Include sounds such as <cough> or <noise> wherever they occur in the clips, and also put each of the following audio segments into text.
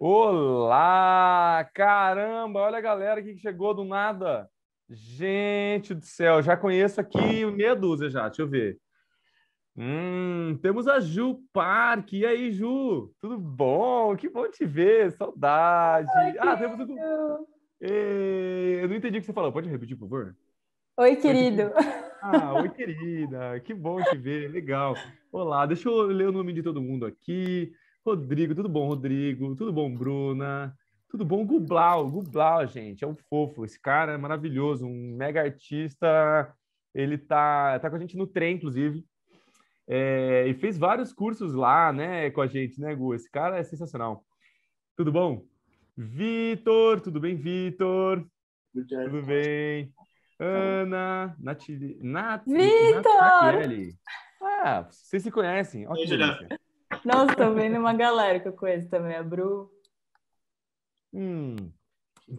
Olá! Caramba, olha a galera que chegou do nada. Gente do céu, já conheço aqui meia dúzia já, deixa eu ver. Hum, temos a Ju Park. E aí, Ju? Tudo bom? Que bom te ver, saudade. Oi, ah, temos o... É, eu não entendi o que você falou, pode repetir, por favor? Oi, querido. Ah, oi, <laughs> querida. Que bom te ver, legal. Olá, deixa eu ler o nome de todo mundo aqui. Rodrigo, tudo bom, Rodrigo? Tudo bom, Bruna? Tudo bom, Gublau? Gublau, gente, é um fofo. Esse cara é maravilhoso, um mega artista. Ele tá, tá com a gente no trem, inclusive. É, e fez vários cursos lá, né, com a gente, né, Gu? Esse cara é sensacional. Tudo bom? Vitor, tudo bem, Vitor? Tudo bem. Ana, Nath... Nath... Vitor! Nath... Ah, vocês se conhecem. Olha que nossa, tô vendo uma galera que eu conheço também, a Bru. Hum,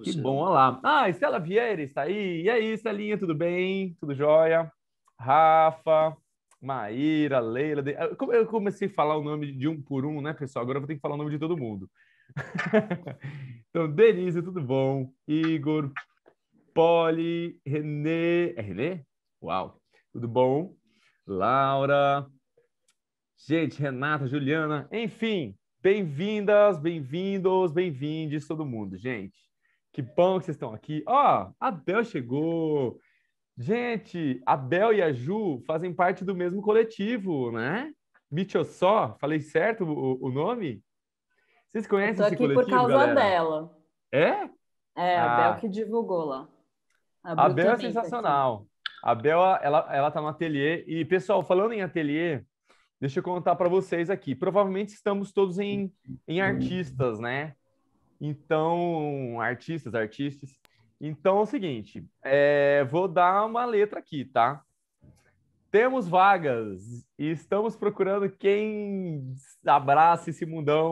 que bom, olha lá. Ah, Estela Vieira está aí. E aí, é Estelinha, tudo bem? Tudo jóia? Rafa, Maíra, Leila. De... Eu comecei a falar o nome de um por um, né, pessoal? Agora eu vou ter que falar o nome de todo mundo. <laughs> então, Denise, tudo bom? Igor, Poli, Renê. É Renê? Uau! Tudo bom? Laura, Gente, Renata, Juliana, enfim, bem-vindas, bem-vindos, bem-vindes, todo mundo, gente. Que bom que vocês estão aqui. Ó, oh, a Bel chegou. Gente, a Bel e a Ju fazem parte do mesmo coletivo, né? Mitchell Só, falei certo o, o nome? Vocês conhecem esse coletivo, por causa galera? dela. É? É, a ah. Bel que divulgou lá. A, a Bel é tá sensacional. Aqui. A Bel, ela, ela tá no ateliê. E, pessoal, falando em ateliê, Deixa eu contar para vocês aqui. Provavelmente estamos todos em, em artistas, né? Então, artistas, artistas. Então é o seguinte, é, vou dar uma letra aqui, tá? Temos vagas e estamos procurando quem abraça esse mundão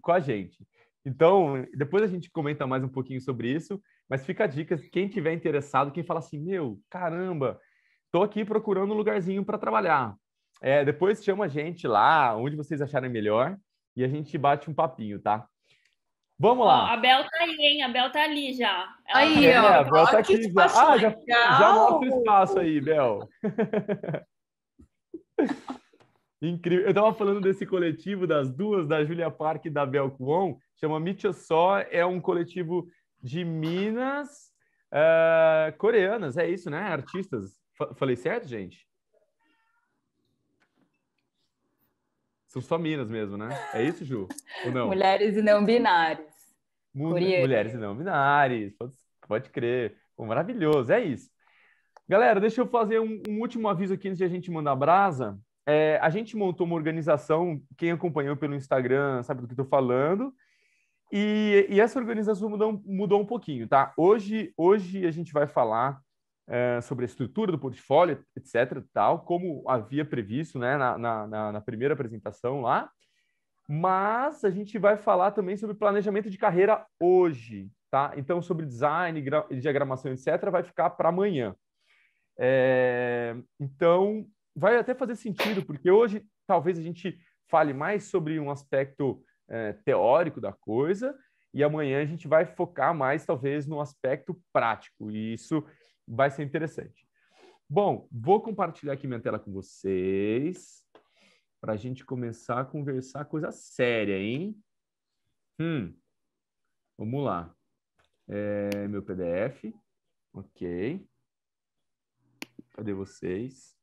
com a gente. Então, depois a gente comenta mais um pouquinho sobre isso, mas fica a dica, quem tiver interessado, quem fala assim, meu, caramba, tô aqui procurando um lugarzinho para trabalhar. É, depois chama a gente lá, onde vocês acharem melhor, e a gente bate um papinho, tá? Vamos lá. Ó, a Bel tá aí, hein? A Bel tá ali já. aí, tá ó. É, a Bel tá aqui. Já. Ah, já, já mostra o espaço aí, Bel. <laughs> Incrível. Eu tava falando desse coletivo das duas, da Julia Park e da Bel Kwon, chama Mitchell Só, é um coletivo de minas uh, coreanas, é isso, né? Artistas. F falei certo, gente? São só minas mesmo, né? É isso, Ju? Ou não? Mulheres e não binárias. Curioso. mulheres e não binárias. Pode, pode crer. Pô, maravilhoso, é isso. Galera, deixa eu fazer um, um, último aviso aqui antes de a gente mandar brasa. É, a gente montou uma organização, quem acompanhou pelo Instagram sabe do que estou falando. E, e, essa organização mudou, mudou um pouquinho, tá? Hoje, hoje a gente vai falar é, sobre a estrutura do portfólio, etc., tal, como havia previsto né, na, na, na primeira apresentação lá. Mas a gente vai falar também sobre planejamento de carreira hoje, tá? Então, sobre design, diagramação, etc., vai ficar para amanhã. É, então, vai até fazer sentido, porque hoje talvez a gente fale mais sobre um aspecto é, teórico da coisa, e amanhã a gente vai focar mais, talvez, no aspecto prático. E isso vai ser interessante. Bom, vou compartilhar aqui minha tela com vocês para a gente começar a conversar coisa séria, hein? Hum, vamos lá. É, meu PDF, ok. Cadê vocês?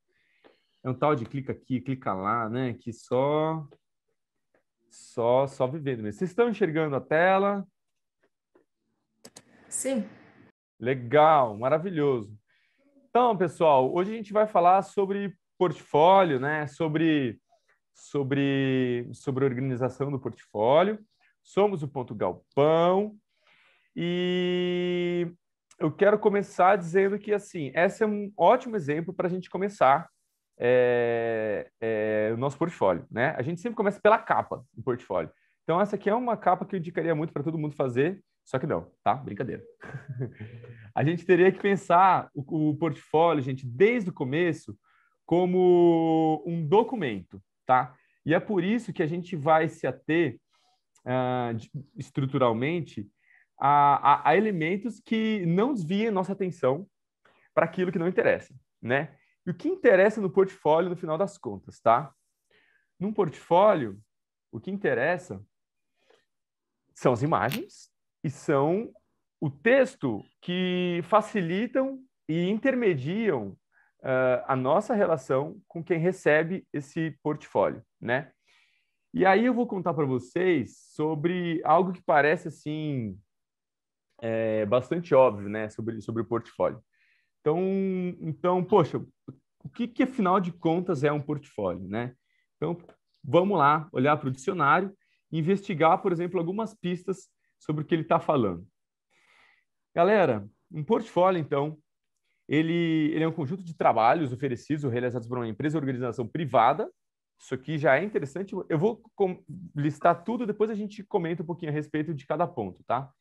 É um tal de clica aqui, clica lá, né? Que só, só, só vivendo mesmo. Vocês estão enxergando a tela? Sim. Legal, maravilhoso. Então, pessoal, hoje a gente vai falar sobre portfólio, né? Sobre sobre sobre organização do portfólio. Somos o Ponto Galpão e eu quero começar dizendo que assim, esse é um ótimo exemplo para a gente começar é, é, o nosso portfólio, né? A gente sempre começa pela capa do portfólio. Então, essa aqui é uma capa que eu indicaria muito para todo mundo fazer, só que não, tá? Brincadeira. <laughs> a gente teria que pensar o, o portfólio, gente, desde o começo, como um documento, tá? E é por isso que a gente vai se ater uh, estruturalmente a, a, a, elementos que não desviem nossa atenção para aquilo que não interessa, né? E o que interessa no portfólio no final das contas, tá? Num portfólio, o que interessa são as imagens e são o texto que facilitam e intermediam uh, a nossa relação com quem recebe esse portfólio, né? E aí eu vou contar para vocês sobre algo que parece assim é, bastante óbvio, né? Sobre, sobre o portfólio. Então, então, poxa, o que, que afinal de contas é um portfólio, né? Então, vamos lá olhar para o dicionário investigar, por exemplo, algumas pistas sobre o que ele está falando. Galera, um portfólio, então, ele, ele, é um conjunto de trabalhos oferecidos ou realizados por uma empresa ou organização privada. Isso aqui já é interessante. Eu vou listar tudo, depois a gente comenta um pouquinho a respeito de cada ponto, tá?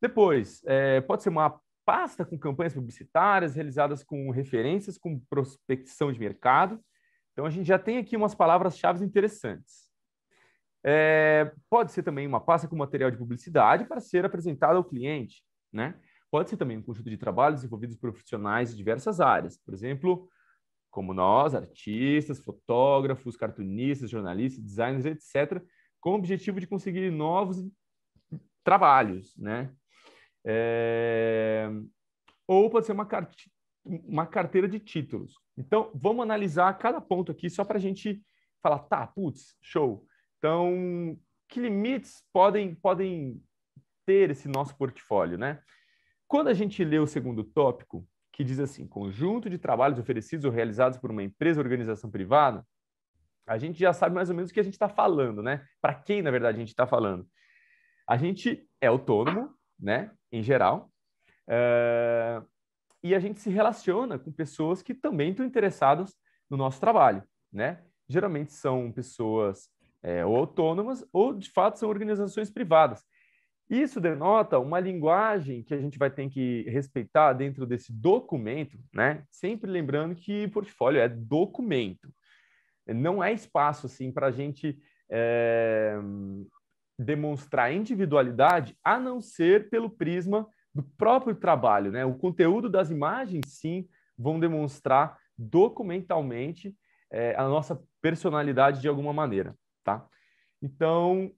Depois, é, pode ser uma pasta com campanhas publicitárias realizadas com referências, com prospecção de mercado. Então, a gente já tem aqui umas palavras-chave interessantes. É, pode ser também uma pasta com material de publicidade para ser apresentada ao cliente, né? Pode ser também um conjunto de trabalhos envolvidos profissionais de diversas áreas, por exemplo, como nós, artistas, fotógrafos, cartunistas, jornalistas, designers, etc., com o objetivo de conseguir novos trabalhos, né? É... Ou pode ser uma, uma carteira de títulos. Então, vamos analisar cada ponto aqui só para a gente falar, tá, putz, show. Então, que limites podem, podem ter esse nosso portfólio, né? Quando a gente lê o segundo tópico, que diz assim: conjunto de trabalhos oferecidos ou realizados por uma empresa ou organização privada, a gente já sabe mais ou menos o que a gente está falando, né? Para quem, na verdade, a gente está falando. A gente é autônomo, né? Em geral. Uh, e a gente se relaciona com pessoas que também estão interessadas no nosso trabalho, né? Geralmente são pessoas é, ou autônomas, ou de fato são organizações privadas. Isso denota uma linguagem que a gente vai ter que respeitar dentro desse documento, né? Sempre lembrando que portfólio é documento, não é espaço assim para a gente é, demonstrar individualidade, a não ser pelo prisma do próprio trabalho, né? O conteúdo das imagens, sim, vão demonstrar documentalmente é, a nossa personalidade de alguma maneira tá? Então,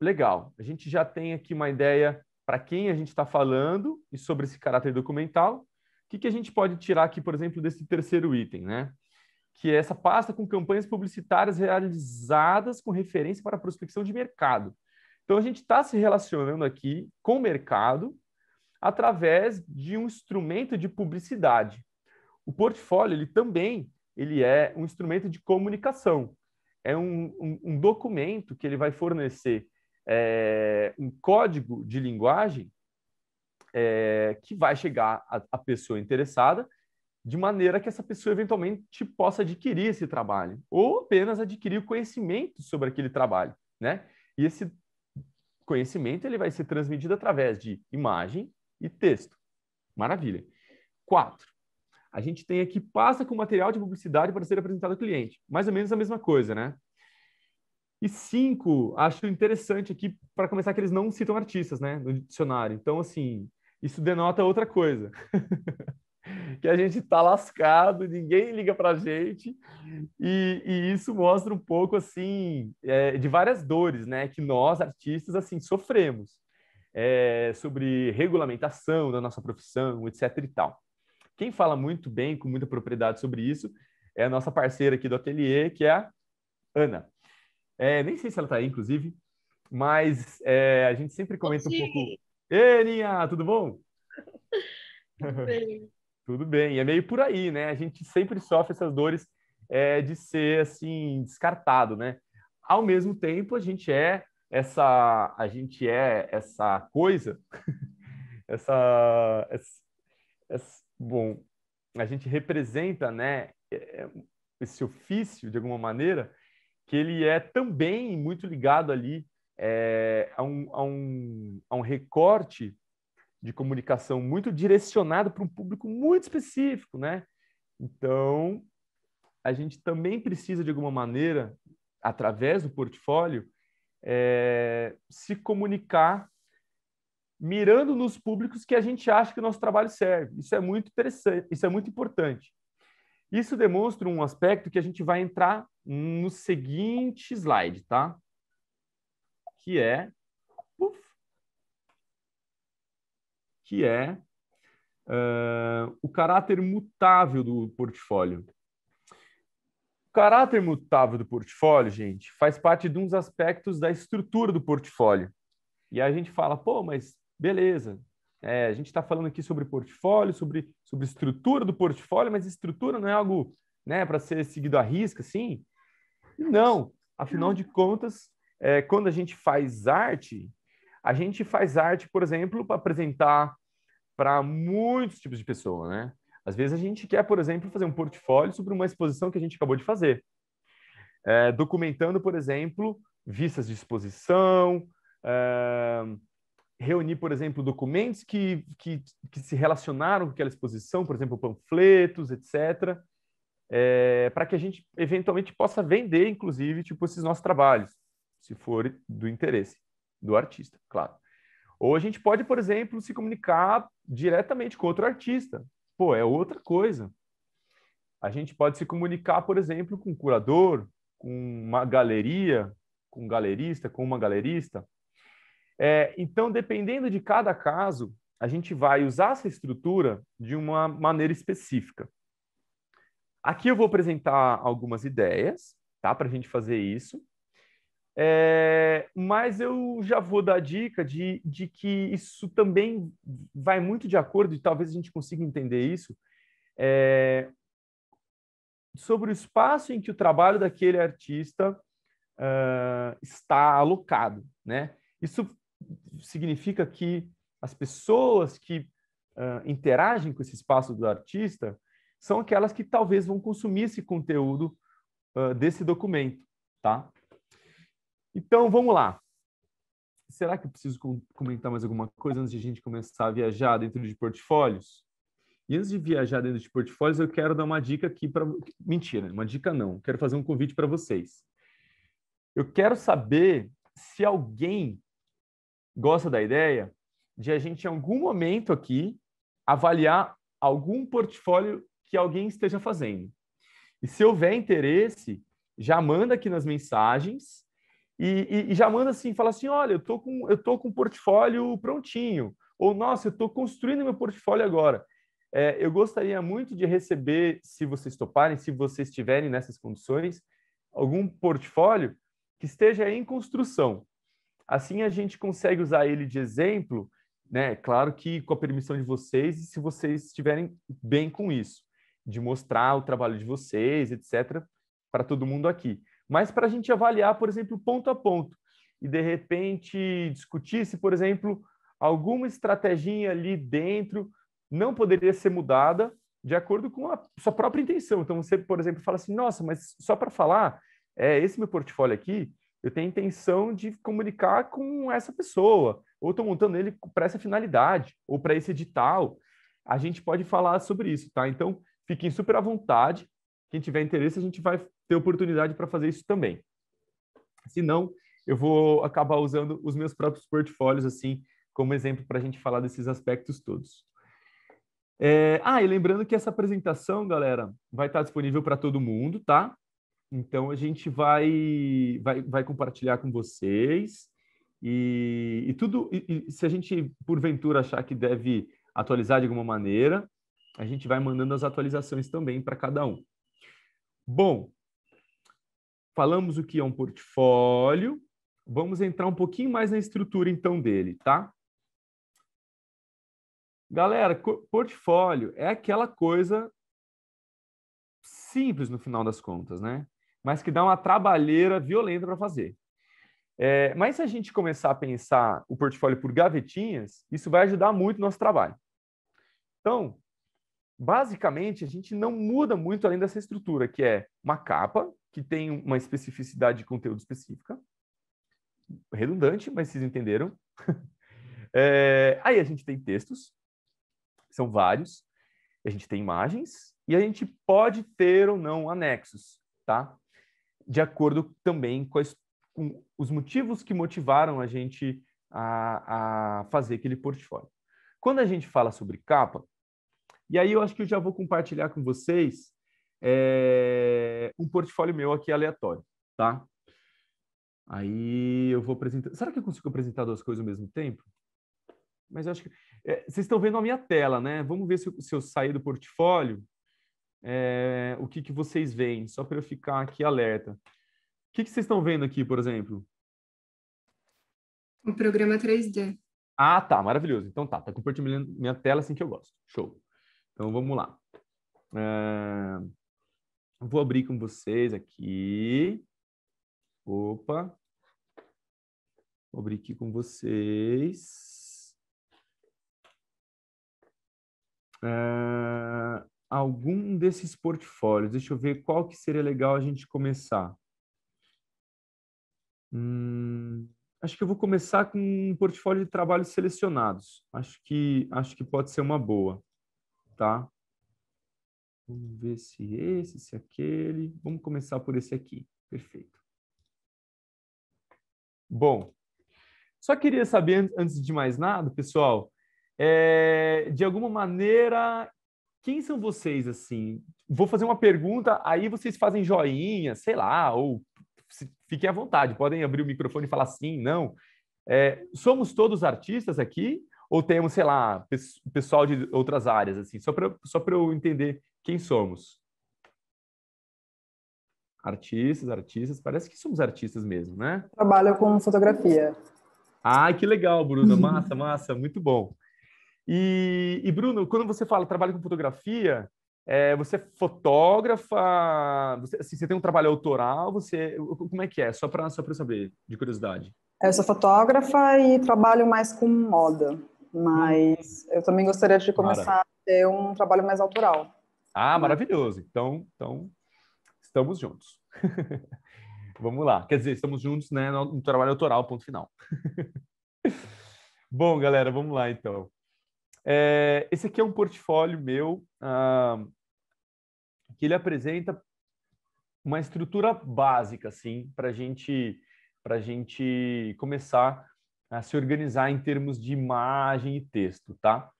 legal. A gente já tem aqui uma ideia para quem a gente está falando e sobre esse caráter documental. O que, que a gente pode tirar aqui, por exemplo, desse terceiro item, né? Que é essa pasta com campanhas publicitárias realizadas com referência para prospecção de mercado. Então, a gente está se relacionando aqui com o mercado através de um instrumento de publicidade. O portfólio, ele também ele é um instrumento de comunicação é um, um, um documento que ele vai fornecer é, um código de linguagem é, que vai chegar à pessoa interessada, de maneira que essa pessoa eventualmente possa adquirir esse trabalho, ou apenas adquirir o conhecimento sobre aquele trabalho, né? E esse conhecimento ele vai ser transmitido através de imagem e texto. Maravilha. Quatro, a gente tem aqui passa com material de publicidade para ser apresentado ao cliente. Mais ou menos a mesma coisa, né? E cinco, acho interessante aqui, para começar, que eles não citam artistas, né, no dicionário. Então, assim, isso denota outra coisa. <laughs> que a gente está lascado, ninguém liga para a gente, e, e, isso mostra um pouco, assim, é, de várias dores, né, que nós, artistas, assim, sofremos. É, sobre regulamentação da nossa profissão, etc e tal. Quem fala muito bem, com muita propriedade sobre isso, é a nossa parceira aqui do ateliê, que é a Ana. É, nem sei se ela está aí, inclusive, mas é, a gente sempre comenta um pouco. Ei, Aninha, tudo bom? Tudo bem. <laughs> tudo bem. É meio por aí, né? A gente sempre sofre essas dores é, de ser assim descartado, né? Ao mesmo tempo, a gente é essa, a gente é essa coisa, <laughs> essa, essa, essa bom, a gente representa, né, é, é, esse ofício de alguma maneira, que ele é também muito ligado ali é, a, um, a, um, a um recorte de comunicação muito direcionado para um público muito específico, né? Então, a gente também precisa, de alguma maneira, através do portfólio, é, se comunicar mirando nos públicos que a gente acha que o nosso trabalho serve. Isso é muito interessante, isso é muito importante. Isso demonstra um aspecto que a gente vai entrar no seguinte slide, tá? Que é uf, que é uh, o caráter mutável do portfólio. O caráter mutável do portfólio, gente, faz parte de uns aspectos da estrutura do portfólio. E aí a gente fala, pô, mas Beleza. É, a gente está falando aqui sobre portfólio, sobre, sobre estrutura do portfólio, mas estrutura não é algo né, para ser seguido à risca, sim? Não. Afinal de contas, é, quando a gente faz arte, a gente faz arte, por exemplo, para apresentar para muitos tipos de pessoa, né? Às vezes a gente quer, por exemplo, fazer um portfólio sobre uma exposição que a gente acabou de fazer, é, documentando, por exemplo, vistas de exposição, é, reunir, por exemplo, documentos que, que, que, se relacionaram com aquela exposição, por exemplo, panfletos, etc., é, para que a gente eventualmente possa vender, inclusive, tipo, esses nossos trabalhos, se for do interesse do artista, claro. Ou a gente pode, por exemplo, se comunicar diretamente com outro artista. Pô, é outra coisa. A gente pode se comunicar, por exemplo, com um curador, com uma galeria, com um galerista, com uma galerista, é, então, dependendo de cada caso, a gente vai usar essa estrutura de uma maneira específica. Aqui eu vou apresentar algumas ideias, tá? Para a gente fazer isso. É, mas eu já vou dar a dica de, de que isso também vai muito de acordo, e talvez a gente consiga entender isso, é, sobre o espaço em que o trabalho daquele artista uh, está alocado, né? Isso significa que as pessoas que uh, interagem com esse espaço do artista são aquelas que talvez vão consumir esse conteúdo uh, desse documento, tá? Então, vamos lá. Será que eu preciso comentar mais alguma coisa antes de a gente começar a viajar dentro de portfólios? E antes de viajar dentro de portfólios, eu quero dar uma dica aqui para. Mentira, uma dica não. Quero fazer um convite para vocês. Eu quero saber se alguém gosta da ideia de a gente, em algum momento aqui, avaliar algum portfólio que alguém esteja fazendo. E se houver interesse, já manda aqui nas mensagens e, e, e já manda assim, fala assim, olha, eu tô com eu tô com um portfólio prontinho ou nossa, eu estou construindo meu portfólio agora. É, eu gostaria muito de receber, se vocês toparem, se vocês estiverem nessas condições, algum portfólio que esteja em construção. Assim a gente consegue usar ele de exemplo, né? Claro que com a permissão de vocês e se vocês estiverem bem com isso, de mostrar o trabalho de vocês, etc, para todo mundo aqui. Mas para a gente avaliar, por exemplo, ponto a ponto e de repente discutir se, por exemplo, alguma estratégia ali dentro não poderia ser mudada de acordo com a sua própria intenção. Então você, por exemplo, fala assim: "Nossa, mas só para falar, é, esse meu portfólio aqui, eu tenho a intenção de comunicar com essa pessoa, ou estou montando ele para essa finalidade, ou para esse edital. A gente pode falar sobre isso, tá? Então, fiquem super à vontade. Quem tiver interesse, a gente vai ter oportunidade para fazer isso também. Se não, eu vou acabar usando os meus próprios portfólios, assim, como exemplo para a gente falar desses aspectos todos. É... Ah, e lembrando que essa apresentação, galera, vai estar disponível para todo mundo, tá? Então a gente vai, vai, vai compartilhar com vocês e, e tudo. E, e se a gente porventura achar que deve atualizar de alguma maneira, a gente vai mandando as atualizações também para cada um. Bom, falamos o que é um portfólio. Vamos entrar um pouquinho mais na estrutura então dele, tá? Galera, portfólio é aquela coisa simples no final das contas, né? mas que dá uma trabalheira violenta para fazer. É, mas se a gente começar a pensar o portfólio por gavetinhas, isso vai ajudar muito o nosso trabalho. Então, basicamente, a gente não muda muito além dessa estrutura, que é uma capa, que tem uma especificidade de conteúdo específica, redundante, mas vocês entenderam. <laughs> é, aí a gente tem textos, são vários, a gente tem imagens, e a gente pode ter ou não anexos, tá? de acordo também com, as, com, os motivos que motivaram a gente a, a fazer aquele portfólio. Quando a gente fala sobre capa, e aí eu acho que eu já vou compartilhar com vocês é, um portfólio meu aqui aleatório, tá? Aí eu vou apresentar. Será que eu consigo apresentar duas coisas ao mesmo tempo? Mas eu acho que. É, vocês estão vendo a minha tela, né? Vamos ver se eu, se eu sair do portfólio é, o que, que vocês veem, só para eu ficar aqui alerta. O que, que vocês estão vendo aqui, por exemplo? O programa 3D. Ah, tá, maravilhoso. Então tá, tá compartilhando minha tela assim que eu gosto. Show. Então vamos lá. É... Vou abrir com vocês aqui. Opa. Vou abrir aqui com vocês. É algum desses portfólios. Deixa eu ver qual que seria legal a gente começar. Hum, acho que eu vou começar com um portfólio de trabalhos selecionados. Acho que acho que pode ser uma boa, tá? Vamos ver se esse, se aquele. Vamos começar por esse aqui. Perfeito. Bom, só queria saber, antes de mais nada, pessoal, é, de alguma maneira quem são vocês, assim? Vou fazer uma pergunta, aí vocês fazem joinha, sei lá, ou fiquem à vontade, podem abrir o microfone e falar sim, não. É, somos todos artistas aqui? Ou temos, sei lá, pessoal de outras áreas, assim? Só para só eu entender quem somos. Artistas, artistas, parece que somos artistas mesmo, né? Trabalho com fotografia. Ah, que legal, Bruno. Massa, massa, muito bom. E, e Bruno, quando você fala trabalho com fotografia, é, você é fotógrafa, você, assim, você, tem um trabalho autoral, você como é que é? Só para só para saber, de curiosidade. Eu sou fotógrafa e trabalho mais com moda, hum. mas eu também gostaria de começar Mara. a ter um trabalho mais autoral. Ah, maravilhoso. Então, então estamos juntos. <laughs> Vamos lá. Quer dizer, estamos juntos, né, no trabalho autoral, ponto final. <laughs> Bom, galera, vamos lá então. É, esse aqui é um portfólio meu ah, que ele apresenta uma estrutura básica, assim, para gente, a gente começar a se organizar em termos de imagem e texto, tá?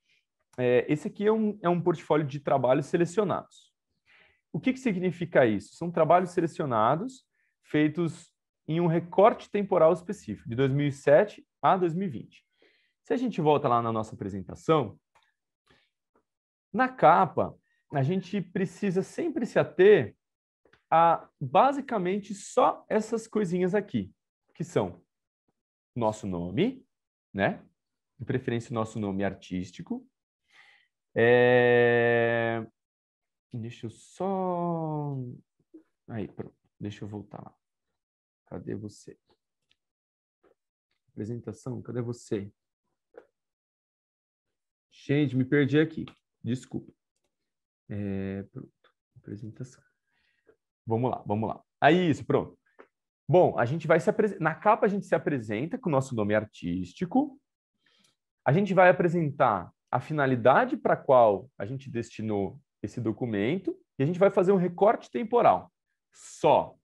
É, esse aqui é um, é um portfólio de trabalhos selecionados. O que, que significa isso? São trabalhos selecionados feitos em um recorte temporal específico, de 2007 a 2020. Se a gente volta lá na nossa apresentação, na capa, a gente precisa sempre se ater a basicamente só essas coisinhas aqui, que são nosso nome, né? De preferência, nosso nome artístico. É... Deixa eu só. Aí, pronto. Deixa eu voltar lá. Cadê você? Apresentação, cadê você? Gente, me perdi aqui. Desculpa. É, pronto. Apresentação. Vamos lá, vamos lá. Aí, é isso, pronto. Bom, a gente vai se apresentar. na capa a gente se apresenta com o nosso nome artístico. A gente vai apresentar a finalidade para qual a gente destinou esse documento e a gente vai fazer um recorte temporal. Só.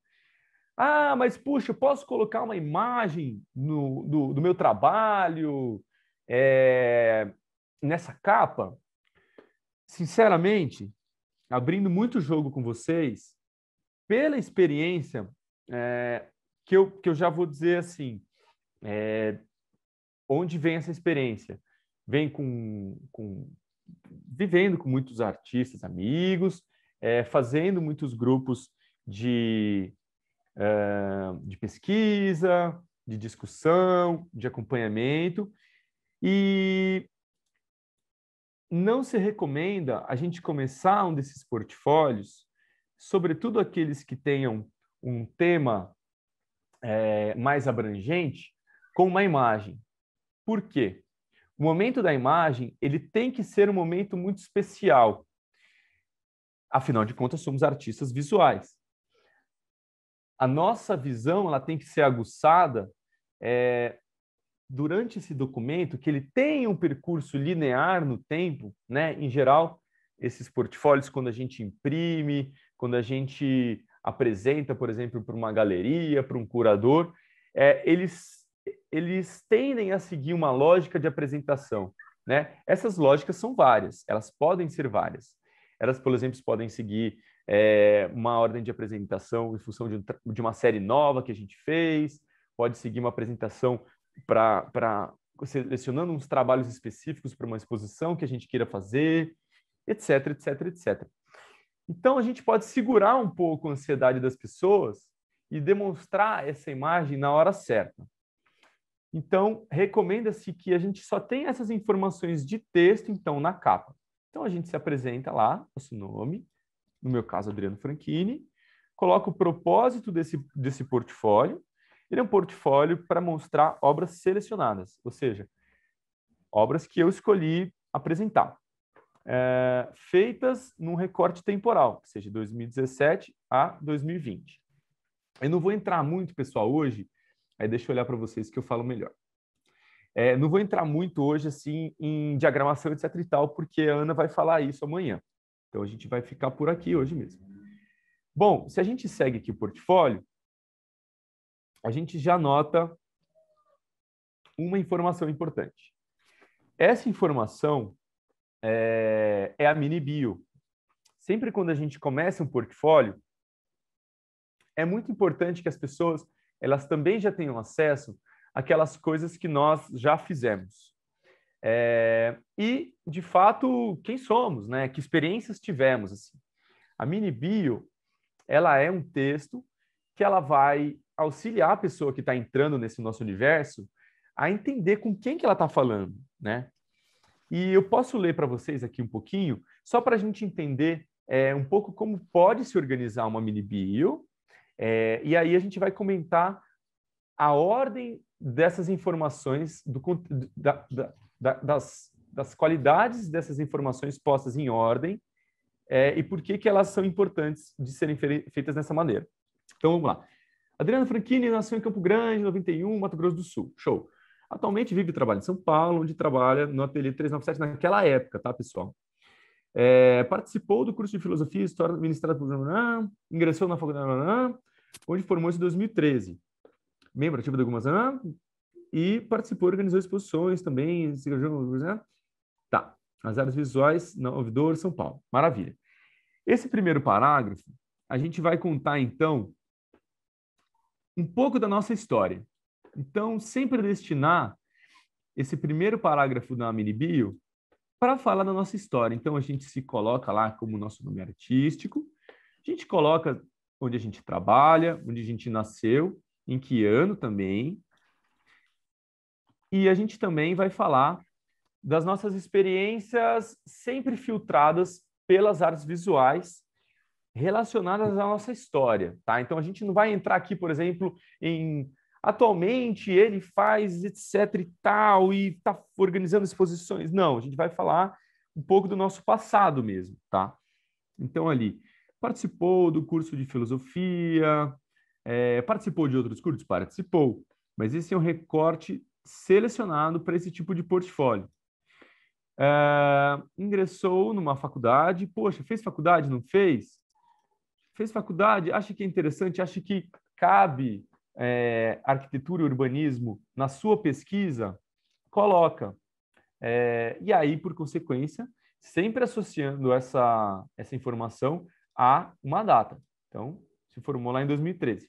Ah, mas puxa, eu posso colocar uma imagem no, do, do meu trabalho? É, nessa capa, sinceramente, abrindo muito jogo com vocês, pela experiência, é, que, eu, que eu já vou dizer assim, é, onde vem essa experiência? Vem com, com vivendo com muitos artistas, amigos, é, fazendo muitos grupos de, é, de pesquisa, de discussão, de acompanhamento. E não se recomenda a gente começar um desses portfólios, sobretudo aqueles que tenham um tema é, mais abrangente, com uma imagem. Por quê? O momento da imagem ele tem que ser um momento muito especial. Afinal de contas, somos artistas visuais. A nossa visão ela tem que ser aguçada é, durante esse documento que ele tem um percurso linear no tempo, né? Em geral, esses portfólios quando a gente imprime, quando a gente apresenta, por exemplo, para uma galeria, para um curador, é, eles eles tendem a seguir uma lógica de apresentação, né? Essas lógicas são várias, elas podem ser várias. Elas, por exemplo, podem seguir é, uma ordem de apresentação em função de, de uma série nova que a gente fez, pode seguir uma apresentação para selecionando uns trabalhos específicos para uma exposição que a gente queira fazer, etc, etc, etc. Então a gente pode segurar um pouco a ansiedade das pessoas e demonstrar essa imagem na hora certa. Então, recomenda-se que a gente só tenha essas informações de texto, então, na capa. Então, a gente se apresenta lá, nosso nome, no meu caso, Adriano Franchini, coloca o propósito desse, desse portfólio, ele é um portfólio para mostrar obras selecionadas, ou seja, obras que eu escolhi apresentar, é, feitas num recorte temporal, ou seja, 2017 a 2020. Eu não vou entrar muito, pessoal, hoje, aí deixa eu olhar para vocês que eu falo melhor. É, não vou entrar muito hoje assim em diagramação etc e tal, porque a Ana vai falar isso amanhã. Então a gente vai ficar por aqui hoje mesmo. Bom, se a gente segue aqui o portfólio, a gente já nota uma informação importante. Essa informação é, é a mini bio. Sempre quando a gente começa um portfólio, é muito importante que as pessoas elas também já tenham acesso àquelas coisas que nós já fizemos. É, e, de fato, quem somos, né? Que experiências tivemos, assim. A mini bio, ela é um texto que ela vai auxiliar a pessoa que está entrando nesse nosso universo a entender com quem que ela está falando, né? E eu posso ler para vocês aqui um pouquinho, só para a gente entender é, um pouco como pode se organizar uma mini bio, é, e aí a gente vai comentar a ordem dessas informações, do, da, da, das, das qualidades dessas informações postas em ordem, é, e por que, que elas são importantes de serem feitas dessa maneira. Então, vamos lá. Adriano Franchini nasceu em Campo Grande, 91, Mato Grosso do Sul. Show. Atualmente vive e trabalha em São Paulo, onde trabalha no ateliê 397 naquela época, tá, pessoal? É, participou do curso de Filosofia e História ministrado por ingressou na faculdade onde formou-se em 2013. Membro ativo de algumas e participou, organizou exposições também, né? tá, as áreas visuais na Ouvidor, São Paulo. Maravilha. Esse primeiro parágrafo, a gente vai contar, então, um pouco da nossa história. Então, sempre destinar esse primeiro parágrafo da mini bio para falar da nossa história. Então, a gente se coloca lá como nosso nome artístico, a gente coloca onde a gente trabalha, onde a gente nasceu, em que ano também. E a gente também vai falar das nossas experiências sempre filtradas pelas artes visuais relacionadas à nossa história, tá? Então a gente não vai entrar aqui, por exemplo, em atualmente ele faz etc e tal e tá organizando exposições. Não, a gente vai falar um pouco do nosso passado mesmo, tá? Então ali participou do curso de filosofia, é, participou de outros cursos, participou, mas esse é um recorte selecionado para esse tipo de portfólio. É, ingressou numa faculdade, poxa, fez faculdade, não fez? fez faculdade, acha que é interessante, acha que cabe é, arquitetura e urbanismo na sua pesquisa, coloca. É, e aí, por consequência, sempre associando essa, essa informação a uma data. Então, se formou lá em 2013.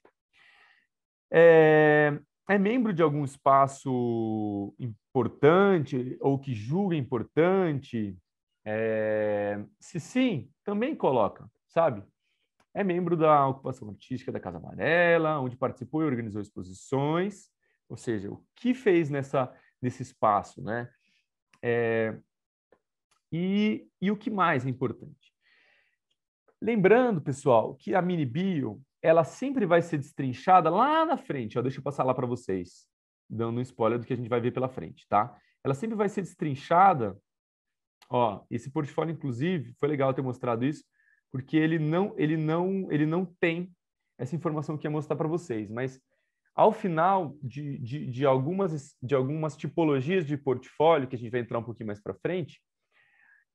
É, é membro de algum espaço importante ou que julga importante? É, se sim, também coloca, sabe? É membro da ocupação artística da Casa Amarela, onde participou e organizou exposições. Ou seja, o que fez nessa, nesse espaço, né? É, e, e o que mais é importante? Lembrando, pessoal, que a mini bio ela sempre vai ser destrinchada lá na frente. Ó, deixa eu passar lá para vocês, dando um spoiler do que a gente vai ver pela frente, tá? Ela sempre vai ser destrinchada. Ó, esse portfólio, inclusive, foi legal ter mostrado isso porque ele não, ele não, ele não tem essa informação que eu ia mostrar para vocês. Mas ao final de, de, de, algumas, de algumas tipologias de portfólio, que a gente vai entrar um pouquinho mais para frente,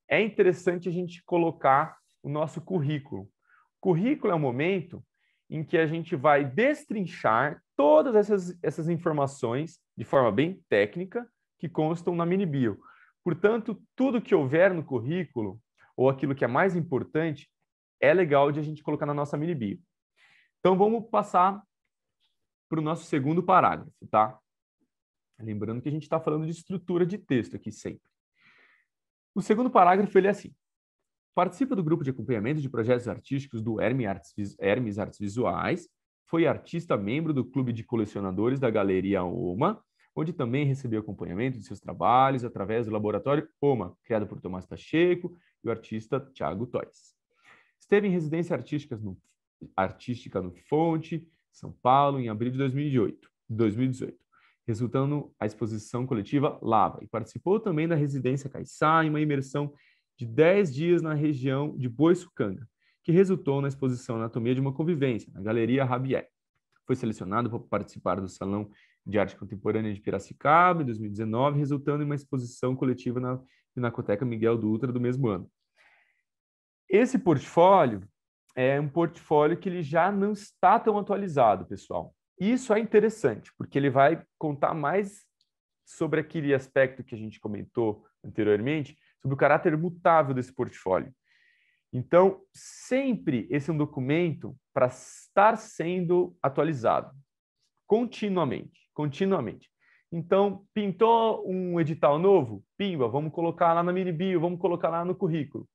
é interessante a gente colocar o nosso currículo. Currículo é o momento em que a gente vai destrinchar todas essas, essas informações de forma bem técnica que constam na mini bio. Portanto, tudo que houver no currículo, ou aquilo que é mais importante, é legal de a gente colocar na nossa mini bio. Então vamos passar para o nosso segundo parágrafo, tá? Lembrando que a gente está falando de estrutura de texto aqui sempre. O segundo parágrafo ele é assim: participa do grupo de acompanhamento de projetos artísticos do Hermes Artes, Hermes Artes Visuais, foi artista membro do Clube de Colecionadores da Galeria OMA, onde também recebeu acompanhamento de seus trabalhos através do laboratório OMA, criado por Tomás Pacheco e o artista Tiago Toys. Esteve em residência artística no, artística no Fonte, São Paulo, em abril de 2008, 2018, resultando a exposição coletiva Lava, e participou também da residência Caiçá, em uma imersão de 10 dias na região de Boiçucanga, que resultou na exposição Anatomia de uma Convivência, na Galeria Rabier. Foi selecionado para participar do Salão de Arte Contemporânea de Piracicaba, em 2019, resultando em uma exposição coletiva na Pinacoteca Miguel Dutra do mesmo ano. Esse portfólio é um portfólio que ele já não está tão atualizado, pessoal. Isso é interessante, porque ele vai contar mais sobre aquele aspecto que a gente comentou anteriormente, sobre o caráter mutável desse portfólio. Então, sempre esse é um documento para estar sendo atualizado continuamente, continuamente. Então, pintou um edital novo? Pimba, vamos colocar lá na mini bio, vamos colocar lá no currículo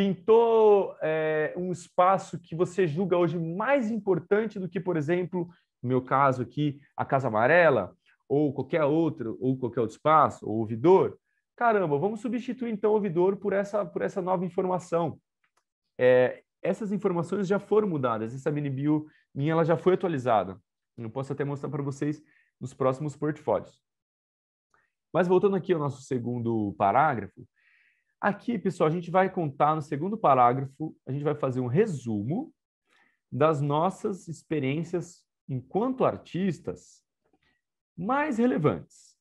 pintou é, um espaço que você julga hoje mais importante do que, por exemplo, no meu caso aqui, a Casa Amarela, ou qualquer outro, ou qualquer outro espaço, ou ouvidor, caramba, vamos substituir então o ouvidor por essa, por essa nova informação. É, essas informações já foram mudadas, essa mini bio minha ela já foi atualizada. Eu posso até mostrar para vocês nos próximos portfólios. Mas voltando aqui ao nosso segundo parágrafo, Aqui, pessoal, a gente vai contar no segundo parágrafo, a gente vai fazer um resumo das nossas experiências enquanto artistas mais relevantes.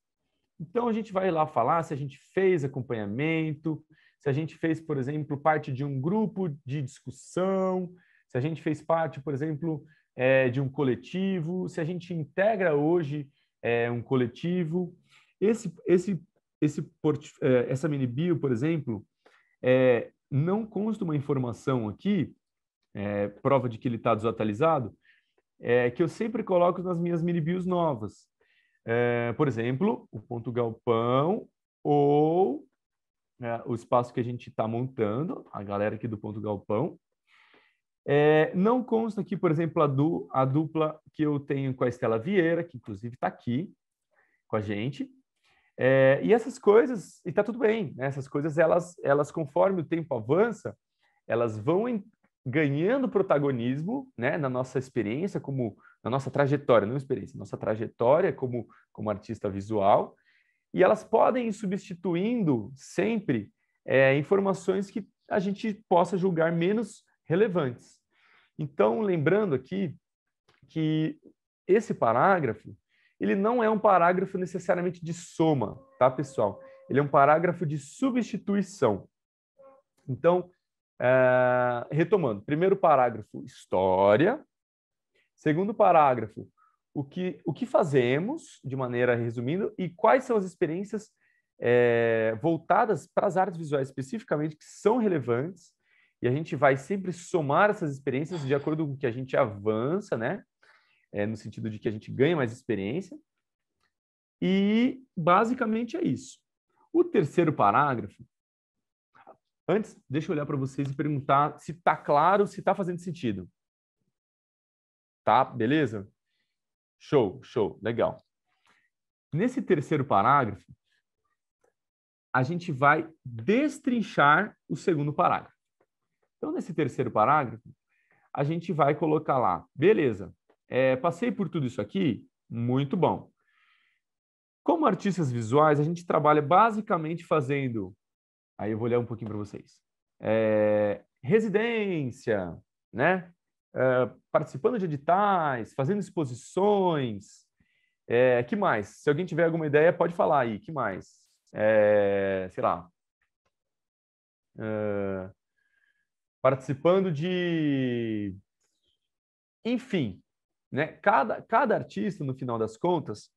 Então, a gente vai lá falar se a gente fez acompanhamento, se a gente fez, por exemplo, parte de um grupo de discussão, se a gente fez parte, por exemplo, é, de um coletivo, se a gente integra hoje é, um coletivo. Esse, esse esse é, essa mini bio, por exemplo, é, não consta uma informação aqui, é, prova de que ele está desatualizado, é, que eu sempre coloco nas minhas mini bios novas. É, por exemplo, o ponto galpão ou é, o espaço que a gente está montando, a galera aqui do ponto galpão. não consta aqui, por exemplo, a, du a dupla que eu tenho com a Estela Vieira, que inclusive está aqui com a gente, é, e essas coisas, e tá tudo bem, né? essas coisas, elas, elas, conforme o tempo avança, elas vão em, ganhando protagonismo né? na nossa experiência, como na nossa trajetória, não experiência, nossa trajetória como, como artista visual, e elas podem ir substituindo sempre é, informações que a gente possa julgar menos relevantes. Então, lembrando aqui que esse parágrafo ele não é um parágrafo necessariamente de soma, tá, pessoal? Ele é um parágrafo de substituição. Então, é, retomando, primeiro parágrafo, história. Segundo parágrafo, o que, o que fazemos, de maneira resumindo, e quais são as experiências é, voltadas para as artes visuais especificamente que são relevantes. E a gente vai sempre somar essas experiências de acordo com o que a gente avança, né? é, no sentido de que a gente ganha mais experiência. E basicamente é isso. O terceiro parágrafo. Antes, deixa eu olhar para vocês e perguntar se está claro, se está fazendo sentido. Tá, beleza? Show, show, legal. Nesse terceiro parágrafo, a gente vai destrinchar o segundo parágrafo. Então, nesse terceiro parágrafo, a gente vai colocar lá, beleza, é, passei por tudo isso aqui, muito bom. Como artistas visuais, a gente trabalha basicamente fazendo. Aí eu vou olhar um pouquinho para vocês. É, residência, né? É, participando de editais, fazendo exposições. É, que mais? Se alguém tiver alguma ideia, pode falar aí. Que mais? É, sei lá. É, participando de. Enfim, né? Cada, cada artista, no final das contas,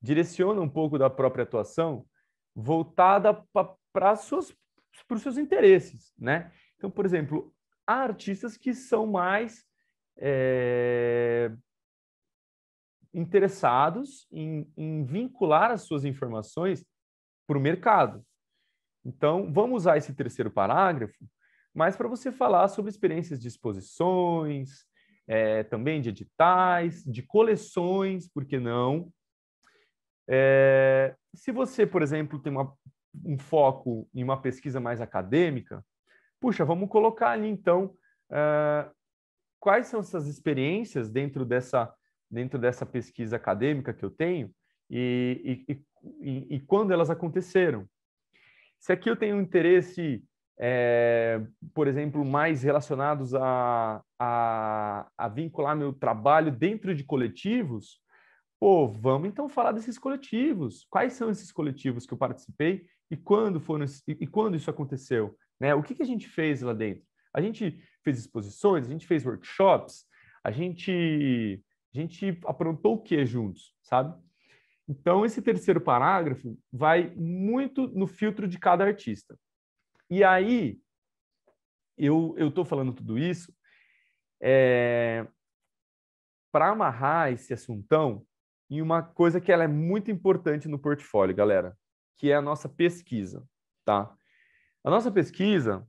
direciona um pouco da própria atuação voltada para os seus interesses. Né? Então, por exemplo, há artistas que são mais é, interessados em, em vincular as suas informações para o mercado. Então, vamos usar esse terceiro parágrafo, mas para você falar sobre experiências de exposições, é, também de editais, de coleções, por que não? É, se você, por exemplo, tem uma, um foco em uma pesquisa mais acadêmica, puxa, vamos colocar ali então é, quais são essas experiências dentro dessa, dentro dessa pesquisa acadêmica que eu tenho e, e, e, e quando elas aconteceram. Se aqui eu tenho um interesse é, por exemplo, mais relacionados a, a, a, vincular meu trabalho dentro de coletivos, pô, vamos então falar desses coletivos. Quais são esses coletivos que eu participei e quando foram e, e quando isso aconteceu? Né? O que, que a gente fez lá dentro? A gente fez exposições, a gente fez workshops, a gente a gente aprontou o que juntos, sabe? Então esse terceiro parágrafo vai muito no filtro de cada artista. E aí, eu estou falando tudo isso é, para amarrar esse assuntão em uma coisa que ela é muito importante no portfólio, galera, que é a nossa pesquisa, tá? A nossa pesquisa,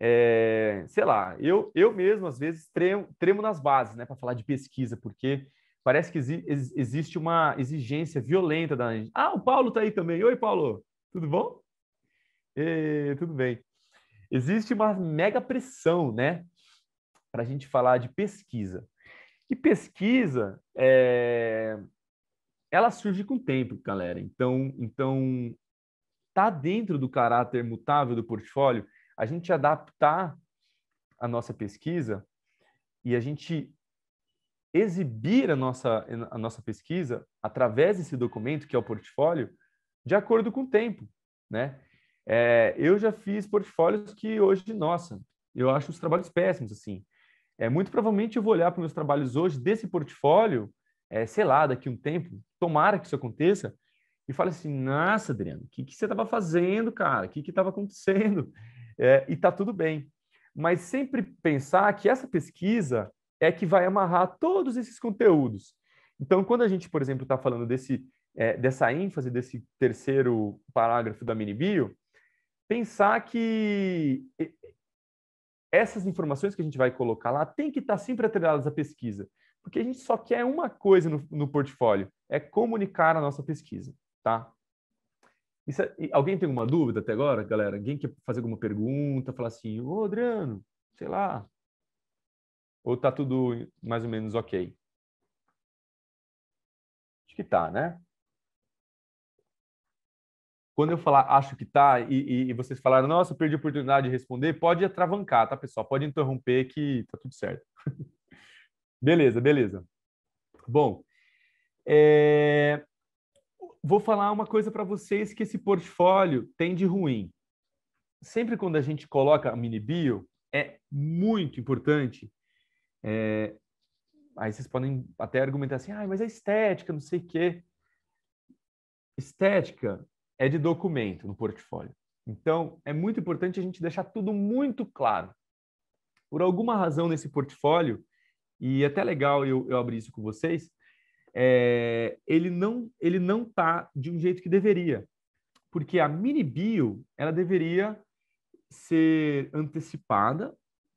é, sei lá, eu, eu mesmo às vezes tremo, tremo nas bases, né, para falar de pesquisa, porque parece que exi existe uma exigência violenta da gente. Ah, o Paulo está aí também. Oi, Paulo, tudo bom? E, é, tudo bem existe uma mega pressão, né, para a gente falar de pesquisa. E pesquisa, é... ela surge com o tempo, galera. Então, então tá dentro do caráter mutável do portfólio a gente adaptar a nossa pesquisa e a gente exibir a nossa, a nossa pesquisa através desse documento que é o portfólio de acordo com o tempo, né? É, eu já fiz portfólios que hoje, nossa, eu acho os trabalhos péssimos, assim. É, muito provavelmente eu vou olhar para meus trabalhos hoje desse portfólio, é, sei lá, daqui um tempo, tomara que isso aconteça, e falar assim, nossa, Adriano, o que, que você estava fazendo, cara? O que estava acontecendo? É, e tá tudo bem. Mas sempre pensar que essa pesquisa é que vai amarrar todos esses conteúdos. Então, quando a gente, por exemplo, está falando desse, é, dessa ênfase desse terceiro parágrafo da mini bio, pensar que essas informações que a gente vai colocar lá tem que estar sempre atreladas à pesquisa, porque a gente só quer uma coisa no, no portfólio, é comunicar a nossa pesquisa, tá? Isso, é, alguém tem alguma dúvida até agora, galera? Alguém quer fazer alguma pergunta, falar assim, ô Adriano, sei lá, ou tá tudo mais ou menos ok? Acho que tá, né? quando eu falar acho que tá e, e, e, vocês falaram, nossa, perdi a oportunidade de responder, pode atravancar, tá, pessoal? Pode interromper que tá tudo certo. <laughs> beleza, beleza. Bom, é... vou falar uma coisa para vocês que esse portfólio tem de ruim. Sempre quando a gente coloca a mini bio, é muito importante. É... Aí vocês podem até argumentar assim, ah, mas é estética, não sei o quê. Estética é de documento no portfólio. Então, é muito importante a gente deixar tudo muito claro. Por alguma razão nesse portfólio, e é até legal eu, eu abrir isso com vocês, é, ele não ele não tá de um jeito que deveria, porque a mini bio ela deveria ser antecipada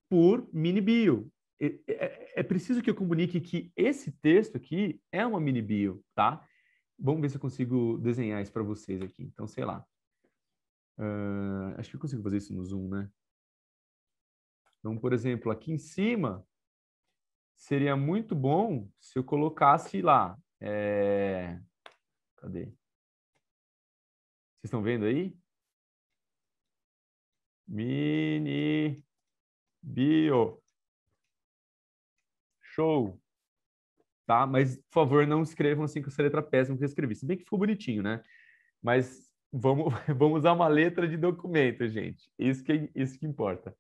por mini bio. É, é preciso que eu comunique que esse texto aqui é uma mini bio, tá? Vamos ver se eu consigo desenhar isso para vocês aqui. Então, sei lá. Uh, acho que eu consigo fazer isso no Zoom, né? Então, por exemplo, aqui em cima, seria muito bom se eu colocasse lá. É... Cadê? Vocês estão vendo aí? Mini bio. Show tá? Mas, por favor, não escrevam assim com essa letra péssima que eu escrevi. Se bem que ficou bonitinho, né? Mas vamos, <laughs> vamos usar uma letra de documento, gente. Isso que, isso que importa.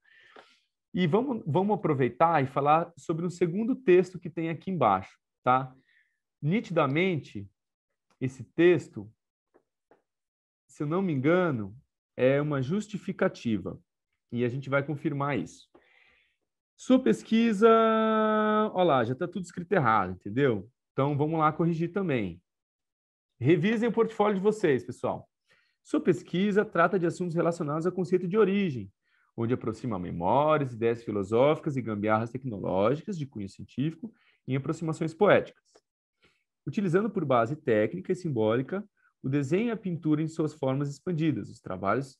E vamos, vamos aproveitar e falar sobre um segundo texto que tem aqui embaixo, tá? Nitidamente, esse texto, se eu não me engano, é uma justificativa. E a gente vai confirmar isso. Sua pesquisa olha lá, já está tudo escrito errado, entendeu? Então, vamos lá corrigir também. Revisem o portfólio de vocês, pessoal. Sua pesquisa trata de assuntos relacionados ao conceito de origem, onde aproxima memórias, ideias filosóficas e gambiarras tecnológicas de cunho científico em aproximações poéticas. Utilizando por base técnica e simbólica o desenho e a pintura em suas formas expandidas, os trabalhos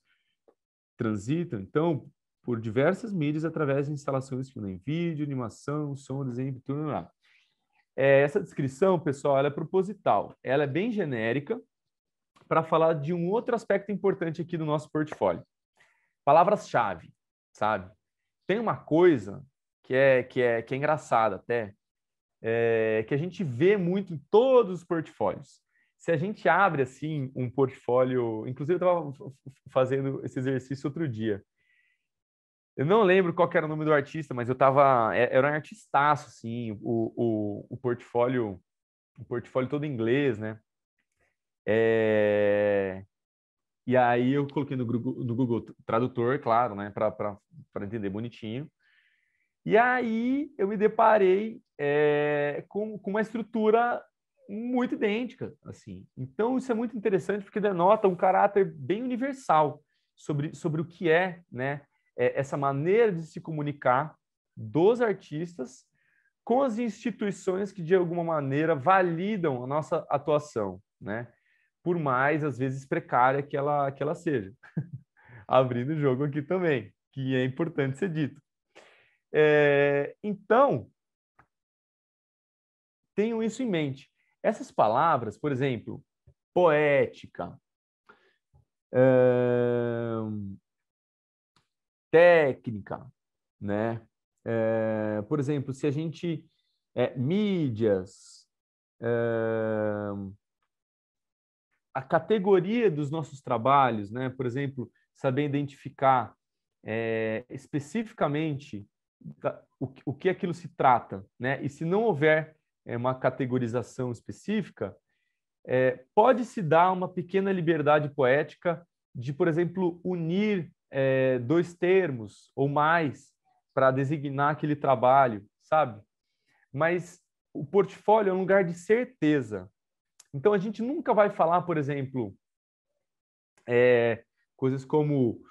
transitam, então, por diversas mídias através de instalações que em vídeo, animação, som, desenho, pintura, lá. É, essa descrição, pessoal, ela é proposital. Ela é bem genérica para falar de um outro aspecto importante aqui do nosso portfólio. Palavras-chave, sabe? Tem uma coisa que é que é que é engraçada até, é, que a gente vê muito em todos os portfólios. Se a gente abre assim um portfólio, inclusive eu estava fazendo esse exercício outro dia. Eu não lembro qual era o nome do artista, mas eu tava. É, era um artistaço, assim, o, o, o portfólio. O portfólio todo em inglês, né? É... E aí eu coloquei no Google, no Google Tradutor, claro, né? Para entender bonitinho. E aí eu me deparei é, com, com uma estrutura muito idêntica, assim. Então isso é muito interessante porque denota um caráter bem universal sobre, sobre o que é, né, é, essa maneira de se comunicar dos artistas com as instituições que de alguma maneira validam a nossa atuação, né? Por mais às vezes precária que ela que ela seja. <laughs> Abrindo o jogo aqui também, que é importante ser dito. É, então, tenham isso em mente. Essas palavras, por exemplo, poética, é, técnica, né? É, por exemplo, se a gente é, mídias, é, a categoria dos nossos trabalhos, né? Por exemplo, saber identificar é, especificamente o, o que aquilo se trata, né? E se não houver é, uma categorização específica, é, pode se dar uma pequena liberdade poética de, por exemplo, unir é, dois termos ou mais para designar aquele trabalho, sabe? Mas o portfólio é um lugar de certeza. Então a gente nunca vai falar, por exemplo, é, coisas como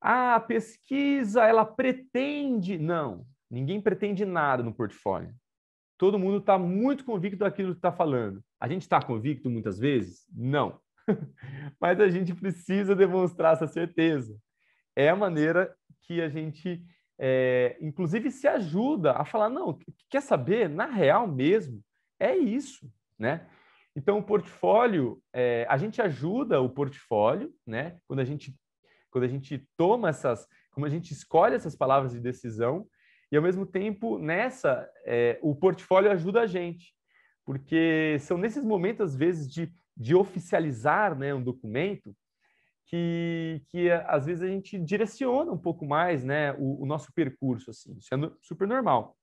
ah, a pesquisa ela pretende. Não, ninguém pretende nada no portfólio. Todo mundo está muito convicto daquilo que está falando. A gente está convicto muitas vezes? Não. <laughs> Mas a gente precisa demonstrar essa certeza é a maneira que a gente, é, inclusive, se ajuda a falar: não, quer saber? Na real mesmo, é isso, né? Então, o portfólio, é, a gente ajuda o portfólio, né? Quando a gente, quando a gente toma essas, como a gente escolhe essas palavras de decisão, e ao mesmo tempo, nessa, é, o portfólio ajuda a gente, porque são nesses momentos, às vezes, de, de oficializar né, um documento, que, que às vezes a gente direciona um pouco mais né, o, o nosso percurso. Assim. Isso é super normal.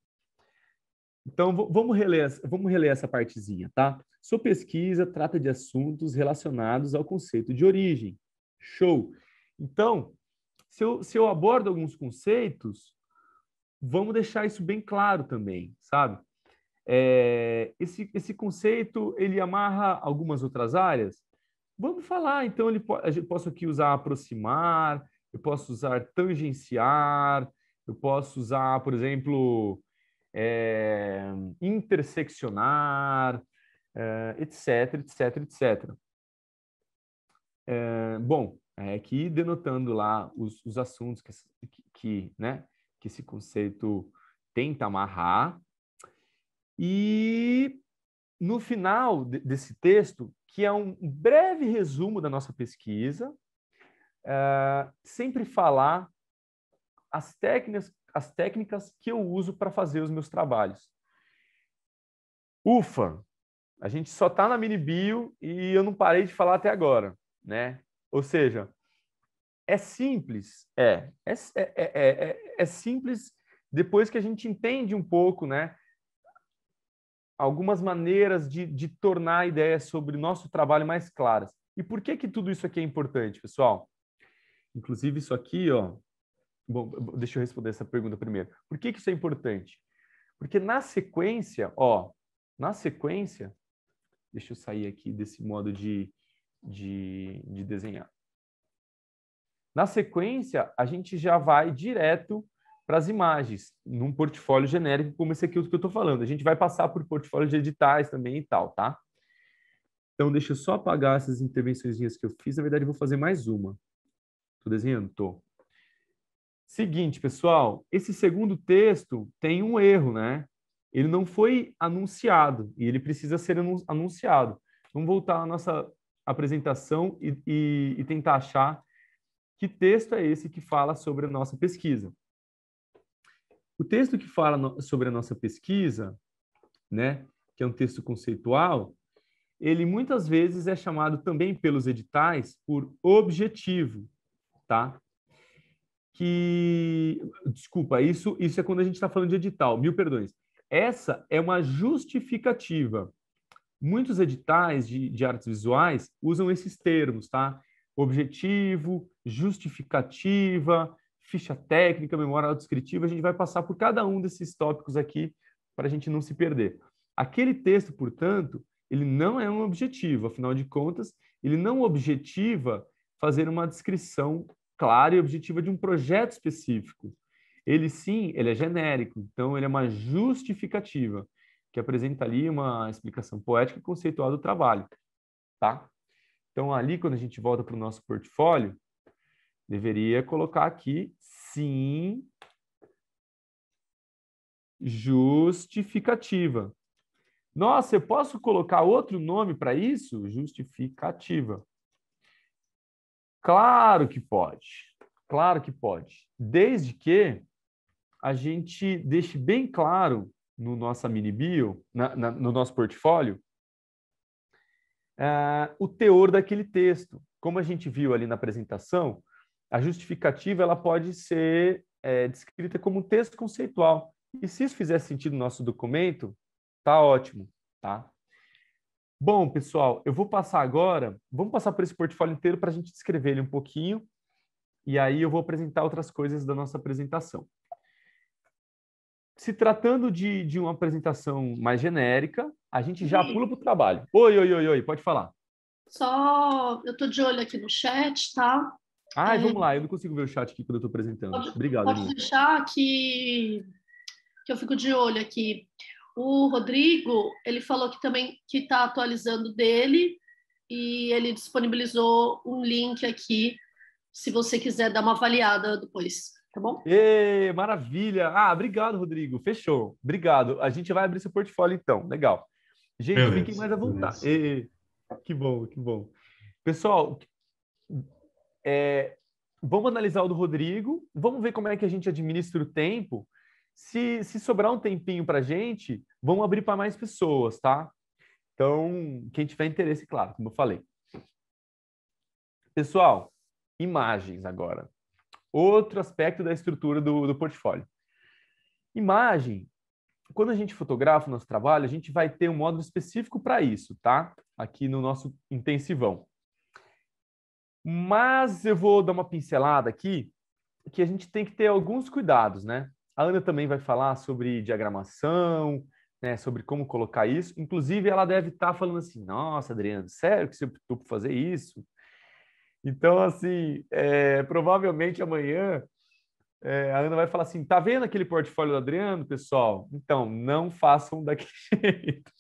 Então, vamos reler, vamos reler essa partezinha, tá? Sua pesquisa trata de assuntos relacionados ao conceito de origem. Show! Então, se eu, se eu abordo alguns conceitos, vamos deixar isso bem claro também, sabe? É, esse, esse conceito, ele amarra algumas outras áreas? Vamos falar, então, ele po eu posso aqui usar aproximar, eu posso usar tangenciar, eu posso usar, por exemplo, é, interseccionar, é, etc, etc, etc. É, bom, é aqui denotando lá os, os assuntos que, que, né, que esse conceito tenta amarrar. E no final desse texto, que é um breve resumo da nossa pesquisa, eh, sempre falar as técnicas, as técnicas que eu uso para fazer os meus trabalhos. Ufa, a gente só está na mini bio e eu não parei de falar até agora, né? Ou seja, é simples, é, é, é, é, é, é simples depois que a gente entende um pouco, né? algumas maneiras de, de tornar ideia sobre nosso trabalho mais claras. E por que que tudo isso aqui é importante, pessoal? Inclusive isso aqui, ó. Bom, deixa eu responder essa pergunta primeiro. Por que que isso é importante? Porque na sequência, ó, na sequência, deixa eu sair aqui desse modo de, de, de desenhar. Na sequência, a gente já vai direto para as imagens, num portfólio genérico como esse aqui que eu estou falando. A gente vai passar por portfólio de editais também e tal, tá? Então, deixa eu só apagar essas intervenções que eu fiz. Na verdade, eu vou fazer mais uma. Estou desenhando? Estou. Seguinte, pessoal, esse segundo texto tem um erro, né? Ele não foi anunciado e ele precisa ser anunciado. Vamos voltar à nossa apresentação e, e, e tentar achar que texto é esse que fala sobre a nossa pesquisa. O texto que fala no, sobre a nossa pesquisa, né, que é um texto conceitual, ele muitas vezes é chamado também pelos editais por objetivo, tá? Que desculpa, isso isso é quando a gente está falando de edital, mil perdões. Essa é uma justificativa. Muitos editais de, de artes visuais usam esses termos, tá? Objetivo, justificativa, ficha técnica, memória descritiva, a gente vai passar por cada um desses tópicos aqui para a gente não se perder. Aquele texto, portanto, ele não é um objetivo, afinal de contas, ele não objetiva fazer uma descrição clara e objetiva de um projeto específico. Ele sim, ele é genérico, então ele é uma justificativa que apresenta ali uma explicação poética e conceitual do trabalho, tá? Então ali quando a gente volta para o nosso portfólio, deveria colocar aqui sim justificativa. Nossa, eu posso colocar outro nome para isso? Justificativa. Claro que pode. Claro que pode. Desde que a gente deixe bem claro no nossa mini bio, na, na, no nosso portfólio, uh, o teor daquele texto. Como a gente viu ali na apresentação, a justificativa ela pode ser é, descrita como um texto conceitual. E se isso fizer sentido no nosso documento, tá ótimo, tá? Bom, pessoal, eu vou passar agora, vamos passar por esse portfólio inteiro para a gente descrever ele um pouquinho, e aí eu vou apresentar outras coisas da nossa apresentação. Se tratando de, de uma apresentação mais genérica, a gente já Sim. pula para o trabalho. Oi, oi, oi, oi, pode falar. Só, eu estou de olho aqui no chat, tá? Ah, é... vamos lá, eu não consigo ver o chat aqui quando eu estou apresentando. Obrigado, Posso Aninha. deixar que, que eu fico de olho aqui. O Rodrigo, ele falou que também que está atualizando dele e ele disponibilizou um link aqui, se você quiser dar uma avaliada depois tá bom? Ê, maravilha! Ah, obrigado, Rodrigo. Fechou. Obrigado. A gente vai abrir seu portfólio então. Legal. Gente, beleza, fiquem mais à vontade. Ê, que bom, que bom. Pessoal, é, vamos analisar o do Rodrigo, vamos ver como é que a gente administra o tempo. Se, se sobrar um tempinho para gente, vamos abrir para mais pessoas, tá? Então, quem tiver interesse, claro, como eu falei. Pessoal, imagens agora. Outro aspecto da estrutura do, do portfólio. Imagem, quando a gente fotografa o nosso trabalho, a gente vai ter um módulo específico para isso, tá? Aqui no nosso intensivão. Mas eu vou dar uma pincelada aqui, que a gente tem que ter alguns cuidados, né? A Ana também vai falar sobre diagramação, né, sobre como colocar isso. Inclusive, ela deve estar tá falando assim: nossa, Adriano, sério que você optou por fazer isso? Então, assim, é, provavelmente amanhã é, a Ana vai falar assim: tá vendo aquele portfólio do Adriano, pessoal? Então, não façam daquele <laughs> jeito.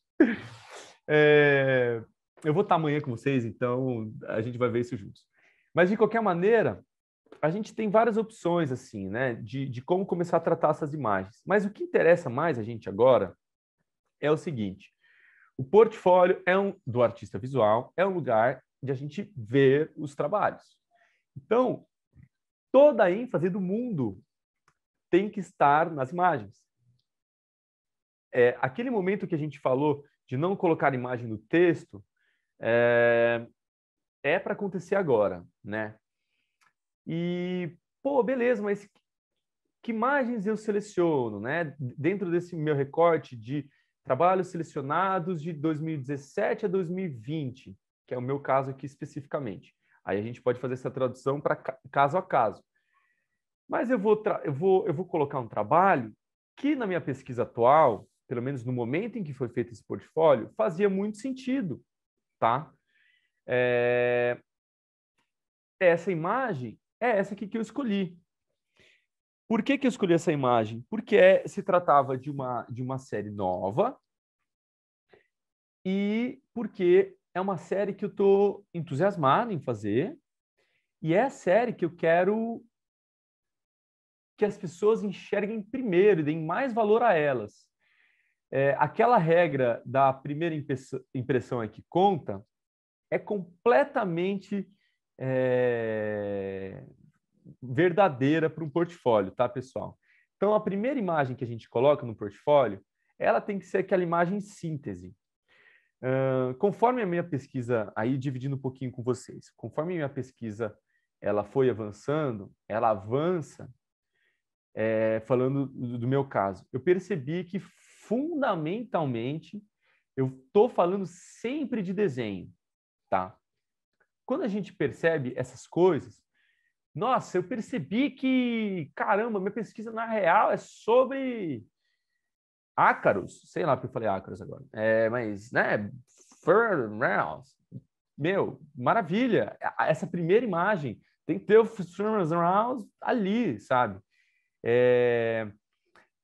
É, eu vou estar tá amanhã com vocês, então a gente vai ver isso juntos. Mas, de qualquer maneira, a gente tem várias opções, assim, né, de, de como começar a tratar essas imagens. Mas o que interessa mais a gente agora é o seguinte: o portfólio é um, do artista visual é um lugar de a gente ver os trabalhos. Então, toda a ênfase do mundo tem que estar nas imagens. É, aquele momento que a gente falou de não colocar imagem no texto, é, é para acontecer agora, né? E, pô, beleza, mas que imagens eu seleciono, né? Dentro desse meu recorte de trabalhos selecionados de 2017 a 2020, que é o meu caso aqui especificamente. Aí a gente pode fazer essa tradução para caso a caso. Mas eu vou, eu, vou, eu vou colocar um trabalho que, na minha pesquisa atual, pelo menos no momento em que foi feito esse portfólio, fazia muito sentido, tá? É, é... Essa imagem é essa aqui que eu escolhi. Por que, que eu escolhi essa imagem? Porque é, se tratava de uma, de uma série nova e porque é uma série que eu estou entusiasmado em fazer e é a série que eu quero que as pessoas enxerguem primeiro e deem mais valor a elas. É, aquela regra da primeira impressão é que conta, é completamente é, verdadeira para um portfólio, tá, pessoal? Então, a primeira imagem que a gente coloca no portfólio, ela tem que ser aquela imagem síntese. Uh, conforme a minha pesquisa, aí dividindo um pouquinho com vocês, conforme a minha pesquisa ela foi avançando, ela avança, é, falando do meu caso, eu percebi que fundamentalmente eu estou falando sempre de desenho tá? Quando a gente percebe essas coisas, nossa, eu percebi que, caramba, minha pesquisa na real é sobre ácaros, sei lá porque eu falei ácaros agora, é, mas, né, fur, meu, maravilha, essa primeira imagem tem que ter o rounds ali, sabe? É...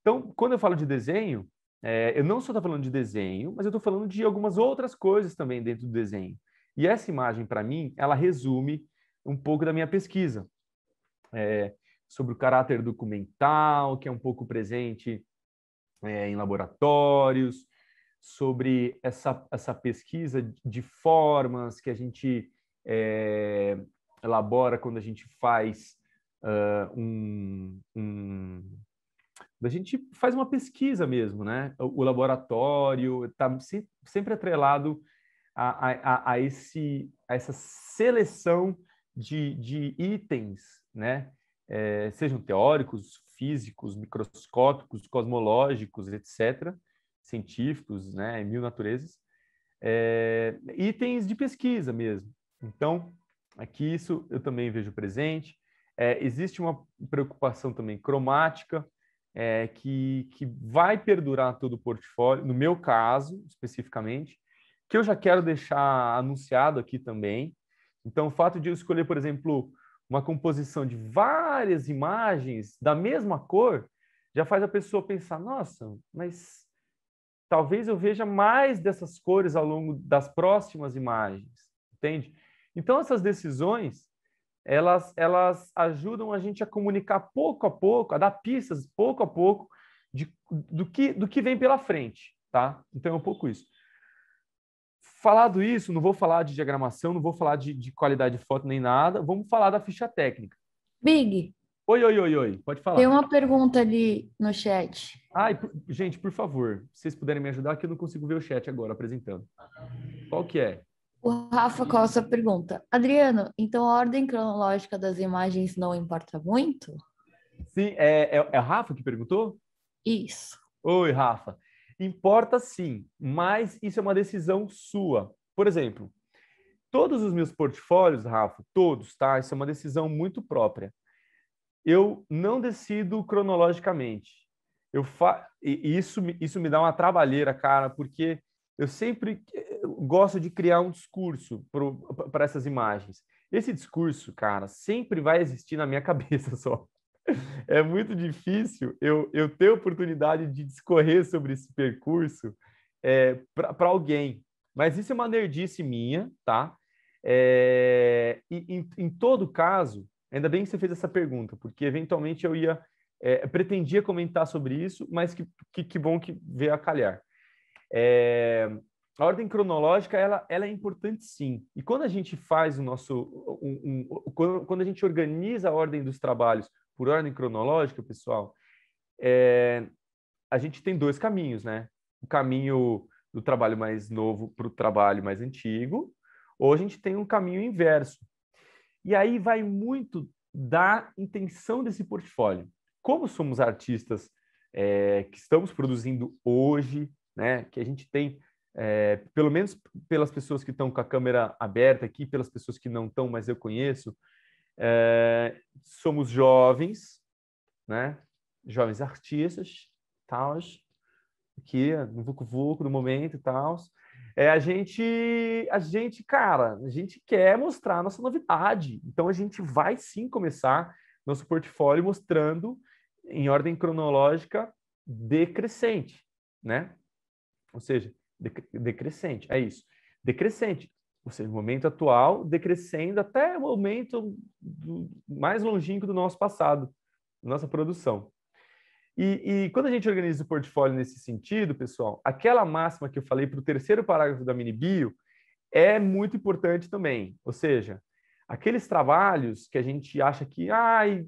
Então, quando eu falo de desenho, é, eu não só estou falando de desenho, mas eu estou falando de algumas outras coisas também dentro do desenho. E essa imagem, para mim, ela resume um pouco da minha pesquisa é, sobre o caráter documental, que é um pouco presente é, em laboratórios, sobre essa, essa pesquisa de formas que a gente é, elabora quando a gente faz uh, um, um a gente faz uma pesquisa mesmo, né? O laboratório está sempre atrelado a, a, a, esse, a essa seleção de, de itens, né? É, sejam teóricos, físicos, microscópicos, cosmológicos, etc., científicos, né? mil naturezas, é, itens de pesquisa mesmo. Então, aqui isso eu também vejo presente. É, existe uma preocupação também cromática, é, que, que vai perdurar todo o portfólio, no meu caso especificamente, que eu já quero deixar anunciado aqui também. Então, o fato de eu escolher, por exemplo, uma composição de várias imagens da mesma cor, já faz a pessoa pensar: nossa, mas talvez eu veja mais dessas cores ao longo das próximas imagens, entende? Então, essas decisões, elas, elas ajudam a gente a comunicar pouco a pouco, a dar pistas pouco a pouco de, do, que, do que vem pela frente, tá? Então, é um pouco isso. Falado isso, não vou falar de diagramação, não vou falar de, de qualidade de foto nem nada, vamos falar da ficha técnica. Big. Oi, oi, oi, oi, pode falar. Tem uma pergunta ali no chat. Ai, gente, por favor, se vocês puderem me ajudar, que eu não consigo ver o chat agora apresentando. Qual que é? O Rafa a sua pergunta: Adriano, então a ordem cronológica das imagens não importa muito? Sim, é, é, é Rafa que perguntou? Isso. Oi, Rafa. Importa sim, mas isso é uma decisão sua. Por exemplo, todos os meus portfólios, Rafa, todos, tá? Isso é uma decisão muito própria. Eu não decido cronologicamente. Eu fa... E isso, isso me dá uma trabalheira, cara, porque eu sempre gosto de criar um discurso para essas imagens. Esse discurso, cara, sempre vai existir na minha <laughs> cabeça só. <laughs> é muito difícil eu, eu ter oportunidade de discorrer sobre esse percurso é, para alguém. Mas isso é uma nerdice minha, tá? É, e em, em, todo caso, ainda bem que você fez essa pergunta, porque eventualmente eu ia é, pretendia comentar sobre isso, mas que, que, que bom que veio a calhar. É, a ordem cronológica ela, ela é importante sim. E quando a gente faz o nosso, um, um, quando a gente organiza a ordem dos trabalhos por ordem cronológica, pessoal, é, a gente tem dois caminhos, né? O caminho do trabalho mais novo para o trabalho mais antigo, ou a gente tem um caminho inverso. E aí vai muito da intenção desse portfólio. Como somos artistas é, que estamos produzindo hoje, né? Que a gente tem, é, pelo menos pelas pessoas que estão com a câmera aberta aqui, pelas pessoas que não estão, mas eu conheço, é, somos jovens, né? Jovens artistas, tal, aqui no Vucu Vucu do momento e tal. É, a gente, a gente, cara, a gente quer mostrar nossa novidade. Então a gente vai sim começar nosso portfólio mostrando em ordem cronológica decrescente, né? Ou seja, decrescente, é isso. Decrescente ou seja, o momento atual decrescendo até o momento do, mais longínquo do nosso passado, da nossa produção. E, e, quando a gente organiza o portfólio nesse sentido, pessoal, aquela máxima que eu falei para o terceiro parágrafo da mini bio é muito importante também. Ou seja, aqueles trabalhos que a gente acha que, ai,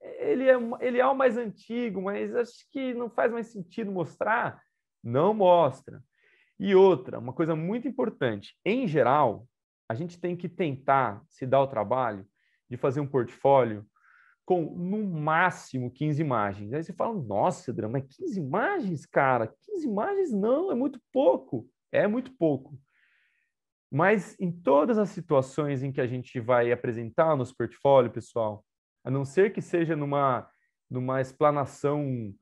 ele é, ele é o mais antigo, mas acho que não faz mais sentido mostrar, não mostra. E outra, uma coisa muito importante, em geral, a gente tem que tentar se dar o trabalho de fazer um portfólio com no máximo 15 imagens. Aí você fala, nossa, Drama, mas 15 imagens, cara? 15 imagens não, é muito pouco. É muito pouco. Mas em todas as situações em que a gente vai apresentar o nosso portfólio, pessoal, a não ser que seja numa, numa explanação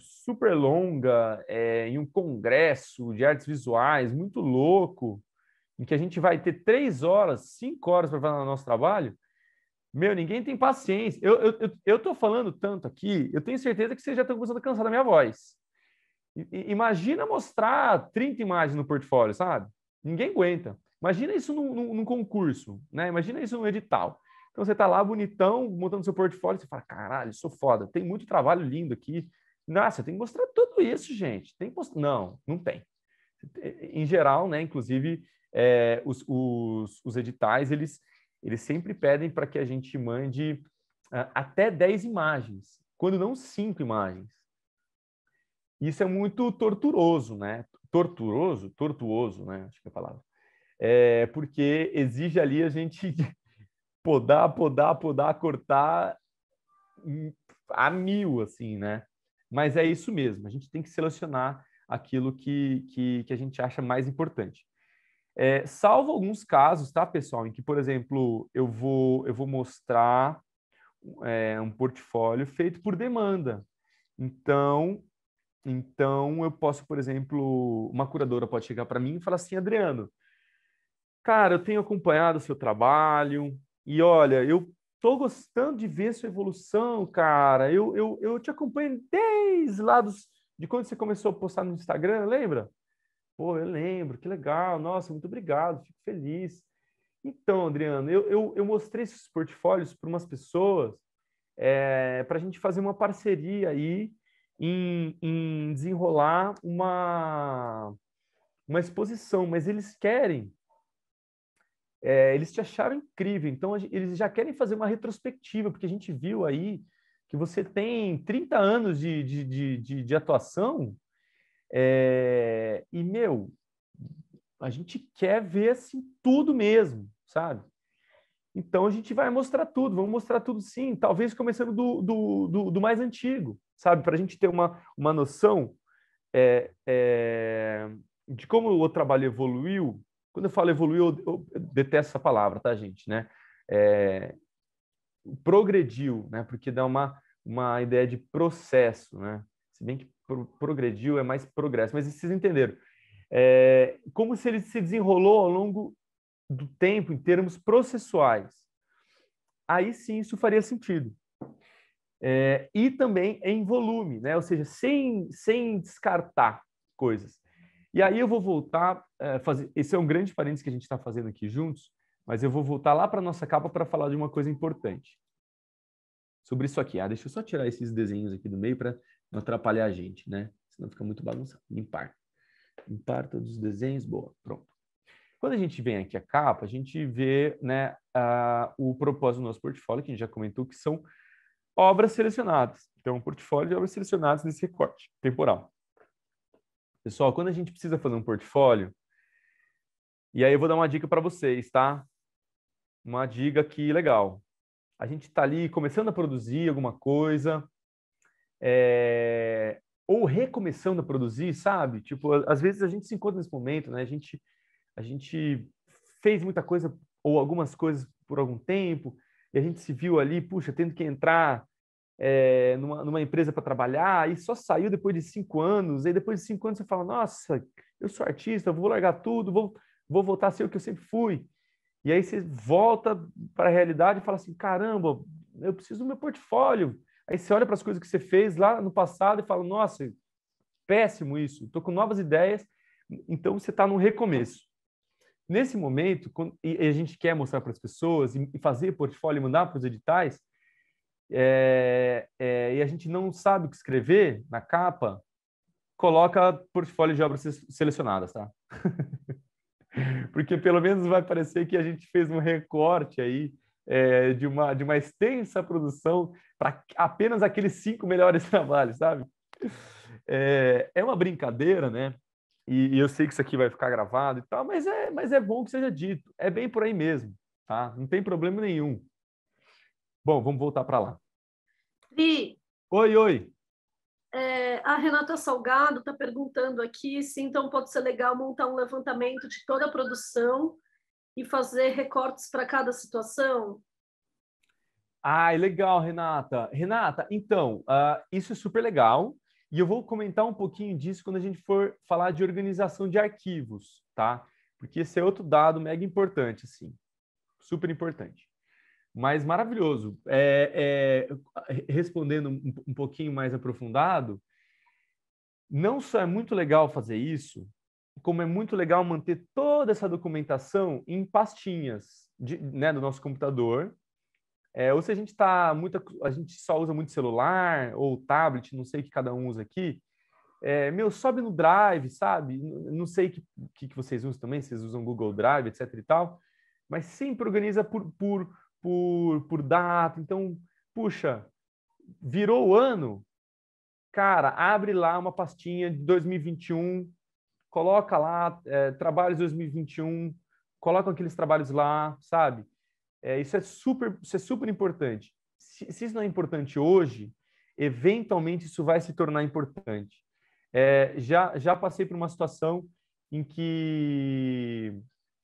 super longa é, em um congresso de artes visuais muito louco, em que a gente vai ter três horas, cinco horas para falar no nosso trabalho, meu, ninguém tem paciência. Eu, eu, eu tô falando tanto aqui, eu tenho certeza que vocês já estão começando a cansar da minha voz. I, imagina mostrar 30 imagens no portfólio, sabe? Ninguém aguenta. Imagina isso num, num, num concurso, né? Imagina isso num edital. Então você está lá bonitão, montando seu portfólio, você fala, caralho, sou foda, tem muito trabalho lindo aqui, nossa, tem que mostrar tudo isso, gente. Tem Não, não tem. Em geral, né, inclusive, é, os, os, os, editais, eles, eles sempre pedem para que a gente mande uh, até 10 imagens, quando não 5 imagens. Isso é muito torturoso, né? Torturoso? Tortuoso, né? Acho que é a palavra. É, porque exige ali a gente <laughs> podar, podar, podar, cortar hum, a mil, assim, né? Mas é isso mesmo, a gente tem que selecionar aquilo que, que, que a gente acha mais importante. É, salvo alguns casos, tá, pessoal, em que, por exemplo, eu vou, eu vou mostrar é, um portfólio feito por demanda. Então, então eu posso, por exemplo, uma curadora pode chegar para mim e falar assim, Adriano, cara, eu tenho acompanhado o seu trabalho e olha, eu Tô gostando de ver sua evolução, cara. Eu, eu, eu te acompanho desde lá dos, de quando você começou a postar no Instagram, lembra? Pô, eu lembro, que legal. Nossa, muito obrigado, fico feliz. Então, Adriano, eu, eu, eu mostrei esses portfólios para umas pessoas é, eh, para a gente fazer uma parceria aí em, em desenrolar uma, uma exposição, mas eles querem é, eles te acharam incrível. Então, gente, eles já querem fazer uma retrospectiva, porque a gente viu aí que você tem 30 anos de, de, de, de, de atuação é, e, meu, a gente quer ver assim, tudo mesmo, sabe? Então, a gente vai mostrar tudo, vamos mostrar tudo sim, talvez começando do, do, do, do mais antigo, sabe? Para a gente ter uma, uma noção é, é de como o trabalho evoluiu quando eu falo evoluir, eu, eu, detesto essa palavra, tá, gente? Né? É, progrediu, né? Porque dá uma, uma ideia de processo, né? Se bem que pro, progrediu é mais progresso, mas vocês entenderam. É, como se ele se desenrolou ao longo do tempo em termos processuais. Aí sim isso faria sentido. É, e também em volume, né? Ou seja, sem, sem descartar coisas. E aí eu vou voltar, é, fazer, esse é um grande parênteses que a gente está fazendo aqui juntos, mas eu vou voltar lá para nossa capa para falar de uma coisa importante. Sobre isso aqui. Ah, deixa eu só tirar esses desenhos aqui do meio para não atrapalhar a gente, né? Senão fica muito bagunçado. Limpar. Limpar todos os desenhos. Boa, pronto. Quando a gente vem aqui a capa, a gente vê né, a, o propósito do nosso portfólio, que a gente já comentou, que são obras selecionadas. Então, um portfólio de obras selecionadas nesse recorte temporal. Pessoal, quando a gente precisa fazer um portfólio, e aí eu vou dar uma dica para vocês, tá? Uma dica que legal. A gente está ali começando a produzir alguma coisa, é... ou recomeçando a produzir, sabe? Tipo, às vezes a gente se encontra nesse momento, né? A gente, a gente fez muita coisa ou algumas coisas por algum tempo, e a gente se viu ali, puxa, tendo que entrar é, numa, numa, empresa para trabalhar e só saiu depois de cinco anos. E depois de cinco anos você fala: Nossa, eu sou artista, vou largar tudo, vou, vou voltar a ser o que eu sempre fui. E aí você volta para a realidade e fala assim: Caramba, eu preciso do meu portfólio. Aí você olha para as coisas que você fez lá no passado e fala: Nossa, péssimo isso, estou com novas ideias. Então você está no recomeço. Nesse momento, quando, e a gente quer mostrar para as pessoas e fazer portfólio e mandar para os editais, é, é, e a gente não sabe o que escrever na capa, coloca portfólio de obras selecionadas, tá? <laughs> Porque pelo menos vai parecer que a gente fez um recorte aí é, de, uma, de uma extensa produção para apenas aqueles cinco melhores <laughs> trabalhos, sabe? É, é uma brincadeira, né? E, e, eu sei que isso aqui vai ficar gravado e tal, mas é, mas é bom que seja dito. É bem por aí mesmo, tá? Não tem problema nenhum. Bom, vamos voltar para lá. Pri. Oi, oi. É, a Renata Salgado está perguntando aqui se então pode ser legal montar um levantamento de toda a produção e fazer recortes para cada situação. Ai, legal, Renata. Renata, então, uh, isso é super legal. E eu vou comentar um pouquinho disso quando a gente for falar de organização de arquivos, tá? Porque esse é outro dado mega importante, assim. Super importante. Mas maravilhoso. É, é, respondendo um, um pouquinho mais aprofundado, não só é muito legal fazer isso, como é muito legal manter toda essa documentação em pastinhas de, né, do nosso computador. É, ou se a gente tá muito, a gente só usa muito celular ou tablet, não sei o que cada um usa aqui. É, meu, sobe no Drive, sabe? Não sei o que, que, que, vocês usam também, vocês usam Google Drive, etc e tal. Mas sempre organiza por, por por, por data. Então, puxa, virou o ano, cara, abre lá uma pastinha de 2021, coloca lá é, trabalhos 2021, coloca aqueles trabalhos lá, sabe? É, isso é super, isso é super importante. Se, se, isso não é importante hoje, eventualmente isso vai se tornar importante. É, já, já passei por uma situação em que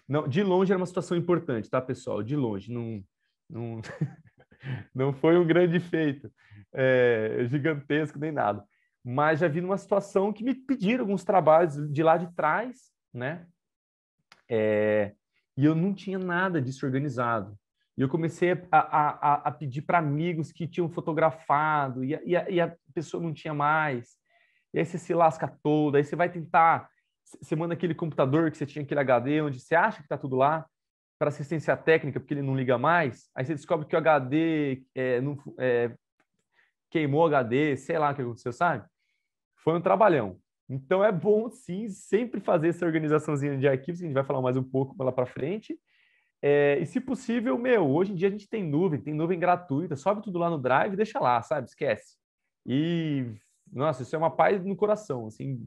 não, de longe era uma situação importante, tá, pessoal? De longe, não, não, <laughs> não foi um grande feito é, gigantesco nem nada. Mas já vi numa situação que me pediram alguns trabalhos de lá de trás, né? É, e eu não tinha nada disso organizado. E eu comecei a, a, a pedir para amigos que tinham fotografado e a, e, e a, pessoa não tinha mais. E aí você se lasca toda, aí você vai tentar. Você manda aquele computador que você tinha aquele HD, onde você acha que está tudo lá, para assistência técnica porque ele não liga mais, aí você descobre que o HD é, não, é, queimou o HD, sei lá o que aconteceu, sabe? Foi um trabalhão. Então é bom sim sempre fazer essa organizaçãozinha de arquivos, a gente vai falar mais um pouco lá para frente. É, e se possível, meu, hoje em dia a gente tem nuvem, tem nuvem gratuita, sobe tudo lá no Drive e deixa lá, sabe? Esquece. E, nossa, isso é uma paz no coração, assim,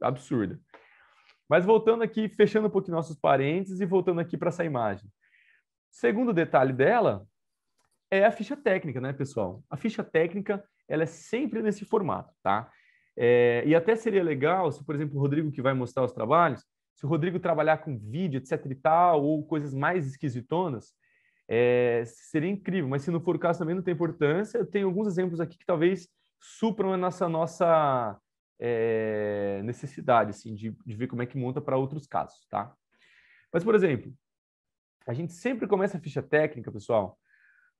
absurda. Mas voltando aqui, fechando um pouquinho nossos parênteses e voltando aqui para essa imagem. Segundo detalhe dela é a ficha técnica, né, pessoal? A ficha técnica, ela é sempre nesse formato, tá? É, e até seria legal se, por exemplo, o Rodrigo que vai mostrar os trabalhos, se o Rodrigo trabalhar com vídeo, etc e tal, ou coisas mais esquisitonas, é, seria incrível. Mas se não for o caso, também não tem importância. Eu tenho alguns exemplos aqui que talvez supram nossa nossa é, necessidade assim, de, de ver como é que monta para outros casos, tá? Mas, por exemplo, a gente sempre começa a ficha técnica, pessoal,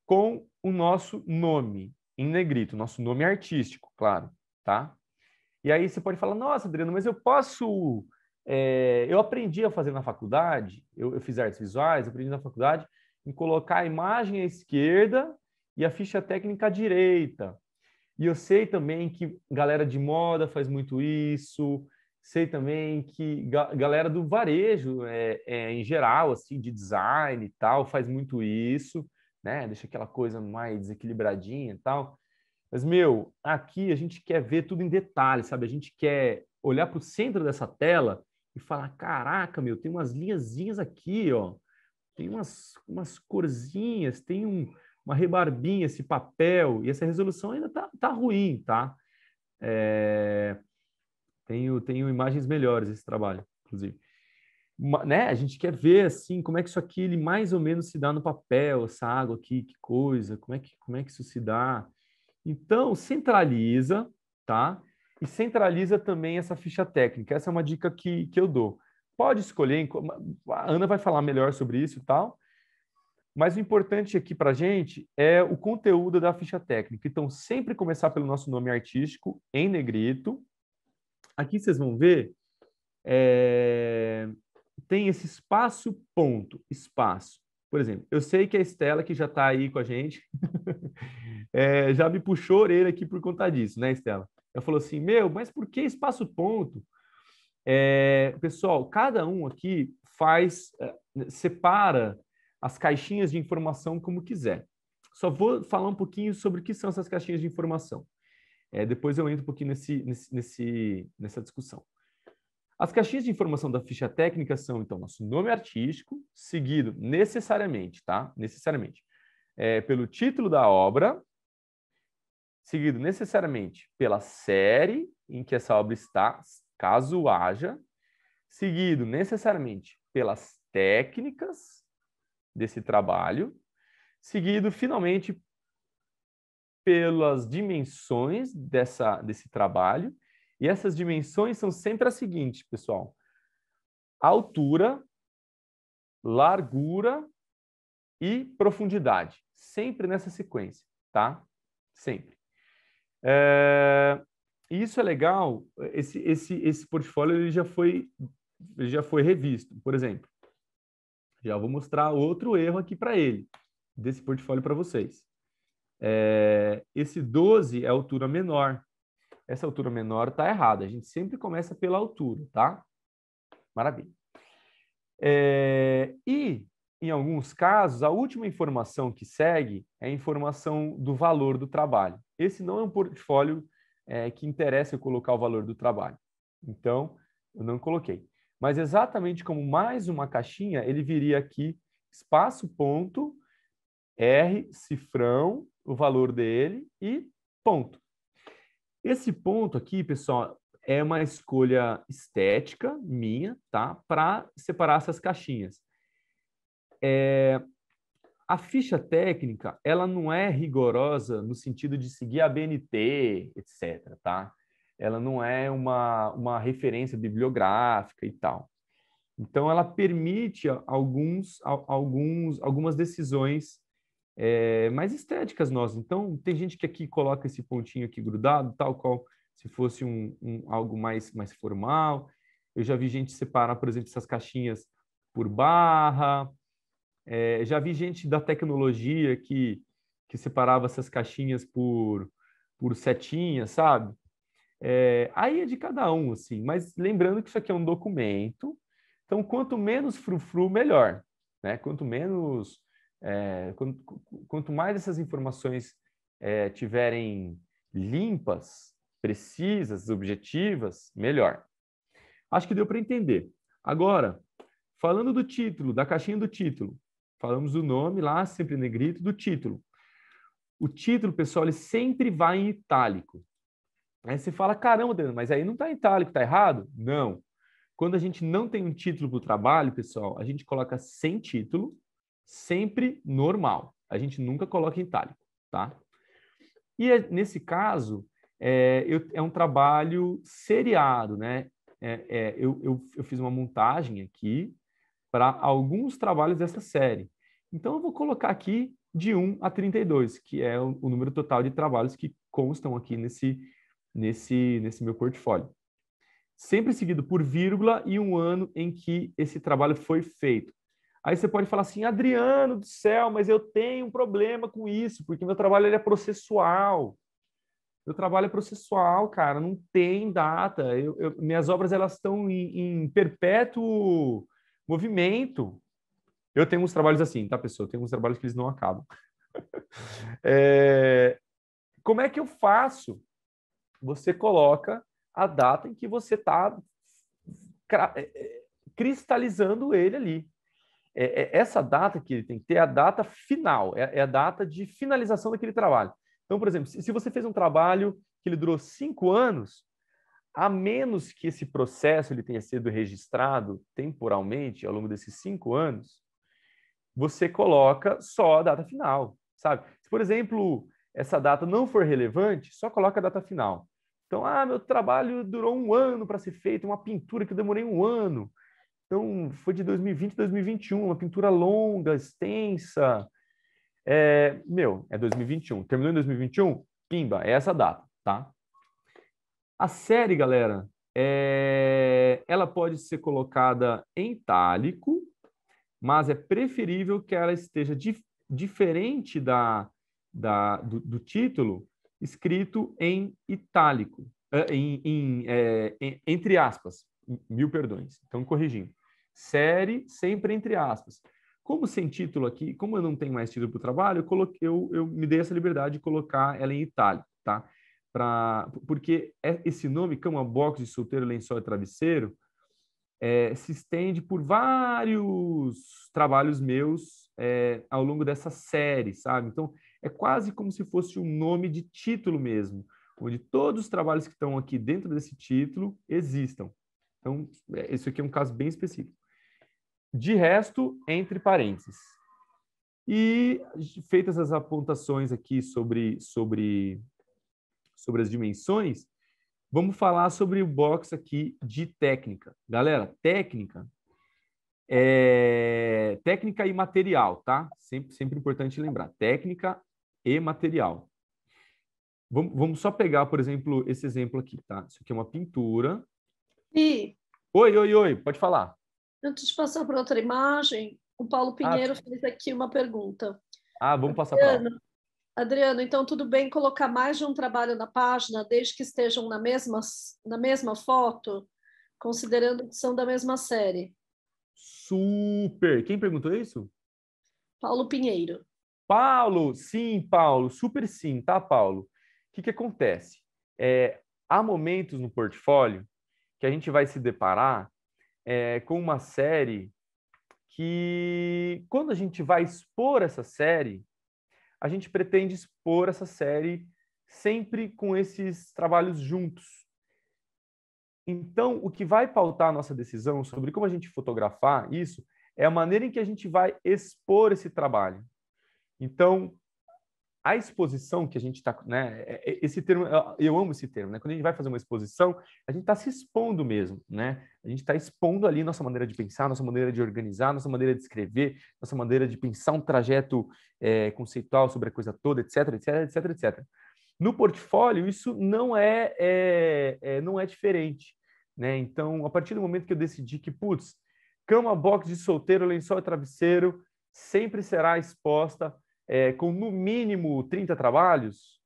com o nosso nome em negrito, nosso nome artístico, claro, tá? E aí você pode falar, nossa, Adriano, mas eu posso... É, eu aprendi a fazer na faculdade, eu, eu fiz artes visuais, aprendi na faculdade, em colocar a imagem à esquerda e a ficha técnica à direita. E eu sei também que galera de moda faz muito isso, sei também que ga galera do varejo, é, é, em geral, assim, de design e tal, faz muito isso, né? Deixa aquela coisa mais desequilibradinha e tal. Mas, meu, aqui a gente quer ver tudo em detalhe, sabe? A gente quer olhar para o centro dessa tela e falar: caraca, meu, tem umas linhazinhas aqui, ó. Tem umas, umas corzinhas, tem um, uma rebarbinha, esse papel, e essa resolução ainda tá, tá ruim, tá? É... Tenho, tenho imagens melhores esse trabalho, inclusive. Uma, né? A gente quer ver, assim, como é que isso aqui, ele mais ou menos se dá no papel, essa água aqui, que coisa, como é que, como é que isso se dá? Então, centraliza, tá? E centraliza também essa ficha técnica. Essa é uma dica que, que eu dou. Pode escolher, a Ana vai falar melhor sobre isso e tal, mas o importante aqui para a gente é o conteúdo da ficha técnica. Então, sempre começar pelo nosso nome artístico, em negrito. Aqui vocês vão ver, é... tem esse espaço, ponto, espaço. Por exemplo, eu sei que a Estela, que já está aí com a gente, <laughs> é, já me puxou a orelha aqui por conta disso, né, Estela? Ela falou assim, meu, mas por que espaço ponto? É... pessoal, cada um aqui faz, é, separa as caixinhas de informação como quiser. Só vou falar um pouquinho sobre o que são essas caixinhas de informação. É, depois eu entro um pouquinho nesse, nesse, nesse, nessa discussão. As caixinhas de informação da ficha técnica são, então, nosso nome artístico, seguido necessariamente, tá? Necessariamente. É, pelo título da obra, seguido necessariamente pela série em que essa obra está, caso haja, seguido necessariamente pelas técnicas desse trabalho, seguido finalmente pelas dimensões dessa, desse trabalho. E essas dimensões são sempre as seguintes, pessoal: altura, largura e profundidade. Sempre nessa sequência, tá? Sempre. É... Isso é legal. Esse, esse, esse portfólio ele já foi ele já foi revisto. Por exemplo, já vou mostrar outro erro aqui para ele, desse portfólio para vocês. É, esse 12 é altura menor. Essa altura menor está errada. A gente sempre começa pela altura, tá? Maravilha. É, e, em alguns casos, a última informação que segue é a informação do valor do trabalho. Esse não é um portfólio é, que interessa eu colocar o valor do trabalho. Então, eu não coloquei. Mas exatamente como mais uma caixinha, ele viria aqui, espaço, ponto, R, cifrão, o valor dele e ponto. Esse ponto aqui, pessoal, é uma escolha estética minha, tá? Para separar essas caixinhas. É... A ficha técnica, ela não é rigorosa no sentido de seguir a BNT, etc, tá? ela não é uma, uma referência bibliográfica e tal. Então, ela permite alguns, alguns, algumas decisões é, mais estéticas nós Então, tem gente que aqui coloca esse pontinho aqui grudado, tal qual se fosse um, um, algo mais, mais formal. Eu já vi gente separar, por exemplo, essas caixinhas por barra. É, já vi gente da tecnologia que, que separava essas caixinhas por, por setinha, sabe? É, aí é de cada um, assim, mas lembrando que isso aqui é um documento, então quanto menos frufru, melhor. Né? Quanto menos, é, eh, quanto, quanto, mais essas informações é, tiverem limpas, precisas, objetivas, melhor. Acho que deu para entender. Agora, falando do título, da caixinha do título, falamos o nome lá, sempre negrito, do título. O título, pessoal, ele sempre vai em itálico. Aí você fala, caramba, mas aí não está itálico, está errado? Não. Quando a gente não tem um título para o trabalho, pessoal, a gente coloca sem título, sempre normal. A gente nunca coloca em itálico, tá? E é, nesse caso, é, eu, é um trabalho seriado, né? É, é, eu, eu, eu fiz uma montagem aqui para alguns trabalhos dessa série. Então, eu vou colocar aqui de 1 a 32, que é o, o número total de trabalhos que constam aqui nesse nesse, nesse meu portfólio. Sempre seguido por vírgula e um ano em que esse trabalho foi feito. Aí você pode falar assim, Adriano do céu, mas eu tenho um problema com isso, porque meu trabalho ele é processual. Meu trabalho é processual, cara, não tem data. Eu, eu, minhas obras elas estão em, em, perpétuo movimento. Eu tenho uns trabalhos assim, tá, pessoal? Eu tenho uns trabalhos que eles não acabam. <laughs> é, como é que eu faço? você coloca a data em que você está é, é, cristalizando ele ali. É, é, essa data que ele tem que ter é a data final, é, é a data de finalização daquele trabalho. Então, por exemplo, se, se você fez um trabalho que ele durou cinco anos, a menos que esse processo ele tenha sido registrado temporalmente ao longo desses cinco anos, você coloca só a data final, sabe? Se, por exemplo, essa data não for relevante, só coloca a data final. Então, ah, meu trabalho durou um ano para ser feito, uma pintura que eu demorei um ano. Então, foi de 2020 a 2021, uma pintura longa, extensa. É, meu, é 2021. Terminou em 2021? Pimba, é essa data, tá? A série, galera, é... ela pode ser colocada em itálico, mas é preferível que ela esteja dif... diferente da da, do, do título escrito em itálico, eh, em, em, é, eh, em, entre aspas, mil perdões. Então, corrigindo. Série sempre entre aspas. Como sem título aqui, como eu não tenho mais título para o trabalho, eu, coloquei, eu, eu me dei essa liberdade de colocar ela em itálico, tá? Pra, porque é, esse nome, cama, box solteiro, lençol e travesseiro, é, se estende por vários trabalhos meus é, ao longo dessa série, sabe? Então, é quase como se fosse um nome de título mesmo, onde todos os trabalhos que estão aqui dentro desse título existam. Então, é, esse aqui é um caso bem específico. De resto, entre parênteses. E feitas as apontações aqui sobre, sobre, sobre as dimensões, vamos falar sobre o box aqui de técnica. Galera, técnica é técnica e material, tá? Sempre, sempre importante lembrar. Técnica e material. Vamos, só pegar, por exemplo, esse exemplo aqui, tá? Isso aqui é uma pintura. E... Oi, oi, oi, pode falar. Antes de passar para outra imagem, o Paulo ah, Pinheiro ah, fez aqui uma pergunta. Ah, vamos passar para lá. Adriano, então tudo bem colocar mais de um trabalho na página, desde que estejam na mesma, na mesma foto, considerando que são da mesma série? Super! Quem perguntou isso? Paulo Pinheiro. Paulo, sim, Paulo, super sim, tá, Paulo? O que, que acontece? É, há momentos no portfólio que a gente vai se deparar é, com uma série que, quando a gente vai expor essa série, a gente pretende expor essa série sempre com esses trabalhos juntos. Então, o que vai pautar a nossa decisão sobre como a gente fotografar isso é a maneira em que a gente vai expor esse trabalho. Então, a exposição que a gente está, né? É, é, esse termo, eu amo esse termo, né? Quando a gente vai fazer uma exposição, a gente está se expondo mesmo, né? A gente está expondo ali nossa maneira de pensar, nossa maneira de organizar, nossa maneira de escrever, nossa maneira de pensar um trajeto é, conceitual sobre a coisa toda, etc, etc, etc, etc. No portfólio, isso não é, é, é não é diferente, né? Então, a partir do momento que eu decidi que, putz, cama, box de solteiro, lençol e travesseiro sempre será exposta é, com no mínimo 30 trabalhos,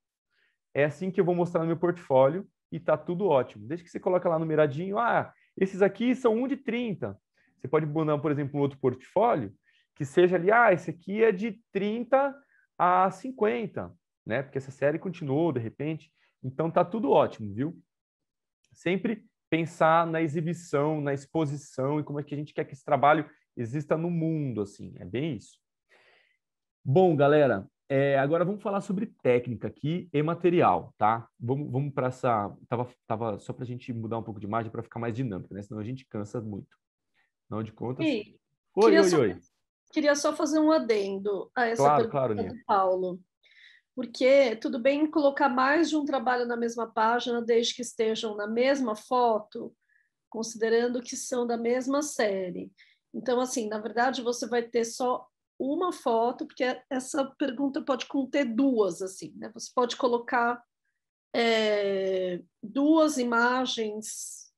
é assim que eu vou mostrar no meu portfólio e tá tudo ótimo. Desde que você coloca lá numeradinho, ah, esses aqui são um de 30. Você pode mandar, por exemplo, um outro portfólio que seja ali, ah, esse aqui é de 30 a 50, né? Porque essa série continuou de repente. Então tá tudo ótimo, viu? Sempre pensar na exibição, na exposição e como é que a gente quer que esse trabalho exista no mundo, assim. É bem isso. Bom, galera, é, agora vamos falar sobre técnica aqui e material, tá? Vamos, vamos para essa. Tava, tava só para a gente mudar um pouco de imagem para ficar mais dinâmica, né? Senão a gente cansa muito. Não de contas. E, oi, queria oi, só, oi. Queria só fazer um adendo a essa claro, pergunta claro, do Paulo. Porque tudo bem colocar mais de um trabalho na mesma página, desde que estejam na mesma foto, considerando que são da mesma série. Então, assim, na verdade, você vai ter só uma foto, porque essa pergunta pode conter duas, assim, né? Você pode colocar é, duas imagens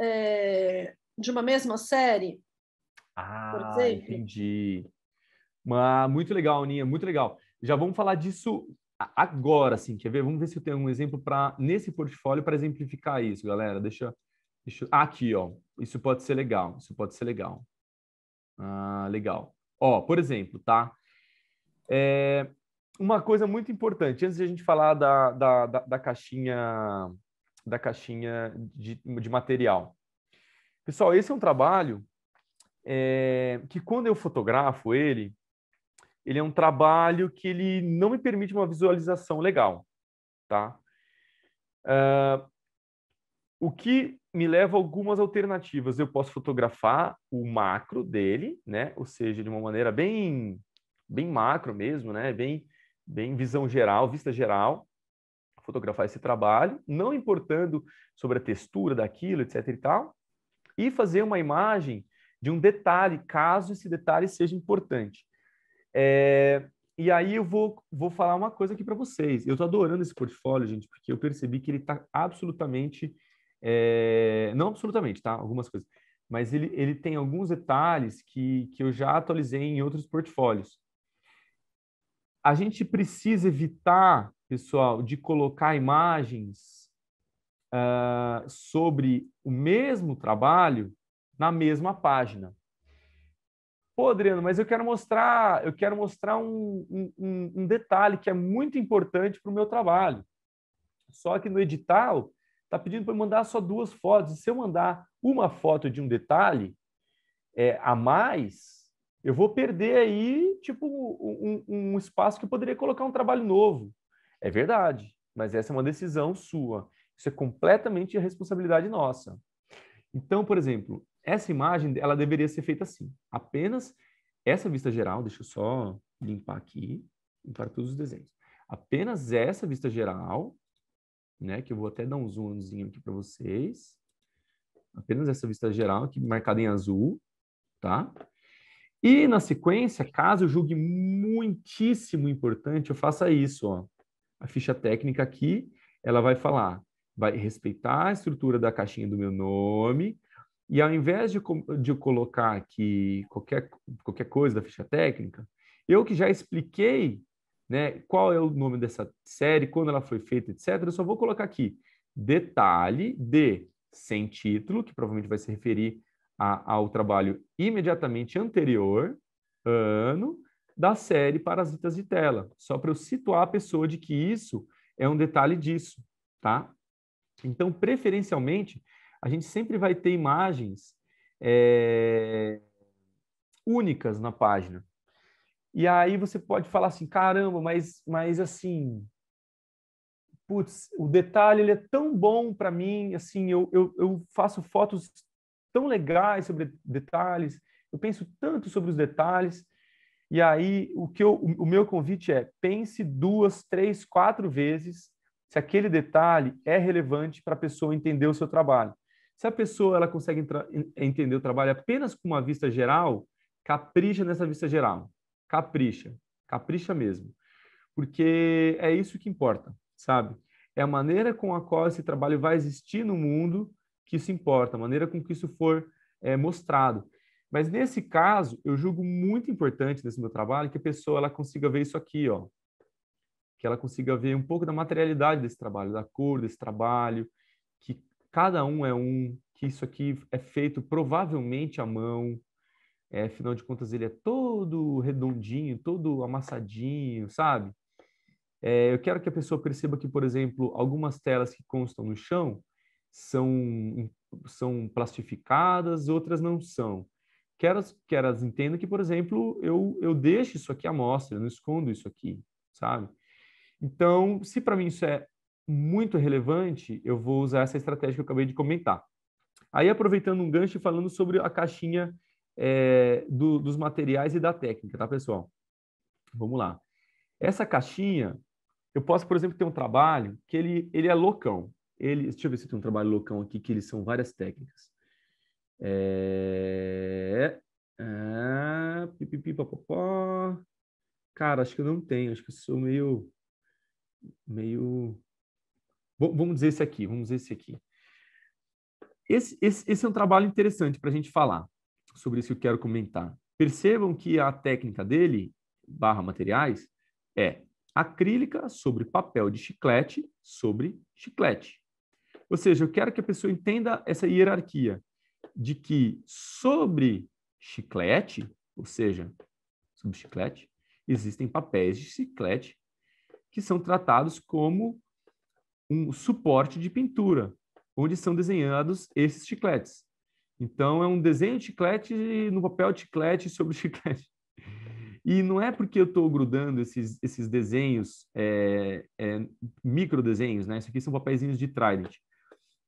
é, de uma mesma série. Ah, por exemplo. entendi. ah muito legal, Aninha, muito legal. Já vamos falar disso agora, assim, quer ver? Vamos ver se eu tenho um exemplo para nesse portfólio para exemplificar isso, galera. Deixa, deixa... aqui, ó. Isso pode ser legal, isso pode ser legal. Ah, legal. Ó, por exemplo, tá? É, uma coisa muito importante, antes de a gente falar da, da, da, da caixinha da caixinha de, de, material. Pessoal, esse é um trabalho é, que quando eu fotografo ele, ele é um trabalho que ele não me permite uma visualização legal, tá? Uh, o que me leva a algumas alternativas. Eu posso fotografar o macro dele, né? Ou seja, de uma maneira bem bem macro mesmo, né? Bem bem visão geral, vista geral, fotografar esse trabalho, não importando sobre a textura daquilo, etc e tal, e fazer uma imagem de um detalhe, caso esse detalhe seja importante. É, e aí eu vou, vou falar uma coisa aqui para vocês. Eu estou adorando esse portfólio, gente, porque eu percebi que ele está absolutamente é, não absolutamente, tá? Algumas coisas. Mas ele, ele tem alguns detalhes que, que eu já atualizei em outros portfólios. A gente precisa evitar, pessoal, de colocar imagens uh, sobre o mesmo trabalho na mesma página. Pô, Adriano, mas eu quero mostrar, eu quero mostrar um, um, um detalhe que é muito importante para o meu trabalho. Só que no edital está pedindo para mandar só duas fotos. E se eu mandar uma foto de um detalhe é, a mais, eu vou perder aí tipo um, um, espaço que eu poderia colocar um trabalho novo. É verdade, mas essa é uma decisão sua. Isso é completamente a responsabilidade nossa. Então, por exemplo, essa imagem ela deveria ser feita assim, apenas essa vista geral. Deixa eu só limpar aqui, limpar todos os desenhos. Apenas essa vista geral né? Que eu vou até dar um zoomzinho aqui para vocês. Apenas essa vista geral aqui marcada em azul, tá? E na sequência, caso eu julgue muitíssimo importante, eu faça isso, ó. A ficha técnica aqui, ela vai falar, vai respeitar a estrutura da caixinha do meu nome, e ao invés de, de eu colocar aqui qualquer, qualquer coisa da ficha técnica, eu que já expliquei né? Qual é o nome dessa série, quando ela foi feita, etc. Eu só vou colocar aqui detalhe de sem título, que provavelmente vai se referir a, ao trabalho imediatamente anterior, ano, da série Parasitas de Tela, só para eu situar a pessoa de que isso é um detalhe disso, tá? Então, preferencialmente, a gente sempre vai ter imagens é, únicas na página. E aí você pode falar assim, caramba, mas, mas assim, putz, o detalhe ele é tão bom para mim, assim, eu, eu, eu, faço fotos tão legais sobre detalhes, eu penso tanto sobre os detalhes, e aí o que eu, o meu convite é, pense duas, três, quatro vezes se aquele detalhe é relevante para a pessoa entender o seu trabalho. Se a pessoa ela consegue entender o trabalho apenas com uma vista geral, capricha nessa vista geral capricha, capricha mesmo. Porque é isso que importa, sabe? É a maneira com a qual esse trabalho vai existir no mundo que isso importa, a maneira com que isso for é, mostrado. Mas nesse caso, eu julgo muito importante nesse meu trabalho que a pessoa ela consiga ver isso aqui, ó. Que ela consiga ver um pouco da materialidade desse trabalho, da cor desse trabalho, que cada um é um, que isso aqui é feito provavelmente à mão, é, afinal de contas, ele é todo redondinho, todo amassadinho, sabe? É, eu quero que a pessoa perceba que, por exemplo, algumas telas que constam no chão são, hum, são plastificadas, outras não são. Quero que elas entendam que, por exemplo, eu, eu deixo isso aqui à mostra, eu não escondo isso aqui, sabe? Então, se para mim isso é muito relevante, eu vou usar essa estratégia que eu acabei de comentar. Aí, aproveitando um gancho, falando sobre a caixinha é, do, dos materiais e da técnica, tá, pessoal? Vamos lá. Essa caixinha, eu posso, por exemplo, ter um trabalho que ele, ele é loucão. Ele, deixa eu ver se tem um trabalho loucão aqui, que eles são várias técnicas. É... Eh, é... Ah, pipipipopopó. Cara, acho que eu não tenho, acho que eu sou meio. meio. vamos dizer esse aqui, vamos dizer esse aqui. Esse, esse, esse é um trabalho interessante para a gente falar sobre isso que eu quero comentar. Percebam que a técnica dele, barra materiais, é acrílica sobre papel de chiclete sobre chiclete. Ou seja, eu quero que a pessoa entenda essa hierarquia de que sobre chiclete, ou seja, sobre chiclete, existem papéis de chiclete que são tratados como um suporte de pintura, onde são desenhados esses chicletes. Então, é um desenho de chiclete no papel de chiclete sobre chiclete. E não é porque eu estou grudando esses, esses desenhos, é, é, micro desenhos, né? Isso aqui são papeizinhos de trident.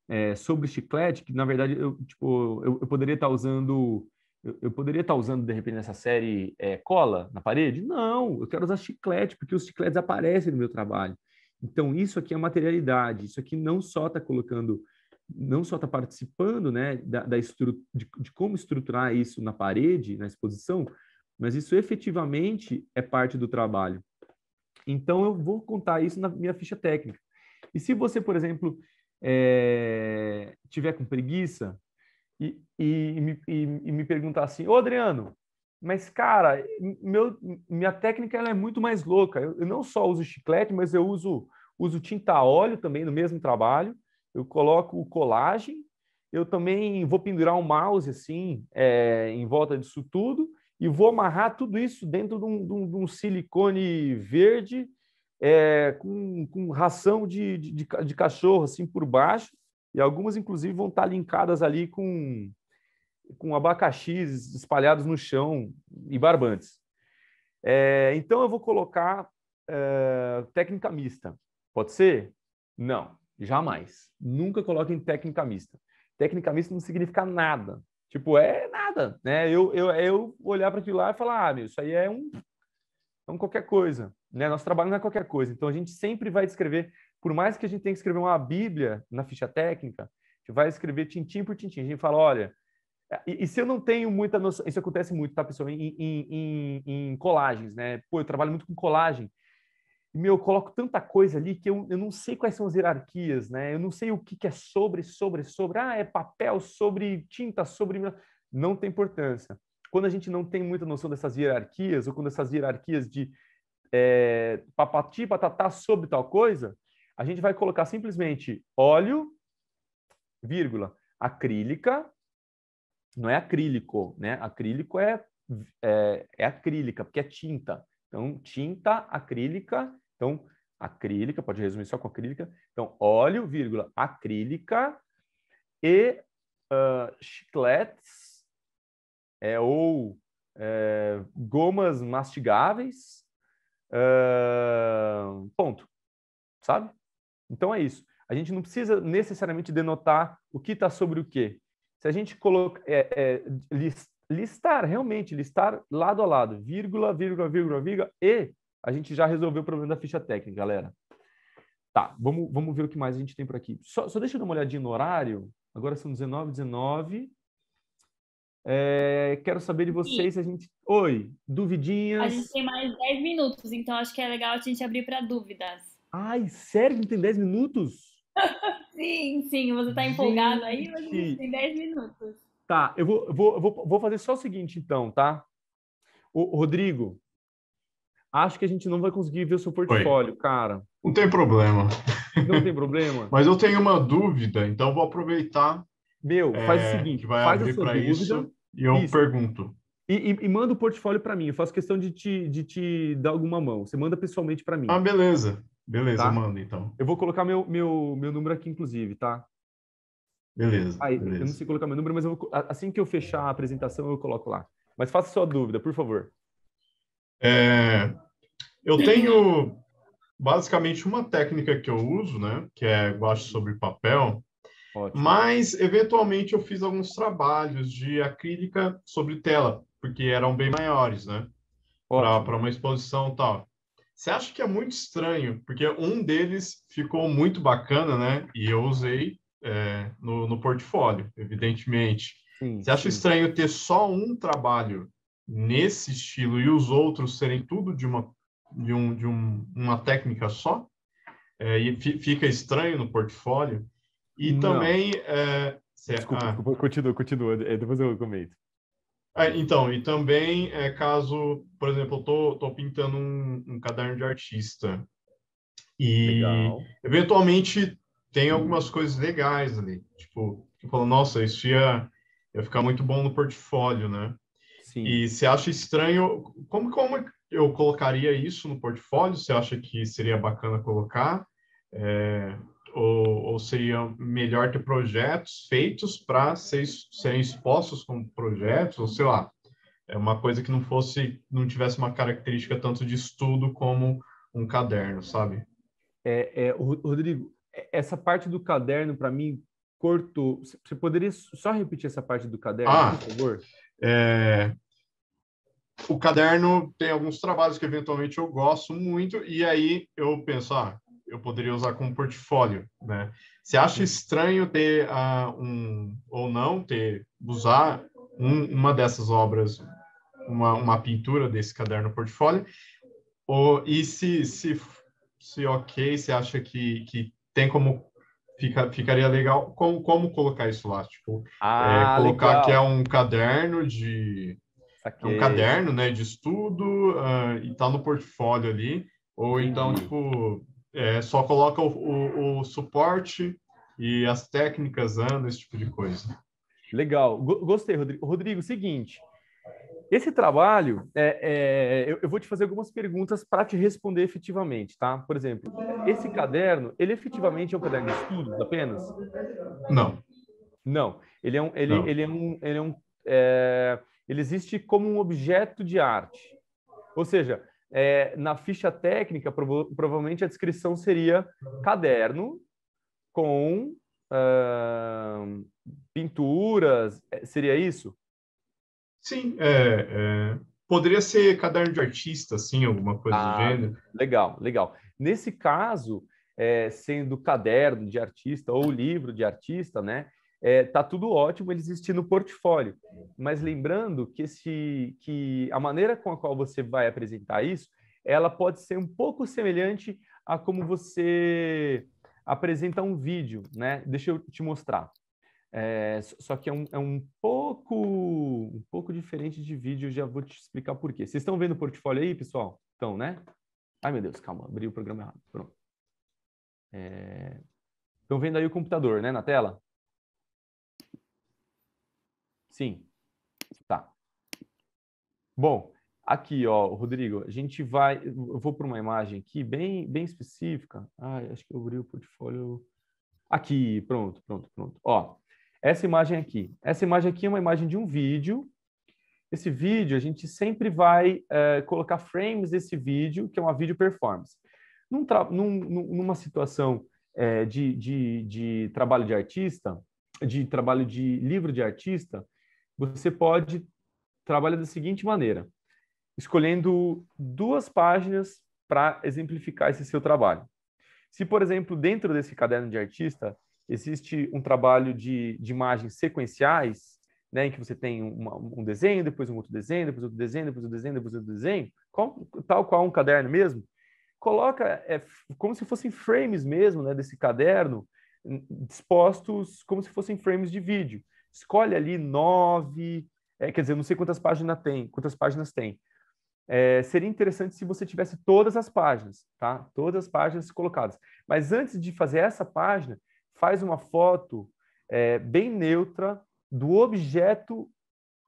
É, sobre chiclete, que na verdade eu, tipo, eu, eu poderia estar tá usando, eu, poderia estar tá usando de repente nessa série é, cola na parede? Não, eu quero usar chiclete, porque os chicletes aparecem no meu trabalho. Então isso aqui é materialidade, isso aqui não só está colocando não só está participando né, da, da estru, de, de, como estruturar isso na parede, na exposição, mas isso efetivamente é parte do trabalho. Então, eu vou contar isso na minha ficha técnica. E se você, por exemplo, é, tiver com preguiça e, e, e, e me perguntar assim, ô Adriano, mas, cara, meu, minha técnica ela é muito mais louca. Eu, eu não só uso chiclete, mas eu uso, uso tinta a óleo também no mesmo trabalho eu coloco o colagem, eu também vou pendurar um mouse assim é, em volta disso tudo e vou amarrar tudo isso dentro de um, de um, de um silicone verde é, com, com, ração de, de, cachorro assim por baixo e algumas inclusive vão estar linkadas ali com com abacaxis espalhados no chão e barbantes. É, então eu vou colocar é, técnica mista. Pode ser? Não. Jamais. Nunca coloquem técnica mista. Técnica mista não significa nada. Tipo, é nada, né? Eu, eu, é eu olhar para aquilo lá e falar, ah, meu, isso aí é um, é um qualquer coisa, né? Nosso trabalho não é qualquer coisa. Então, a gente sempre vai descrever, por mais que a gente tenha que escrever uma bíblia na ficha técnica, a gente vai escrever tintim por tintim. A gente fala, olha, e, e se eu não tenho muita noção, isso acontece muito, tá, pessoal, em, em, em, em colagens, né? Pô, eu trabalho muito com colagem e meu, eu coloco tanta coisa ali que eu, eu não sei quais são as hierarquias, né? Eu não sei o que, que é sobre, sobre, sobre. Ah, é papel, sobre tinta, sobre. Não tem importância. Quando a gente não tem muita noção dessas hierarquias, ou quando essas hierarquias de é, papati, patatá, sobre tal coisa, a gente vai colocar simplesmente óleo, vírgula, acrílica, não é acrílico, né? Acrílico é, é, é acrílica, porque é tinta. Então, tinta acrílica. Então, acrílica, pode resumir só com acrílica. Então, óleo, vírgula, acrílica e uh, chicletes é, ou é, gomas mastigáveis. Uh, ponto. Sabe? Então é isso. A gente não precisa necessariamente denotar o que está sobre o quê. Se a gente coloca, é, é, listar, realmente, listar lado a lado, vírgula, vírgula, vírgula, vírgula, e a gente já resolveu o problema da ficha técnica, galera. Tá, vamos, vamos ver o que mais a gente tem por aqui. Só, só deixa eu dar uma olhadinha no horário. Agora são 19, 19. É, quero saber de vocês se a gente. Oi, duvidinhas. A gente tem mais 10 minutos, então acho que é legal a gente abrir para dúvidas. Ai, sério que tem 10 minutos? <laughs> sim, sim, você está empolgado aí, mas a gente tem 10 minutos. Tá, eu vou, vou, vou, vou fazer só o seguinte, então, tá? O, Rodrigo, acho que a gente não vai conseguir ver o seu portfólio, Oi. cara. Não tem problema. Não tem problema. <laughs> Mas eu tenho uma dúvida, então vou aproveitar. Meu, é, faz é, o seguinte, vai faz abrir para isso e eu isso. pergunto. E, e, e, manda o portfólio para mim. Eu faço questão de te, de te dar alguma mão. Você manda pessoalmente para mim. Ah, beleza. Beleza, tá? manda então. Eu vou colocar meu, meu, meu número aqui, inclusive, tá? Beleza, Aí, beleza. Eu não sei colocar meu número, mas vou, assim que eu fechar a apresentação, eu coloco lá. Mas faça sua dúvida, por favor. É, eu tenho basicamente uma técnica que eu uso, né? Que é guache sobre papel. Ótimo. Mas, eventualmente, eu fiz alguns trabalhos de acrílica sobre tela, porque eram bem maiores, né? Para uma exposição tal. Você acha que é muito estranho? Porque um deles ficou muito bacana, né? E eu usei é, no, no, portfólio, evidentemente. Sim, Você acha sim. estranho ter só um trabalho nesse estilo e os outros serem tudo de uma, de um, de um, uma técnica só? É, e fica estranho no portfólio? E Não. também... É, desculpa, ah, continua, continua, é, depois eu comento. É, então, e também é, caso, por exemplo, eu tô, tô pintando um, um caderno de artista e Legal. eventualmente tem algumas coisas legais ali. Tipo, eu falou, nossa, isso ia, ia ficar muito bom no portfólio, né? Sim. E você acha estranho, como, como eu colocaria isso no portfólio? Você acha que seria bacana colocar? É, ou, ou, seria melhor ter projetos feitos para ser, serem expostos como projetos? Ou sei lá, é uma coisa que não fosse, não tivesse uma característica tanto de estudo como um caderno, sabe? É, é Rodrigo, é, essa parte do caderno, para mim, cortou. Você poderia só repetir essa parte do caderno, ah, por favor? É... O caderno tem alguns trabalhos que eventualmente eu gosto muito, e aí eu penso, ah, eu poderia usar como portfólio, né? Você acha estranho ter uh, um ou não ter usar um, uma dessas obras, uma, uma pintura desse caderno portfólio? Ou e se se se ok, você acha que que tem como fica, ficaria legal como, como colocar isso lá, tipo, ah, é, colocar legal. que é um caderno de é um caderno, né, de estudo uh, e tá no portfólio ali, ou então tipo é, só coloca o, o, o, suporte e as técnicas, ano, esse tipo de coisa. Legal, gostei, Rodrigo. Rodrigo, seguinte, esse trabalho, é, é, eu, eu, vou te fazer algumas perguntas para te responder efetivamente, tá? Por exemplo, esse caderno, ele efetivamente é um caderno de estudos apenas? Não. Não. Ele é um, ele, ele é um, ele é um, é, ele existe como um objeto de arte. Ou seja, é, na ficha técnica, provavelmente a descrição seria caderno com uh, pinturas, é, seria isso? Sim, é, é, poderia ser caderno de artista, assim, alguma coisa ah, do gênero. Legal, legal. Nesse caso, é, sendo caderno de artista ou livro de artista, né? É, tá tudo ótimo ele existir no portfólio, mas lembrando que, esse, que a maneira com a qual você vai apresentar isso, ela pode ser um pouco semelhante a como você apresenta um vídeo, né? Deixa eu te mostrar. É, só que é um, é um pouco um pouco diferente de vídeo, já vou te explicar por quê. Vocês estão vendo o portfólio aí, pessoal? Então, né? Ai, meu Deus, calma, abri o programa errado. Pronto. É... Estão vendo aí o computador, né, na tela? Sim. Tá. Bom, aqui, ó, Rodrigo, a gente vai. Eu vou para uma imagem aqui bem, bem específica. Ai, acho que eu abri o portfólio. Aqui, pronto, pronto, pronto. Ó, essa imagem aqui. Essa imagem aqui é uma imagem de um vídeo. Esse vídeo, a gente sempre vai é, colocar frames desse vídeo, que é uma vídeo performance. Num num, numa situação é, de, de, de trabalho de artista, de trabalho de livro de artista, você pode trabalhar da seguinte maneira, escolhendo duas páginas para exemplificar esse seu trabalho. Se, por exemplo, dentro desse caderno de artista, existe um trabalho de, de imagens sequenciais, né, em que você tem uma, um desenho, depois um outro desenho, depois outro desenho, depois outro desenho, depois outro desenho, qual, tal qual um caderno mesmo. Coloca é, como se fossem frames mesmo né, desse caderno, dispostos como se fossem frames de vídeo. Escolhe ali nove, é, quer dizer, não sei quantas páginas tem, quantas páginas tem. É, seria interessante se você tivesse todas as páginas, tá? Todas as páginas colocadas. Mas antes de fazer essa página, faz uma foto é, bem neutra do objeto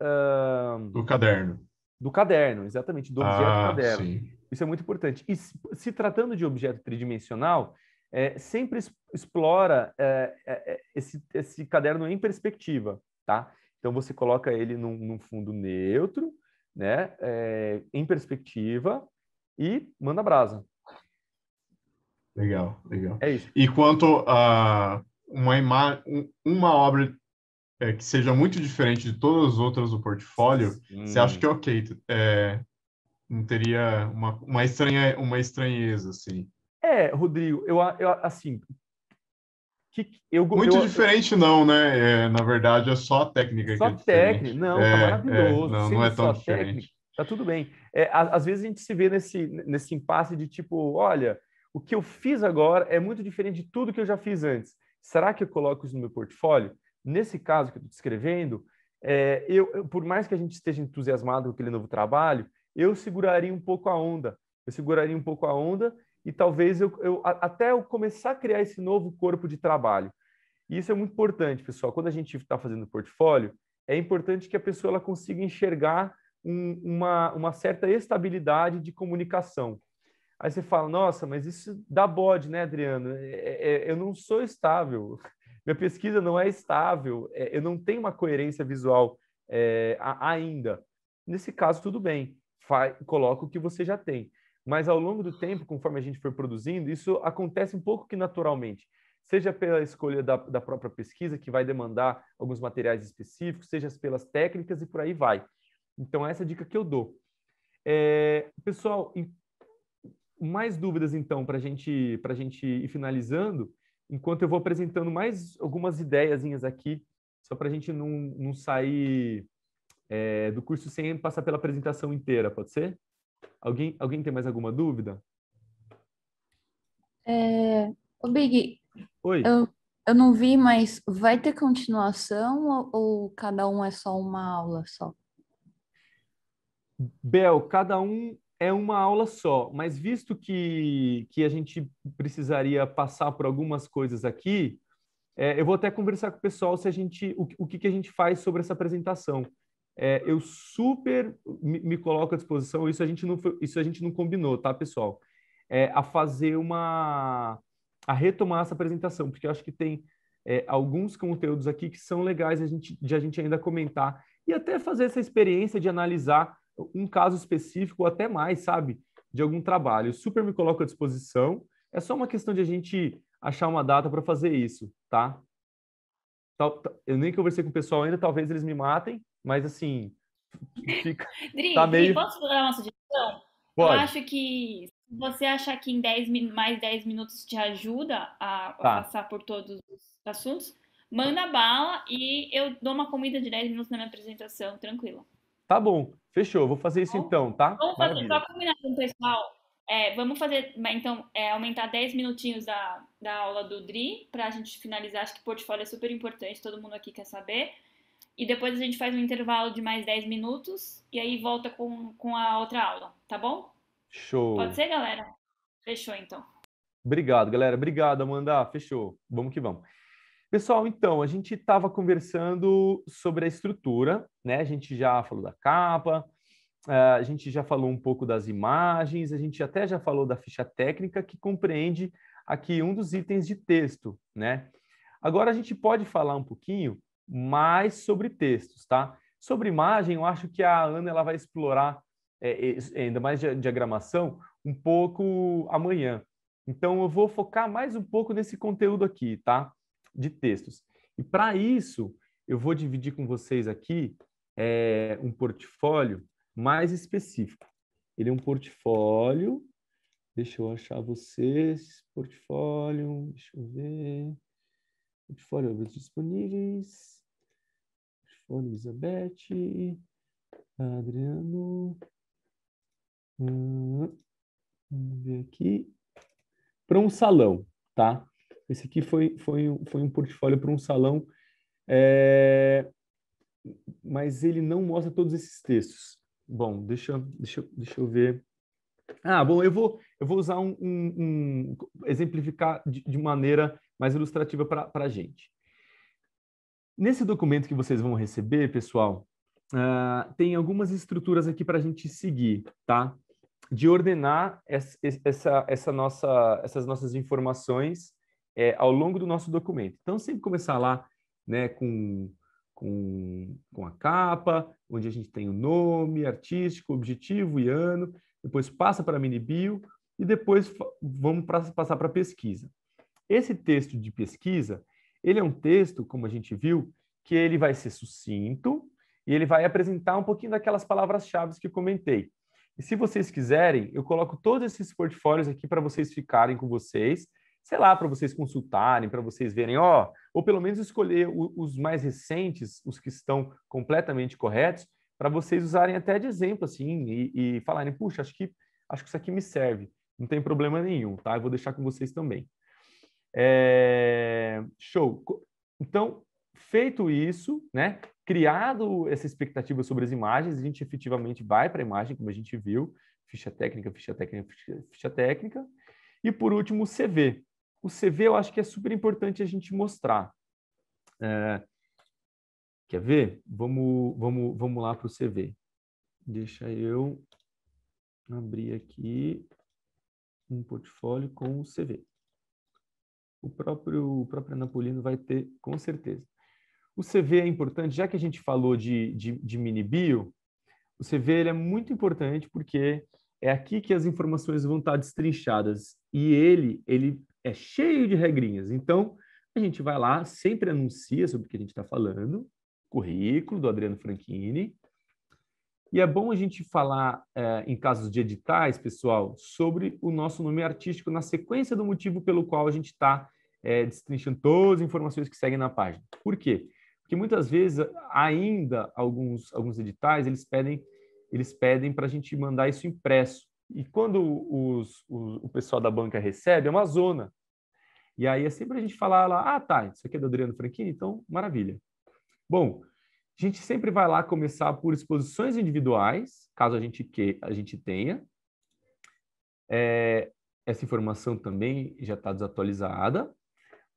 uh, do caderno. Do caderno, exatamente, do objeto ah, caderno. Sim. Isso é muito importante. E se tratando de objeto tridimensional, é, sempre es explora é, é, é, esse, esse caderno em perspectiva, tá? Então você coloca ele num, num fundo neutro, né? É, em perspectiva e manda brasa. Legal, legal. É isso. E quanto a uma, ima... uma obra é, que seja muito diferente de todas as outras do portfólio, Sim. você acha que é ok? É... não teria uma, uma, estranha, uma estranheza, assim. É, Rodrigo, eu, eu assim, que eu, muito eu, diferente eu, não, né? É, na verdade é só a técnica. Só que é técnica, não, tá é, tá maravilhoso. É, não, não é tão diferente. Técnica, tá tudo bem. É, às vezes a gente se vê nesse nesse impasse de tipo, olha, o que eu fiz agora é muito diferente de tudo que eu já fiz antes. Será que eu coloco isso no meu portfólio? Nesse caso que eu estou descrevendo, é, eu, eu, por mais que a gente esteja entusiasmado com aquele novo trabalho, eu seguraria um pouco a onda. Eu seguraria um pouco a onda e talvez eu, eu a, até eu começar a criar esse novo corpo de trabalho. E isso é muito importante, pessoal. Quando a gente está fazendo portfólio, é importante que a pessoa ela consiga enxergar um, uma, uma certa estabilidade de comunicação. Aí você fala, nossa, mas isso dá bode, né, Adriano? É, é, é eu não sou estável, <laughs> minha pesquisa não é estável, é, eu não tenho uma coerência visual é, a, ainda. Nesse caso, tudo bem, coloca o que você já tem. Mas ao longo do tempo, conforme a gente for produzindo, isso acontece um pouco que naturalmente. Seja pela escolha da, da própria pesquisa, que vai demandar alguns materiais específicos, seja pelas técnicas e por aí vai. Então, essa é a dica que eu dou. É, pessoal, mais dúvidas, então, para gente, a gente ir finalizando, enquanto eu vou apresentando mais algumas ideiazinhas aqui, só para a gente não, não sair é, do curso sem passar pela apresentação inteira, pode ser? Alguém, alguém tem mais alguma dúvida? É, o Big, Oi. Eu, eu não vi, mas vai ter continuação ou, ou cada um é só uma aula só? Bel, cada um é uma aula só, mas visto que, que a gente precisaria passar por algumas coisas aqui, é, eu vou até conversar com o pessoal se a gente, o, o que, que a gente faz sobre essa apresentação. É, eu super me, me, coloco à disposição, isso a gente não, isso a gente não combinou, tá, pessoal? É, a fazer uma. a retomar essa apresentação, porque eu acho que tem é, alguns conteúdos aqui que são legais a gente, de a gente ainda comentar e até fazer essa experiência de analisar um caso específico, ou até mais, sabe, de algum trabalho. super me coloco à disposição. É só uma questão de a gente achar uma data para fazer isso, tá? Eu nem conversei com o pessoal ainda, talvez eles me matem, mas assim. <laughs> Fica, Dri, tá meio... posso dar uma sugestão? Pode. Eu acho que se você achar que em 10, mais 10 minutos te ajuda a tá. passar por todos os assuntos, manda bala e eu dou uma comida de 10 minutos na minha apresentação, tranquilo Tá bom, fechou, vou fazer isso bom, então, então, tá? Vamos fazer só combinado então, com o pessoal. É, vamos fazer, então, é, aumentar 10 minutinhos da, da aula do DRI para a gente finalizar. Acho que portfólio é super importante, todo mundo aqui quer saber. E depois a gente faz um intervalo de mais 10 minutos e aí volta com, com a outra aula, tá bom? Show. Pode ser, galera? Fechou, então. Obrigado, galera. Obrigado, Amanda. Fechou. Vamos que vamos. Pessoal, então, a gente estava conversando sobre a estrutura, né? A gente já falou da capa, eh, a gente já falou um pouco das imagens, a gente até já falou da ficha técnica que compreende aqui um dos itens de texto, né? Agora a gente pode falar um pouquinho mais sobre textos, tá? Sobre imagem, eu acho que a Ana ela vai explorar, é, é, ainda mais diagramação, um pouco amanhã. Então eu vou focar mais um pouco nesse conteúdo aqui, tá? de textos. E para isso, eu vou dividir com vocês aqui é, um portfólio mais específico. Ele é um portfólio. Deixa eu achar vocês. Portfólio, deixa eu ver. Portfólio, obras disponíveis. Portfólio, Elizabeth. Adriano. Hum, vamos ver aqui. Para um salão, tá? Esse aqui foi, foi, foi um portfólio para um salão, é... mas ele não mostra todos esses textos. Bom, deixa, deixa, deixa eu ver. Ah, bom, eu vou, eu vou usar um, um, um exemplificar de, de, maneira mais ilustrativa para a gente. Nesse documento que vocês vão receber, pessoal, uh, tem algumas estruturas aqui para a gente seguir, tá? De ordenar essa, essa, essa nossa, essas nossas informações é, ao longo do nosso documento. Então, sempre começar lá né, com, com, com a capa, onde a gente tem o nome artístico, objetivo e ano, depois passa para a bio e depois vamos pra, passar para a pesquisa. Esse texto de pesquisa, ele é um texto, como a gente viu, que ele vai ser sucinto e ele vai apresentar um pouquinho daquelas palavras-chave que comentei. E se vocês quiserem, eu coloco todos esses portfólios aqui para vocês ficarem com vocês sei lá, para vocês consultarem, para vocês verem, ó, ou pelo menos escolher o, os mais recentes, os que estão completamente corretos, para vocês usarem até de exemplo, assim, e, e, falarem, puxa, acho que, acho que isso aqui me serve, não tem problema nenhum, tá? Eu vou deixar com vocês também. É... Show. Então, feito isso, né, criado essa expectativa sobre as imagens, a gente efetivamente vai para a imagem, como a gente viu, ficha técnica, ficha técnica, ficha, ficha técnica, e por último, CV, o CV eu acho que é super importante a gente mostrar. É, quer ver? Vamos, vamos, vamos lá para o CV. Deixa eu abrir aqui um portfólio com o CV. O próprio, o próprio Anapolino vai ter, com certeza. O CV é importante, já que a gente falou de, de, de mini bio, o CV ele é muito importante porque é aqui que as informações vão estar destrinchadas e ele ele é cheio de regrinhas. Então, a gente vai lá, sempre anuncia sobre o que a gente está falando, currículo do Adriano Franchini. E é bom a gente falar, é, em casos de editais, pessoal, sobre o nosso nome artístico na sequência do motivo pelo qual a gente está é, destrinchando todas as informações que seguem na página. Por quê? Porque muitas vezes, ainda alguns, alguns editais, eles pedem eles pedem para a gente mandar isso impresso. E quando os, o, o pessoal da banca recebe, é uma zona. E aí é sempre a gente falar lá, ah, tá, isso aqui é do Adriano Franchini, então maravilha. Bom, a gente sempre vai lá começar por exposições individuais, caso a gente que a gente tenha. É, essa informação também já está desatualizada,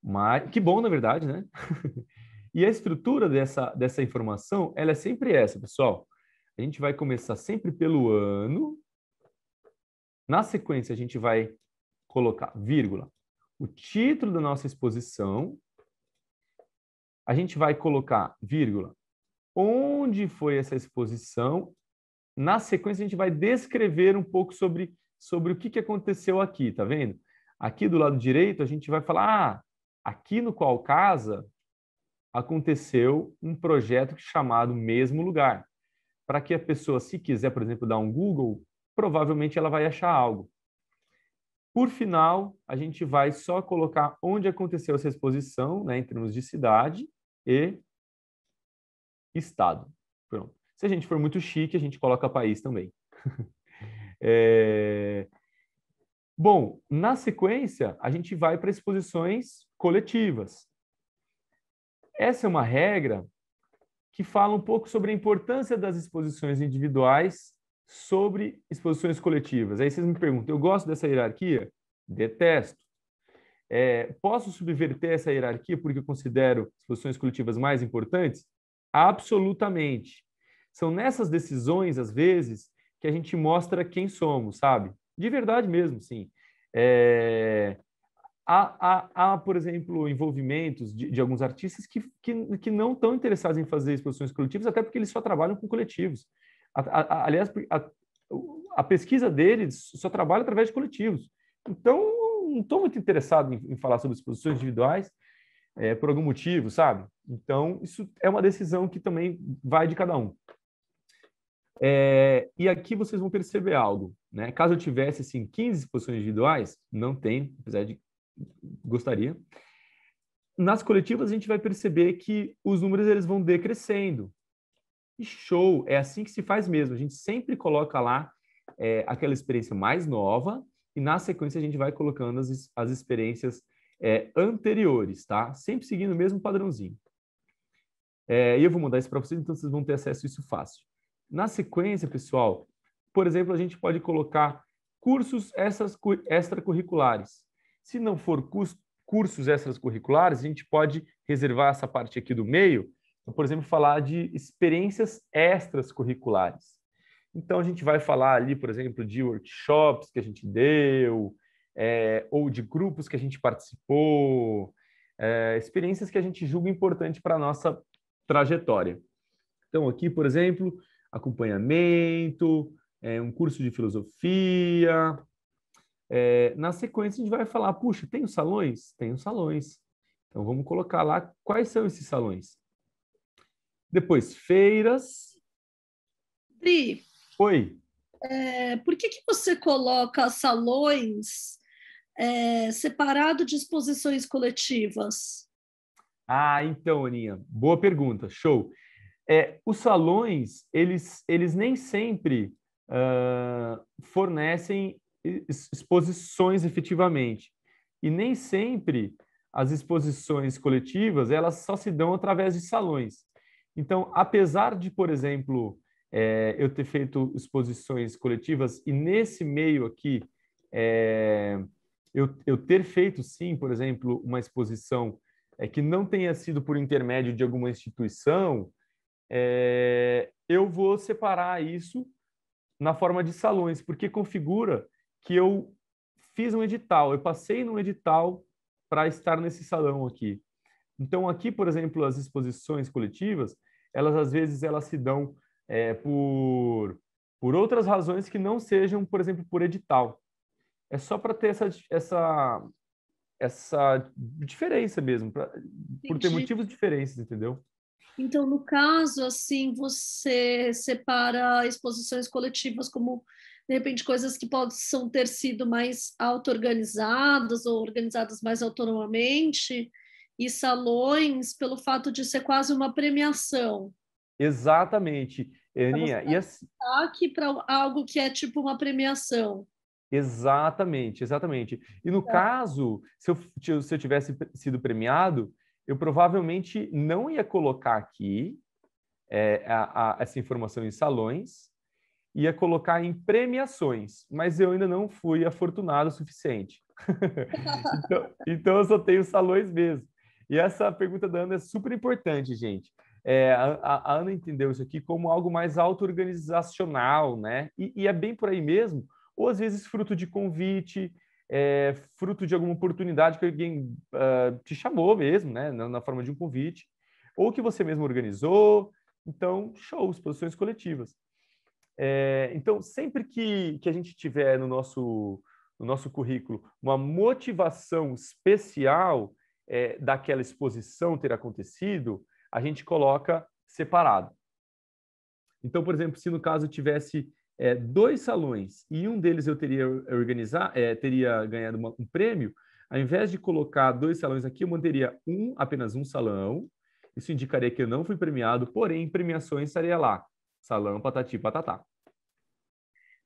mas que bom, na verdade, né? <laughs> e a estrutura dessa, dessa informação, ela é sempre essa, pessoal. A gente vai começar sempre pelo ano, na sequência, a gente vai colocar vírgula, o título da nossa exposição. A gente vai colocar vírgula, onde foi essa exposição. Na sequência, a gente vai descrever um pouco sobre, sobre o que, que aconteceu aqui, tá vendo? Aqui do lado direito, a gente vai falar, ah, aqui no qual casa aconteceu um projeto chamado Mesmo Lugar. Para que a pessoa, se quiser, por exemplo, dar um Google, provavelmente ela vai achar algo. Por final, a gente vai só colocar onde aconteceu essa exposição, né, em termos de cidade e estado. Pronto. Se a gente for muito chique, a gente coloca país também. <laughs> é... Bom, na sequência, a gente vai para exposições coletivas. Essa é uma regra que fala um pouco sobre a importância das exposições individuais sobre exposições coletivas. Aí vocês me perguntam, eu gosto dessa hierarquia? Detesto. É, posso subverter essa hierarquia porque eu considero exposições coletivas mais importantes? Absolutamente. São nessas decisões, às vezes, que a gente mostra quem somos, sabe? De verdade mesmo, sim. É... Há, há, há, por exemplo, envolvimentos de, de alguns artistas que, que, que não estão interessados em fazer exposições coletivas, até porque eles só trabalham com coletivos. A, a, aliás, a, a, pesquisa deles só trabalha através de coletivos. Então, não estou muito interessado em, em, falar sobre exposições individuais é, por algum motivo, sabe? Então, isso é uma decisão que também vai de cada um. É, e aqui vocês vão perceber algo. Né? Caso eu tivesse assim, 15 exposições individuais, não tem, apesar de gostaria. Nas coletivas, a gente vai perceber que os números eles vão decrescendo show! É assim que se faz mesmo. A gente sempre coloca lá é, aquela experiência mais nova e, na sequência, a gente vai colocando as, as experiências é, anteriores, tá? Sempre seguindo o mesmo padrãozinho. É, e eu vou mandar isso para vocês, então vocês vão ter acesso a isso fácil. Na sequência, pessoal, por exemplo, a gente pode colocar cursos essas, extracurriculares. Se não for cursos extracurriculares, a gente pode reservar essa parte aqui do meio então, por exemplo, falar de experiências extras curriculares. Então, a gente vai falar ali, por exemplo, de workshops que a gente deu, é, ou de grupos que a gente participou, é, experiências que a gente julga importante para a nossa trajetória. Então, aqui, por exemplo, acompanhamento, é, um curso de filosofia. É, na sequência, a gente vai falar: puxa, tem os salões? Tem os salões. Então, vamos colocar lá quais são esses salões. Depois, feiras. Dri. Oi. É, por que, que você coloca salões é, separado de exposições coletivas? Ah, então, Aninha, boa pergunta, show. É, os salões, eles, eles nem sempre uh, fornecem exposições efetivamente. E nem sempre as exposições coletivas, elas só se dão através de salões. Então, apesar de, por exemplo, é, eu ter feito exposições coletivas e nesse meio aqui é, eu, eu, ter feito, sim, por exemplo, uma exposição é, que não tenha sido por intermédio de alguma instituição, é, eu vou separar isso na forma de salões, porque configura que eu fiz um edital, eu passei num edital para estar nesse salão aqui. Então, aqui, por exemplo, as exposições coletivas, elas às vezes elas se dão é, por, por outras razões que não sejam, por exemplo, por edital. É só para ter essa, essa, essa diferença mesmo, pra, por ter motivos diferentes, entendeu? Então, no caso, assim, você separa exposições coletivas como, de repente, coisas que possam ter sido mais auto-organizadas ou organizadas mais autonomamente, e salões pelo fato de ser quase uma premiação. Exatamente, Aninha. e assim Aqui para algo que é tipo uma premiação. Exatamente, exatamente. E no é. caso, se eu, se eu tivesse sido premiado, eu provavelmente não ia colocar aqui é, a, a, essa informação em salões, ia colocar em premiações, mas eu ainda não fui afortunado o suficiente. <laughs> então, então eu só tenho salões mesmo. E essa pergunta da Ana é super importante, gente. É, a, a, Ana entendeu isso aqui como algo mais auto-organizacional, né? E, e, é bem por aí mesmo, ou às vezes fruto de convite, é, fruto de alguma oportunidade que alguém uh, te chamou mesmo, né? Na, na, forma de um convite, ou que você mesmo organizou. Então, shows, produções coletivas. É, então, sempre que, que a gente tiver no nosso, no nosso currículo uma motivação especial, é, daquela exposição ter acontecido, a gente coloca separado. Então, por exemplo, se no caso eu tivesse é, dois salões e um deles eu teria organizar, é, teria ganhado uma, um prêmio, ao invés de colocar dois salões aqui, eu manteria um, apenas um salão. Isso indicaria que eu não fui premiado, porém, premiações estaria lá. Salão, patati, patatá.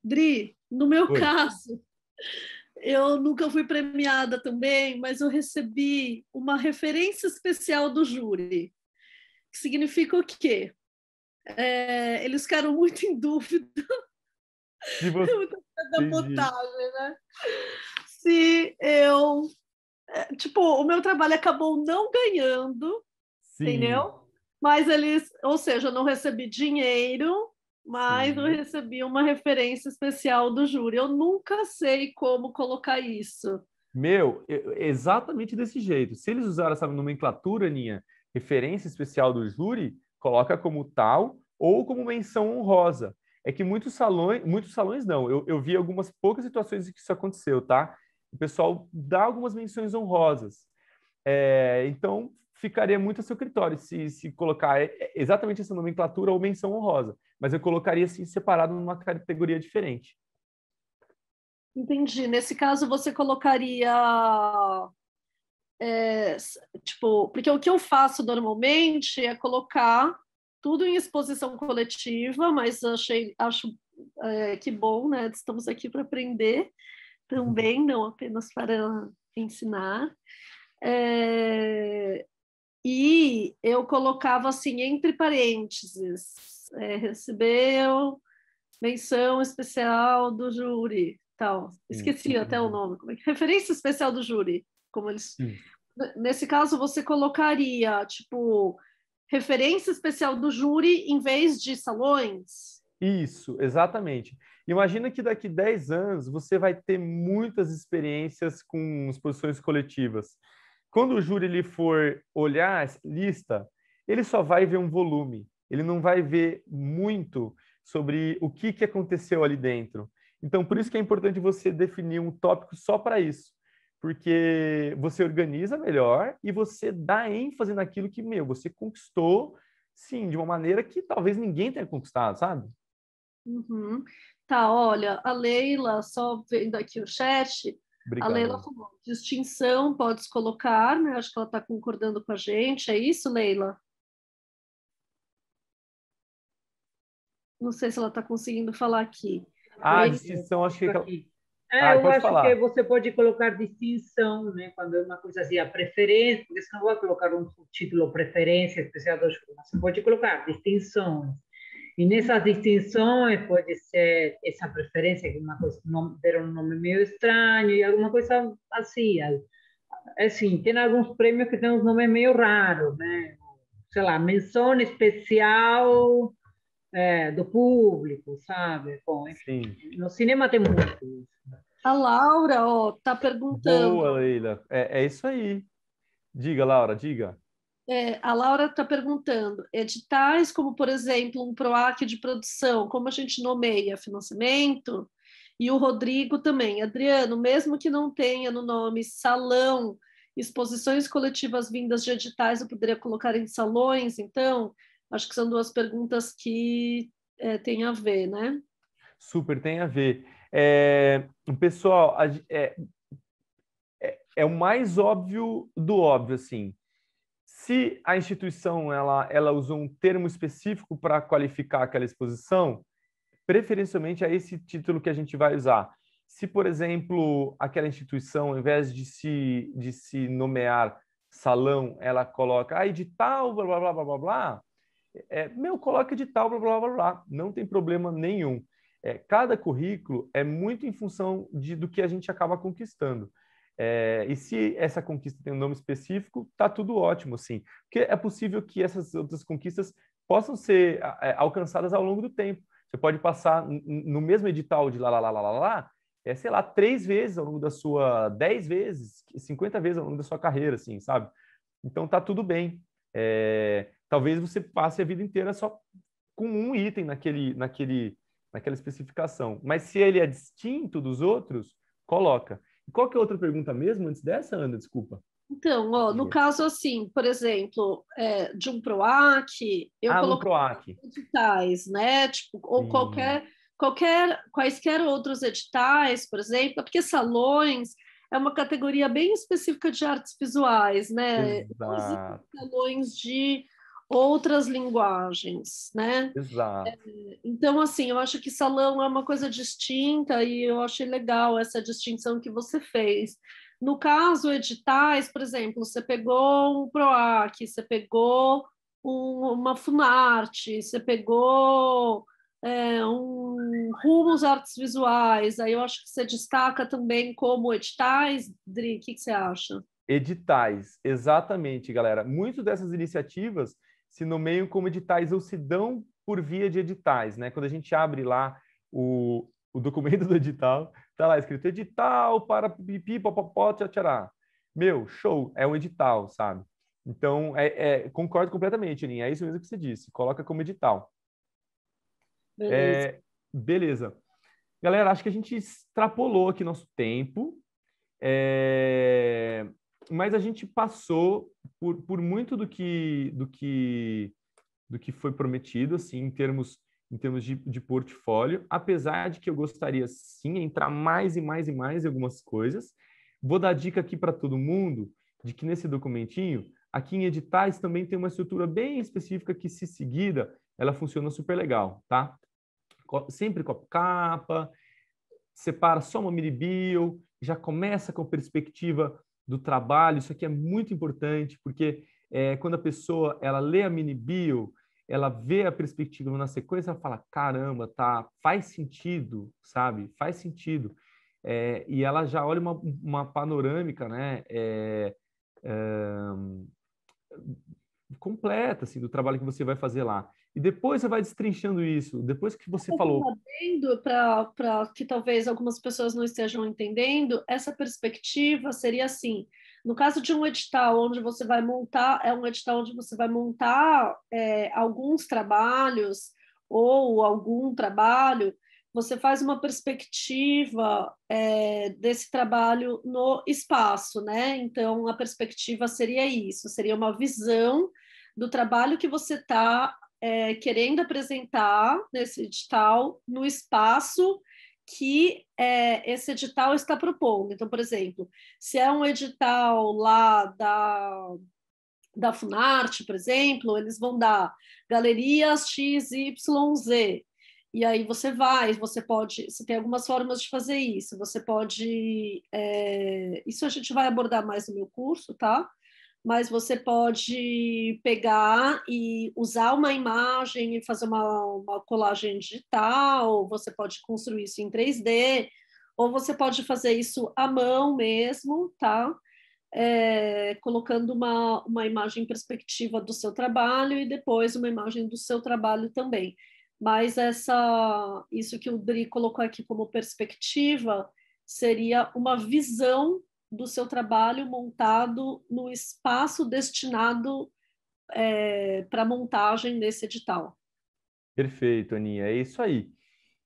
Dri, no meu Oi. caso, eu nunca fui premiada também, mas eu recebi uma referência especial do júri, que significa o quê? É, eles ficaram muito em dúvida <laughs> você... da montagem, né? Se eu. É, tipo, o meu trabalho acabou não ganhando, Sim. entendeu? Mas eles, ou seja, eu não recebi dinheiro, mas Sim. eu uhum. recebi uma referência especial do júri. Eu nunca sei como colocar isso. Meu, exatamente desse jeito. Se eles usaram essa nomenclatura, Ninha, referência especial do júri, coloca como tal ou como menção honrosa. É que muitos salões, muitos salões não, eu, eu vi algumas poucas situações em que isso aconteceu, tá? O pessoal dá algumas menções honrosas. É, então, ficaria muito a seu critério se, se colocar é, é, exatamente essa nomenclatura ou menção honrosa, mas eu colocaria assim separado numa categoria diferente. Entendi. Nesse caso, você colocaria. É, tipo, porque o que eu faço normalmente é colocar tudo em exposição coletiva, mas achei, acho é, que bom, né? Estamos aqui para aprender também, não apenas para ensinar. É, e eu colocava assim entre parênteses é, recebeu menção especial do júri tal hum, esqueci uhum. até o nome é referência especial do júri como eles uhum. nesse caso você colocaria tipo referência especial do júri em vez de salões isso exatamente Imagina que daqui 10 anos você vai ter muitas experiências com exposições coletivas. Quando o júri ele for olhar essa lista, ele só vai ver um volume, ele não vai ver muito sobre o que, que aconteceu ali dentro. Então, por isso que é importante você definir um tópico só para isso, porque você organiza melhor e você dá ênfase naquilo que, meu, você conquistou, sim, de uma maneira que talvez ninguém tenha conquistado, sabe? Uhum. Tá, olha, a Leila, só vendo aqui o chat, Obrigado. A Leila falou, distinção podes colocar, né? Acho que ela está concordando com a gente. É isso, Leila? Não sei se ela está conseguindo falar aqui. Ah, Leila, distinção, acho que. Ah, é, ah, eu acho falar. que você pode colocar distinção, né? Quando é uma coisa assim, a preferência, porque você não vai colocar um título preferência especial Você pode colocar distinções. E nessas distinções pode ser essa preferência, que uma coisa, ter um nome meio estranho e alguma coisa assim. Assim, tem alguns prêmios que tem uns nomes meio raros, né? Sei lá, menção especial é, do público, sabe? Bom, enfim, Sim. no cinema tem muito isso. A Laura, ó, oh, tá perguntando. Boa, Leila. É, é isso aí. Diga, Laura, diga. É, a Laura está perguntando: editais, como por exemplo um PROAC de produção, como a gente nomeia financiamento? E o Rodrigo também. Adriano, mesmo que não tenha no nome salão, exposições coletivas vindas de editais, eu poderia colocar em salões, então? Acho que são duas perguntas que é, têm a ver, né? Super, tem a ver. É, pessoal, é, é, é o mais óbvio do óbvio, assim se a instituição ela, ela usou um termo específico para qualificar aquela exposição, preferencialmente é esse título que a gente vai usar. Se, por exemplo, aquela instituição, ao invés de se, de se nomear salão, ela coloca ah, edital, blá, blá, blá, blá, blá, blá é, meu, coloca edital, blá, blá, blá, blá, não tem problema nenhum. É, cada currículo é muito em função de, do que a gente acaba conquistando. É, e se essa conquista tem um nome específico, tá tudo ótimo, sim. Porque é possível que essas outras conquistas possam ser é, alcançadas ao longo do tempo. Você pode passar no mesmo edital de lá, lá, lá, lá, lá, lá é, sei lá, três vezes ao longo da sua, dez vezes, cinquenta vezes ao longo da sua carreira, assim, sabe? Então tá tudo bem. É, talvez você passe a vida inteira só com um item naquele, naquele, naquela especificação. Mas se ele é distinto dos outros, coloca. Qual que é a outra pergunta mesmo antes dessa, Ana? Desculpa. Então, ó, no caso assim, por exemplo, é, de um PROAC, eu ah, coloco um editais, né? Tipo, ou Sim. qualquer, qualquer, quaisquer outros editais, por exemplo, porque salões é uma categoria bem específica de artes visuais, né? Salões de outras linguagens, né? Exato. É, então, assim, eu acho que salão é uma coisa distinta e eu achei legal essa distinção que você fez. No caso, editais, por exemplo, você pegou um PROAC, você pegou um, uma FUNARTE, você pegou é, um Rumos Artes Visuais, aí eu acho que você destaca também como editais. Dri, o que, que você acha? Editais, exatamente, galera. Muitas dessas iniciativas se nomeiam como editais ou se dão por via de editais, né? Quando a gente abre lá o, o documento do edital, tá lá escrito edital para pipi, popopó, tchatchará. Meu, show, é um edital, sabe? Então, é, é, concordo completamente, Aninha, é isso mesmo que você disse, coloca como edital. Beleza. É, beleza. Galera, acho que a gente extrapolou aqui nosso tempo. É mas a gente passou por, por muito do que, do, que, do que foi prometido, assim, em termos, em termos de, de portfólio, apesar de que eu gostaria, sim, entrar mais e mais e mais em algumas coisas. Vou dar dica aqui para todo mundo de que nesse documentinho, aqui em editais também tem uma estrutura bem específica que, se seguida, ela funciona super legal, tá? Sempre com a capa, separa só uma mini bio, já começa com perspectiva do trabalho. Isso aqui é muito importante, porque é, quando a pessoa ela lê a mini bio, ela vê a perspectiva na sequência, ela fala: caramba, tá, faz sentido, sabe? Faz sentido. É, e ela já olha uma, uma panorâmica, né? É, é completa assim, do trabalho que você vai fazer lá. E depois você vai destrinchando isso, depois que você eu falou. Sabendo, para que talvez algumas pessoas não estejam entendendo, essa perspectiva seria assim: no caso de um edital onde você vai montar, é um edital onde você vai montar é, alguns trabalhos ou algum trabalho, você faz uma perspectiva é, desse trabalho no espaço, né? Então, a perspectiva seria isso, seria uma visão do trabalho que você está é, querendo apresentar nesse edital no espaço que é, esse edital está propondo. Então, por exemplo, se é um edital lá da, da Funarte, por exemplo, eles vão dar galerias X, Y, Z. E aí você vai, você pode, você tem algumas formas de fazer isso. Você pode, é, isso a gente vai abordar mais no meu curso, tá? mas você pode pegar e usar uma imagem e fazer uma, uma colagem digital, você pode construir isso em 3D, ou você pode fazer isso à mão mesmo, tá? É, colocando uma, uma imagem perspectiva do seu trabalho e depois uma imagem do seu trabalho também. Mas essa, isso que o Dri colocou aqui como perspectiva seria uma visão do seu trabalho montado no espaço destinado é, para montagem nesse edital. Perfeito, Aninha, é isso aí.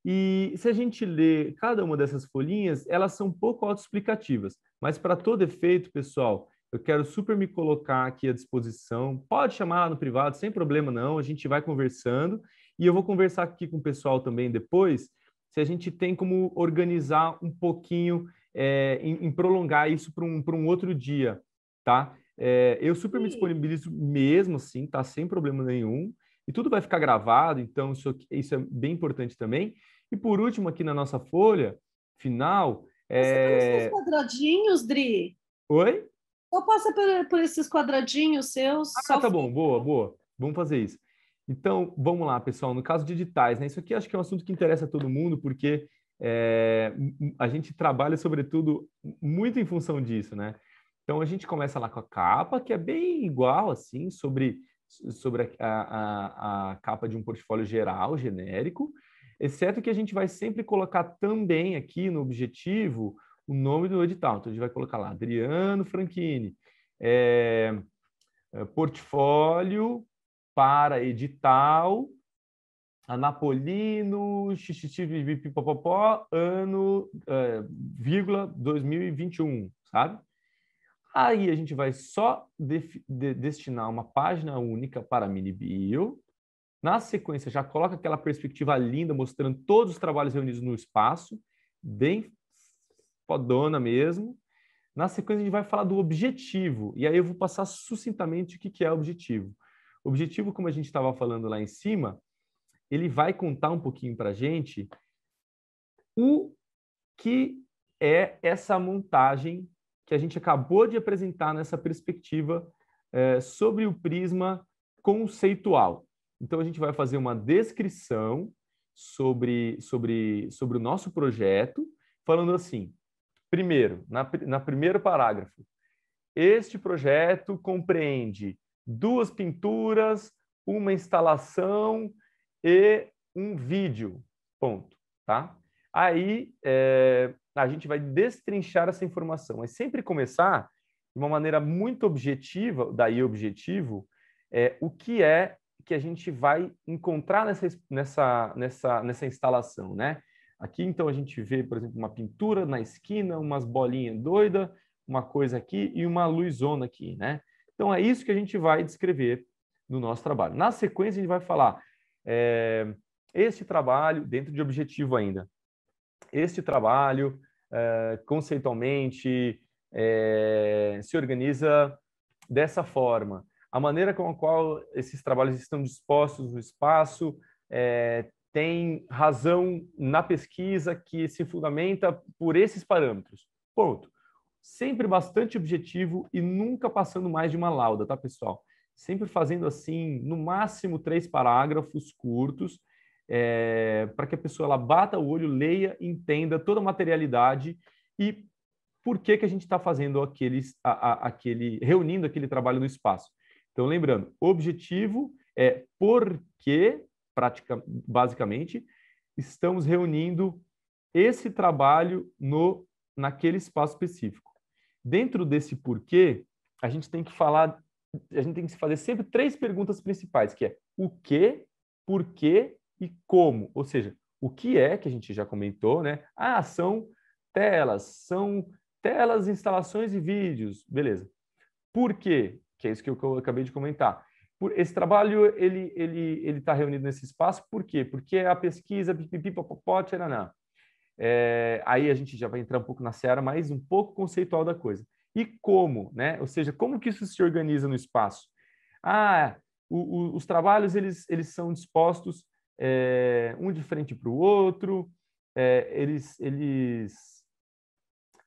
E se a gente lê cada uma dessas folhinhas, elas são um pouco autoexplicativas, mas para todo efeito, pessoal, eu quero super me colocar aqui à disposição. Pode chamar lá no privado, sem problema não, a gente vai conversando e eu vou conversar aqui com o pessoal também depois, se a gente tem como organizar um pouquinho é, em, em, prolongar isso para um, um outro dia, tá? É, eu super Sim. me disponibilizo mesmo, assim, tá? Sem problema nenhum. E tudo vai ficar gravado, então isso, isso é bem importante também. E por último, aqui na nossa folha final. É... Você tá os quadradinhos, Dri? Oi? Ou passa por, por, esses quadradinhos seus. Ah, tá bom, boa, boa. Vamos fazer isso. Então, vamos lá, pessoal. No caso de editais, né? Isso aqui acho que é um assunto que interessa a todo mundo, porque é, a gente trabalha, sobretudo, muito em função disso, né? Então, a gente começa lá com a capa, que é bem igual, assim, sobre, sobre a, a, a capa de um portfólio geral, genérico, exceto que a gente vai sempre colocar também aqui no objetivo o nome do edital. Então, a gente vai colocar lá Adriano Franchini, é, é portfólio para edital Anapolino, xixixipipipopopó, ano, é, vírgula, 2021, sabe? Aí a gente vai só de, de, destinar uma página única para a bio Na sequência, já coloca aquela perspectiva linda, mostrando todos os trabalhos reunidos no espaço, bem fodona mesmo. Na sequência, a gente vai falar do objetivo, e aí eu vou passar sucintamente o que, que é objetivo. Objetivo, como a gente estava falando lá em cima, ele vai contar um pouquinho para a gente o que é essa montagem que a gente acabou de apresentar nessa perspectiva é, sobre o prisma conceitual. Então, a gente vai fazer uma descrição sobre, sobre, sobre o nosso projeto, falando assim: primeiro, na, na primeiro parágrafo, este projeto compreende duas pinturas, uma instalação e um vídeo, ponto, tá? Aí é, a gente vai destrinchar essa informação, mas sempre começar de uma maneira muito objetiva, daí objetivo, é, o que é que a gente vai encontrar nessa, nessa, nessa, nessa instalação, né? Aqui, então, a gente vê, por exemplo, uma pintura na esquina, umas bolinhas doidas, uma coisa aqui e uma luzona aqui, né? Então, é isso que a gente vai descrever no nosso trabalho. Na sequência, a gente vai falar é, este trabalho, dentro de objetivo ainda, este trabalho é, conceitualmente é, se organiza dessa forma. A maneira com a qual esses trabalhos estão dispostos no espaço é, tem razão na pesquisa que se fundamenta por esses parâmetros. Ponto. Sempre bastante objetivo e nunca passando mais de uma lauda, tá, pessoal? sempre fazendo assim, no máximo três parágrafos curtos, é, para que a pessoa ela bata o olho, leia, entenda toda a materialidade e por que, que a gente está fazendo aqueles, a, a, aquele, reunindo aquele trabalho no espaço. Então, lembrando, objetivo é porque, que, basicamente, estamos reunindo esse trabalho no naquele espaço específico. Dentro desse porquê, a gente tem que falar a gente tem que se fazer sempre três perguntas principais, que é o que, por quê e como. Ou seja, o que é, que a gente já comentou, né? Ah, são telas, são telas, instalações e vídeos. Beleza. Por quê? Que é isso que eu acabei de comentar. Por, esse trabalho, ele ele ele está reunido nesse espaço, por quê? Porque é a pesquisa, pipipi, popopó, É, aí a gente já vai entrar um pouco na seara mais um pouco conceitual da coisa. E como, né? Ou seja, como que isso se organiza no espaço? Ah, o, o, os trabalhos eles, eles são dispostos é, um de frente para o outro, é, eles, eles,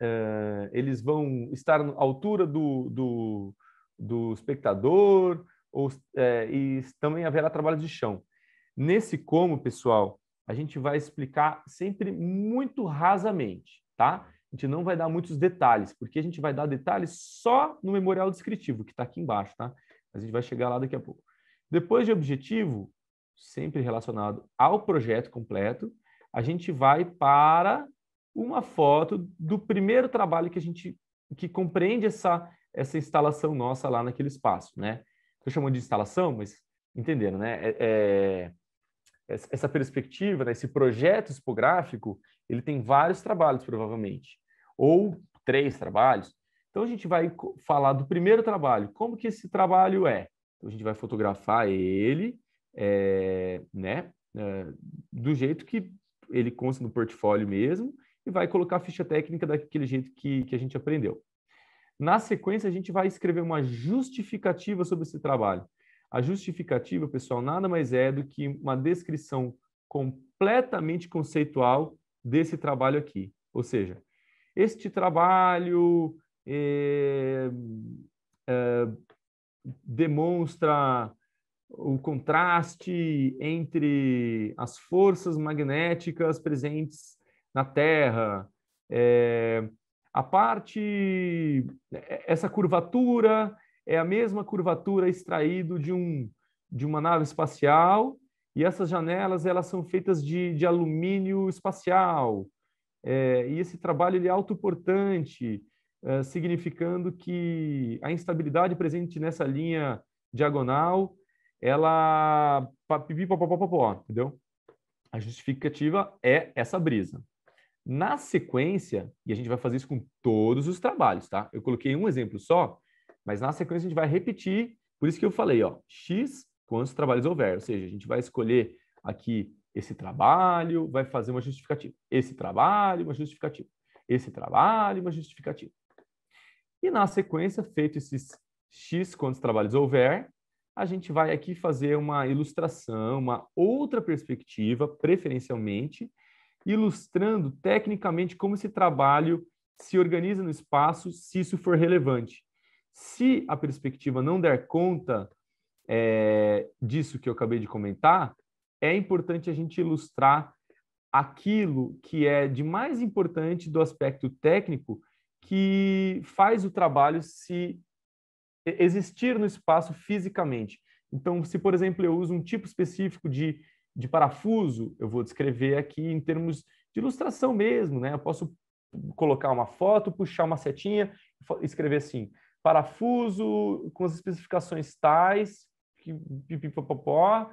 é, eles vão estar à altura do, do, do espectador, ou, e também haverá trabalho de chão. Nesse como, pessoal, a gente vai explicar sempre muito rasamente, tá? a gente não vai dar muitos detalhes, porque a gente vai dar detalhes só no memorial descritivo, que está aqui embaixo, tá? Mas a gente vai chegar lá daqui a pouco. Depois de objetivo, sempre relacionado ao projeto completo, a gente vai para uma foto do primeiro trabalho que a gente que compreende essa essa instalação nossa lá naquele espaço, né? Eu chamando de instalação, mas entenderam, né? É, é, essa perspectiva, né? esse projeto expográfico, ele tem vários trabalhos, provavelmente ou três trabalhos. Então a gente vai falar do primeiro trabalho, como que esse trabalho é. Então, a gente vai fotografar ele, é, né, é, do jeito que ele consta no portfólio mesmo, e vai colocar a ficha técnica daquele jeito que, que a gente aprendeu. Na sequência, a gente vai escrever uma justificativa sobre esse trabalho. A justificativa, pessoal, nada mais é do que uma descrição completamente conceitual desse trabalho aqui. Ou seja, este trabalho eh, eh, demonstra o contraste entre as forças magnéticas presentes na Terra, eh, a parte, essa curvatura é a mesma curvatura extraída de, um, de uma nave espacial e essas janelas elas são feitas de, de alumínio espacial. É, e esse trabalho ele é autoportante, é, significando que a instabilidade presente nessa linha diagonal, ela entendeu? A justificativa é essa brisa. Na sequência, e a gente vai fazer isso com todos os trabalhos, tá? Eu coloquei um exemplo só, mas na sequência a gente vai repetir, por isso que eu falei, ó, X quantos trabalhos houver, ou seja, a gente vai escolher aqui esse trabalho vai fazer uma justificativa. Esse trabalho, uma justificativa. Esse trabalho, uma justificativa. E na sequência, feito esses X quantos trabalhos houver, a gente vai aqui fazer uma ilustração, uma outra perspectiva, preferencialmente, ilustrando tecnicamente como esse trabalho se organiza no espaço, se isso for relevante. Se a perspectiva não der conta é, disso que eu acabei de comentar, é importante a gente ilustrar aquilo que é de mais importante do aspecto técnico que faz o trabalho se existir no espaço fisicamente. Então, se, por exemplo, eu uso um tipo específico de, de parafuso, eu vou descrever aqui em termos de ilustração mesmo, né? Eu posso colocar uma foto, puxar uma setinha, escrever assim, parafuso com as especificações tais, pipipopopó,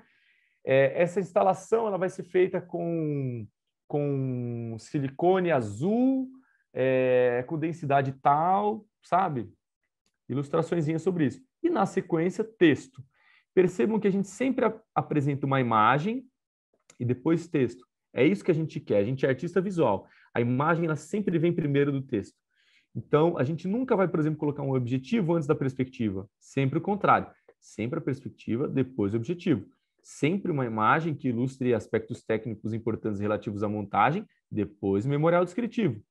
é, essa instalação ela vai ser feita com, com silicone azul, é, com densidade tal, sabe? Ilustraçõezinhas sobre isso. E na sequência, texto. Percebam que a gente sempre ap apresenta uma imagem e depois texto. É isso que a gente quer. A gente é artista visual. A imagem ela sempre vem primeiro do texto. Então, a gente nunca vai, por exemplo, colocar um objetivo antes da perspectiva. Sempre o contrário. Sempre a perspectiva, depois o objetivo sempre uma imagem que ilustre aspectos técnicos importantes relativos à montagem, depois memorial descritivo.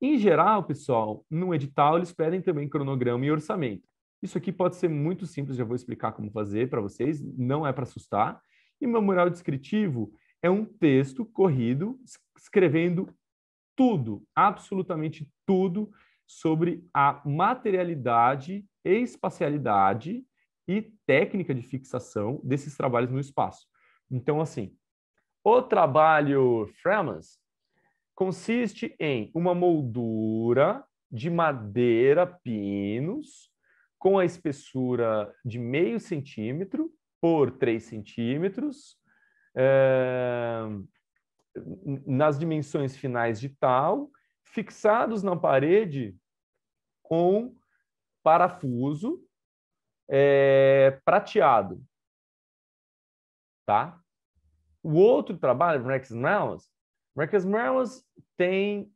Em geral, pessoal, no edital eles pedem também cronograma e orçamento. Isso aqui pode ser muito simples, já vou explicar como fazer para vocês, não é para assustar. E memorial descritivo é um texto corrido escrevendo tudo, absolutamente tudo sobre a materialidade e espacialidade e técnica de fixação desses trabalhos no espaço. Então, assim, o trabalho Fremans consiste em uma moldura de madeira pinos com a espessura de meio centímetro por 3 centímetros, é, nas dimensões finais de tal, fixados na parede com parafuso é, prateado. Tá? O outro trabalho, Rex Reynolds, Rex Reynolds tem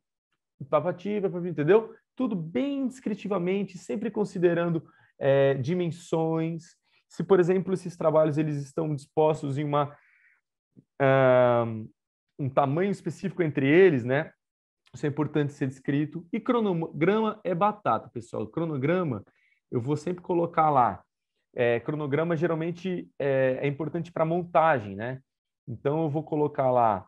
papati, entendeu? Tudo bem descritivamente, sempre considerando é, dimensões. Se, por exemplo, esses trabalhos eles estão dispostos em uma ah, um tamanho específico entre eles, né? Isso é importante ser descrito. E cronograma é batata, pessoal. Cronograma, eu vou sempre colocar lá é, cronograma geralmente é, é importante para montagem, né? Então eu vou colocar lá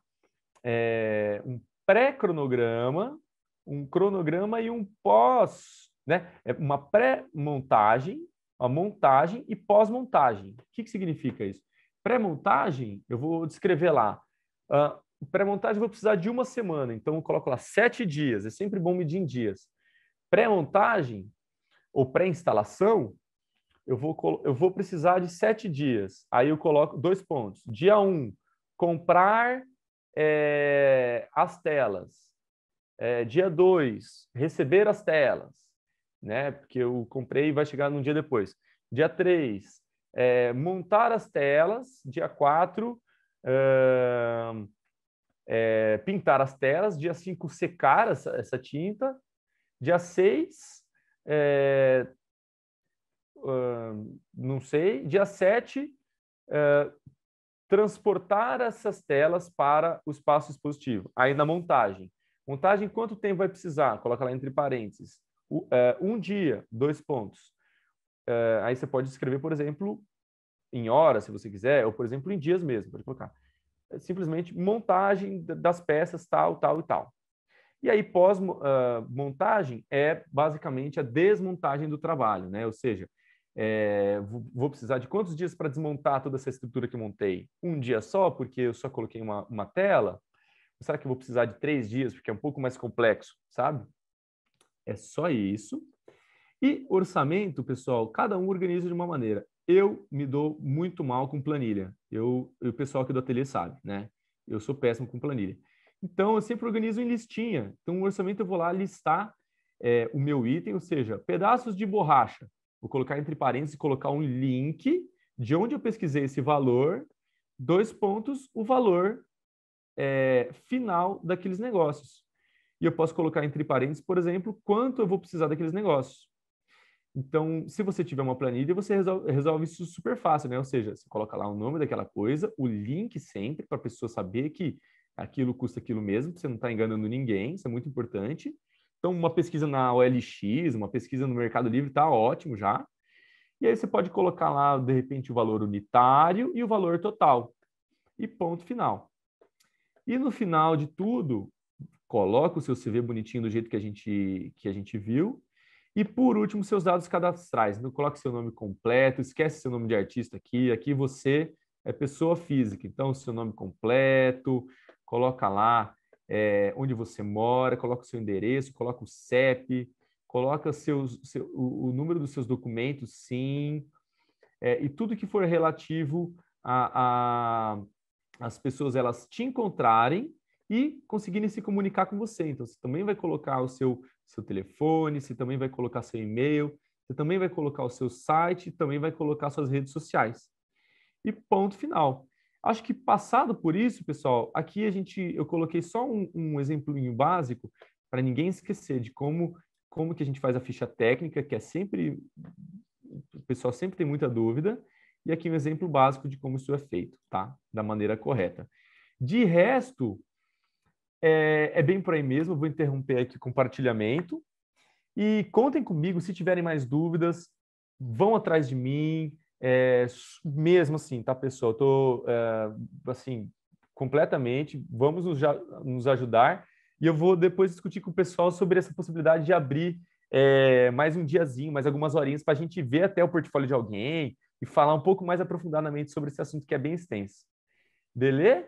é, um pré-cronograma, um cronograma e um pós, né? É uma pré-montagem, uma montagem e pós-montagem. O que, que significa isso? Pré-montagem, eu vou descrever lá. Uh, pré-montagem eu vou precisar de uma semana, então eu coloco lá sete dias, é sempre bom medir em dias. Pré-montagem ou pré-instalação, eu vou, eu vou precisar de sete dias. Aí eu coloco dois pontos. Dia um, comprar é, as telas. É, dia dois, receber as telas, né? Porque eu comprei e vai chegar num dia depois. Dia três, é, montar as telas. Dia quatro, pintar as telas. Dia cinco, secar essa, essa tinta. Dia seis, é, não sei. Dia 7, uh, transportar essas telas para o espaço expositivo. Aí na montagem. Montagem, quanto tempo vai precisar? Coloca lá entre parênteses. Uh, um dia, dois pontos. aí você pode escrever, por exemplo, em horas, se você quiser, ou, por exemplo, em dias mesmo, pode colocar. É simplesmente montagem das peças, tal, tal e tal. E aí, pós-montagem, é basicamente a desmontagem do trabalho, né? Ou seja, é, vou precisar de quantos dias para desmontar toda essa estrutura que eu montei? Um dia só, porque eu só coloquei uma, uma tela? Ou será que eu vou precisar de três dias, porque é um pouco mais complexo, sabe? É só isso. E orçamento, pessoal, cada um organiza de uma maneira. Eu me dou muito mal com planilha. Eu, o pessoal aqui do ateliê sabe, né? Eu sou péssimo com planilha. Então, eu sempre organizo em listinha. Então, o orçamento eu vou lá listar é, o meu item, ou seja, pedaços de borracha. Vou colocar entre parênteses e colocar um link de onde eu pesquisei esse valor, dois pontos, o valor é, final daqueles negócios. E eu posso colocar entre parênteses, por exemplo, quanto eu vou precisar daqueles negócios. Então, se você tiver uma planilha, você resolve, resolve isso super fácil, né? Ou seja, você coloca lá o nome daquela coisa, o link sempre, para a pessoa saber que aquilo custa aquilo mesmo, você não está enganando ninguém, isso é muito importante. Então, uma pesquisa na OLX, uma pesquisa no Mercado Livre está ótimo já. E aí você pode colocar lá, de repente, o valor unitário e o valor total. E ponto final. E no final de tudo, coloca o seu CV bonitinho do jeito que a gente, que a gente viu. E por último, seus dados cadastrais. Não coloque seu nome completo, esquece seu nome de artista aqui. Aqui você é pessoa física, então seu nome completo, coloca lá é, onde você mora, coloca o seu endereço, coloca o CEP, coloca seus, seu, o, o, número dos seus documentos, sim, é, e tudo que for relativo a, a, as pessoas elas te encontrarem e conseguirem se comunicar com você. Então, você também vai colocar o seu, seu telefone, você também vai colocar seu e-mail, você também vai colocar o seu site, também vai colocar suas redes sociais. E ponto final. Acho que passado por isso, pessoal, aqui a gente, eu coloquei só um, um exemplinho básico para ninguém esquecer de como como que a gente faz a ficha técnica, que é sempre o pessoal sempre tem muita dúvida, e aqui um exemplo básico de como isso é feito, tá? Da maneira correta. De resto, é, é bem por aí mesmo. Eu vou interromper aqui o compartilhamento e contem comigo se tiverem mais dúvidas, vão atrás de mim, é, mesmo assim, tá, pessoal? tô, é, assim, completamente. Vamos nos, nos, ajudar. E eu vou depois discutir com o pessoal sobre essa possibilidade de abrir é, mais um diazinho, mais algumas horinhas, para a gente ver até o portfólio de alguém e falar um pouco mais aprofundadamente sobre esse assunto que é bem extenso. Beleza?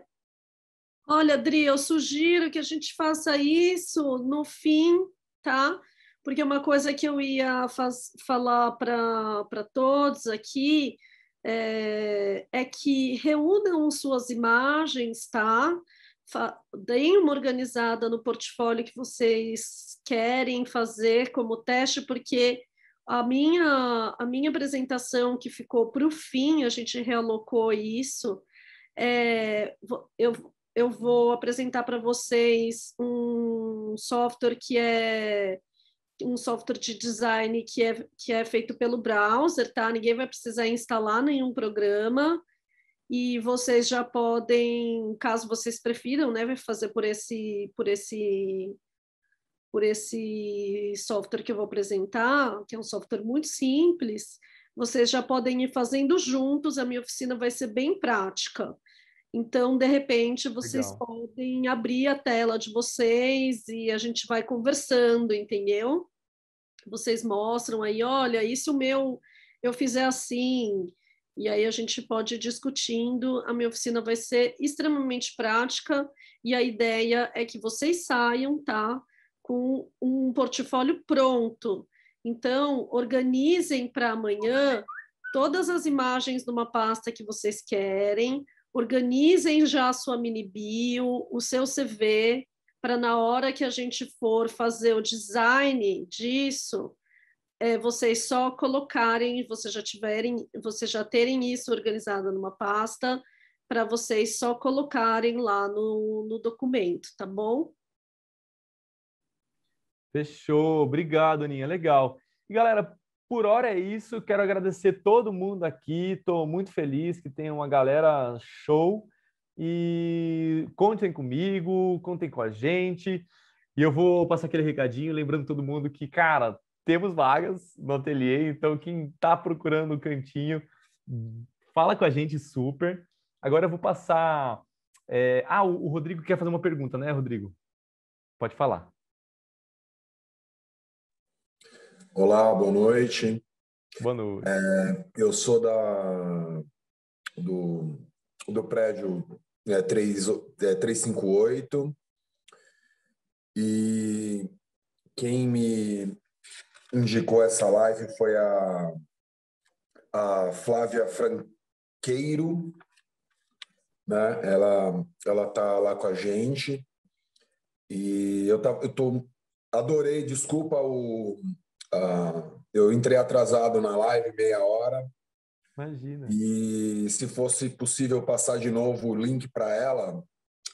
Olha, Adri, eu sugiro que a gente faça isso no fim, tá? porque uma coisa que eu ia faz, falar para todos aqui é, é, que reúnam suas imagens, tá? Fa deem uma organizada no portfólio que vocês querem fazer como teste, porque a minha, a minha apresentação que ficou para o fim, a gente realocou isso. É, eu, eu vou apresentar para vocês um software que é um software de design que é, que é feito pelo browser, tá? Ninguém vai precisar instalar nenhum programa e vocês já podem, caso vocês prefiram, né, fazer por esse por esse por esse software que eu vou apresentar, que é um software muito simples, vocês já podem ir fazendo juntos, a minha oficina vai ser bem prática. Então, de repente, vocês Legal. podem abrir a tela de vocês e a gente vai conversando, entendeu? vocês mostram aí, olha, isso se o meu eu fizer assim? E aí a gente pode ir discutindo, a minha oficina vai ser extremamente prática e a ideia é que vocês saiam, tá? Com um portfólio pronto. Então, organizem para amanhã todas as imagens numa pasta que vocês querem, organizem já a sua mini bio, o seu CV, para na hora que a gente for fazer o design disso, é, vocês só colocarem, vocês já tiverem, vocês já terem isso organizado numa pasta, para vocês só colocarem lá no, no documento, tá bom? Fechou, obrigado, Aninha, legal. E galera, por hora é isso, quero agradecer todo mundo aqui, estou muito feliz que tem uma galera show e contem comigo, contem com a gente. E eu vou passar aquele recadinho, lembrando todo mundo que, cara, temos vagas no ateliê, então quem está procurando o um cantinho, fala com a gente super. Agora eu vou passar. É... Ah, o Rodrigo quer fazer uma pergunta, né, Rodrigo? Pode falar. Olá, boa noite. Boa noite. É, eu sou da do do prédio é, 3, é, 358. E quem me indicou essa live foi a, a Flávia Franqueiro, né? Ela ela tá lá com a gente e eu tá, eu tô adorei, desculpa o eu entrei atrasado na live meia hora, Imagina. E se fosse possível passar de novo o link para ela,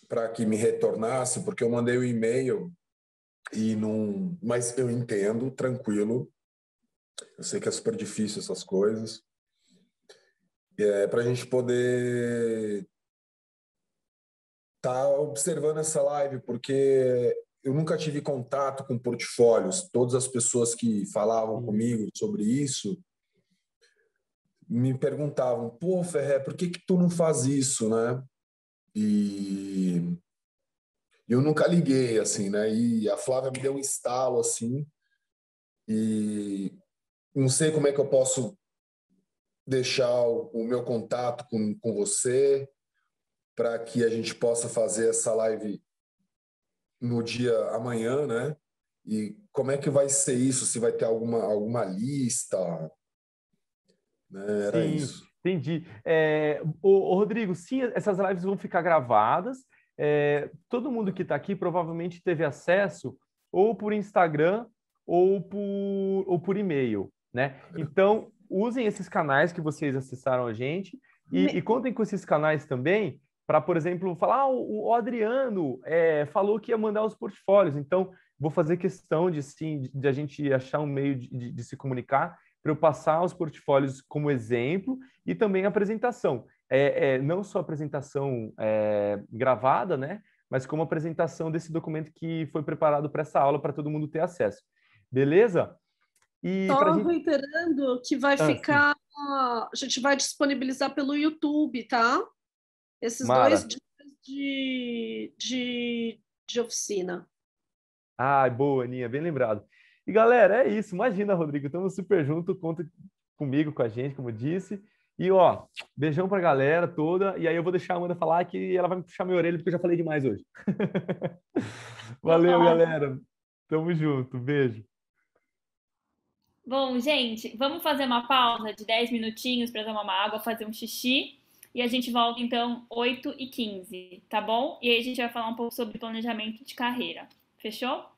para que me retornasse, porque eu mandei o um e-mail e não. Mas eu entendo, tranquilo. Eu sei que é super difícil essas coisas. É, para a gente poder estar tá observando essa live, porque eu nunca tive contato com portfólios. Todas as pessoas que falavam comigo sobre isso me perguntavam, pô, Ferré, por que que tu não faz isso, né? E eu nunca liguei, assim, né? E a Flávia me deu um estalo, assim, e não sei como é que eu posso deixar o, o meu contato com, com você para que a gente possa fazer essa live no dia amanhã, né? E como é que vai ser isso? Se vai ter alguma, alguma lista, né? Era Sim, isso. Entendi. É, o, o Rodrigo, sim, essas lives vão ficar gravadas. É, todo mundo que está aqui provavelmente teve acesso ou por Instagram ou por, ou por e-mail, né? É. Então, usem esses canais que vocês acessaram a gente e, e contem com esses canais também para, por exemplo, falar, ah, o, o Adriano é, falou que ia mandar os portfólios, então vou fazer questão de, sim, de, de a gente achar um meio de, de, de se comunicar para eu passar os portfólios como exemplo e também a apresentação. É, é, não só a apresentação é, gravada, né, mas como a apresentação desse documento que foi preparado para essa aula, para todo mundo ter acesso. Beleza? E só gente... reiterando que vai ah, ficar, sim. a gente vai disponibilizar pelo YouTube, tá? Esses Mara. dois dias de, de, de oficina. Ah, boa, Aninha, bem lembrado. E galera, é isso. Imagina, Rodrigo, estamos super junto, conta comigo, com a gente, como eu disse. E ó, beijão pra galera toda. E aí eu vou deixar a Amanda falar que ela vai me puxar minha orelha porque eu já falei demais hoje. <laughs> Valeu, galera. Tamo junto. Beijo. Bom, gente, vamos fazer uma pausa de 10 minutinhos para tomar uma água, fazer um xixi. E a gente volta então 8 e 15, tá bom? E aí a gente vai falar um pouco sobre planejamento de carreira. Fechou?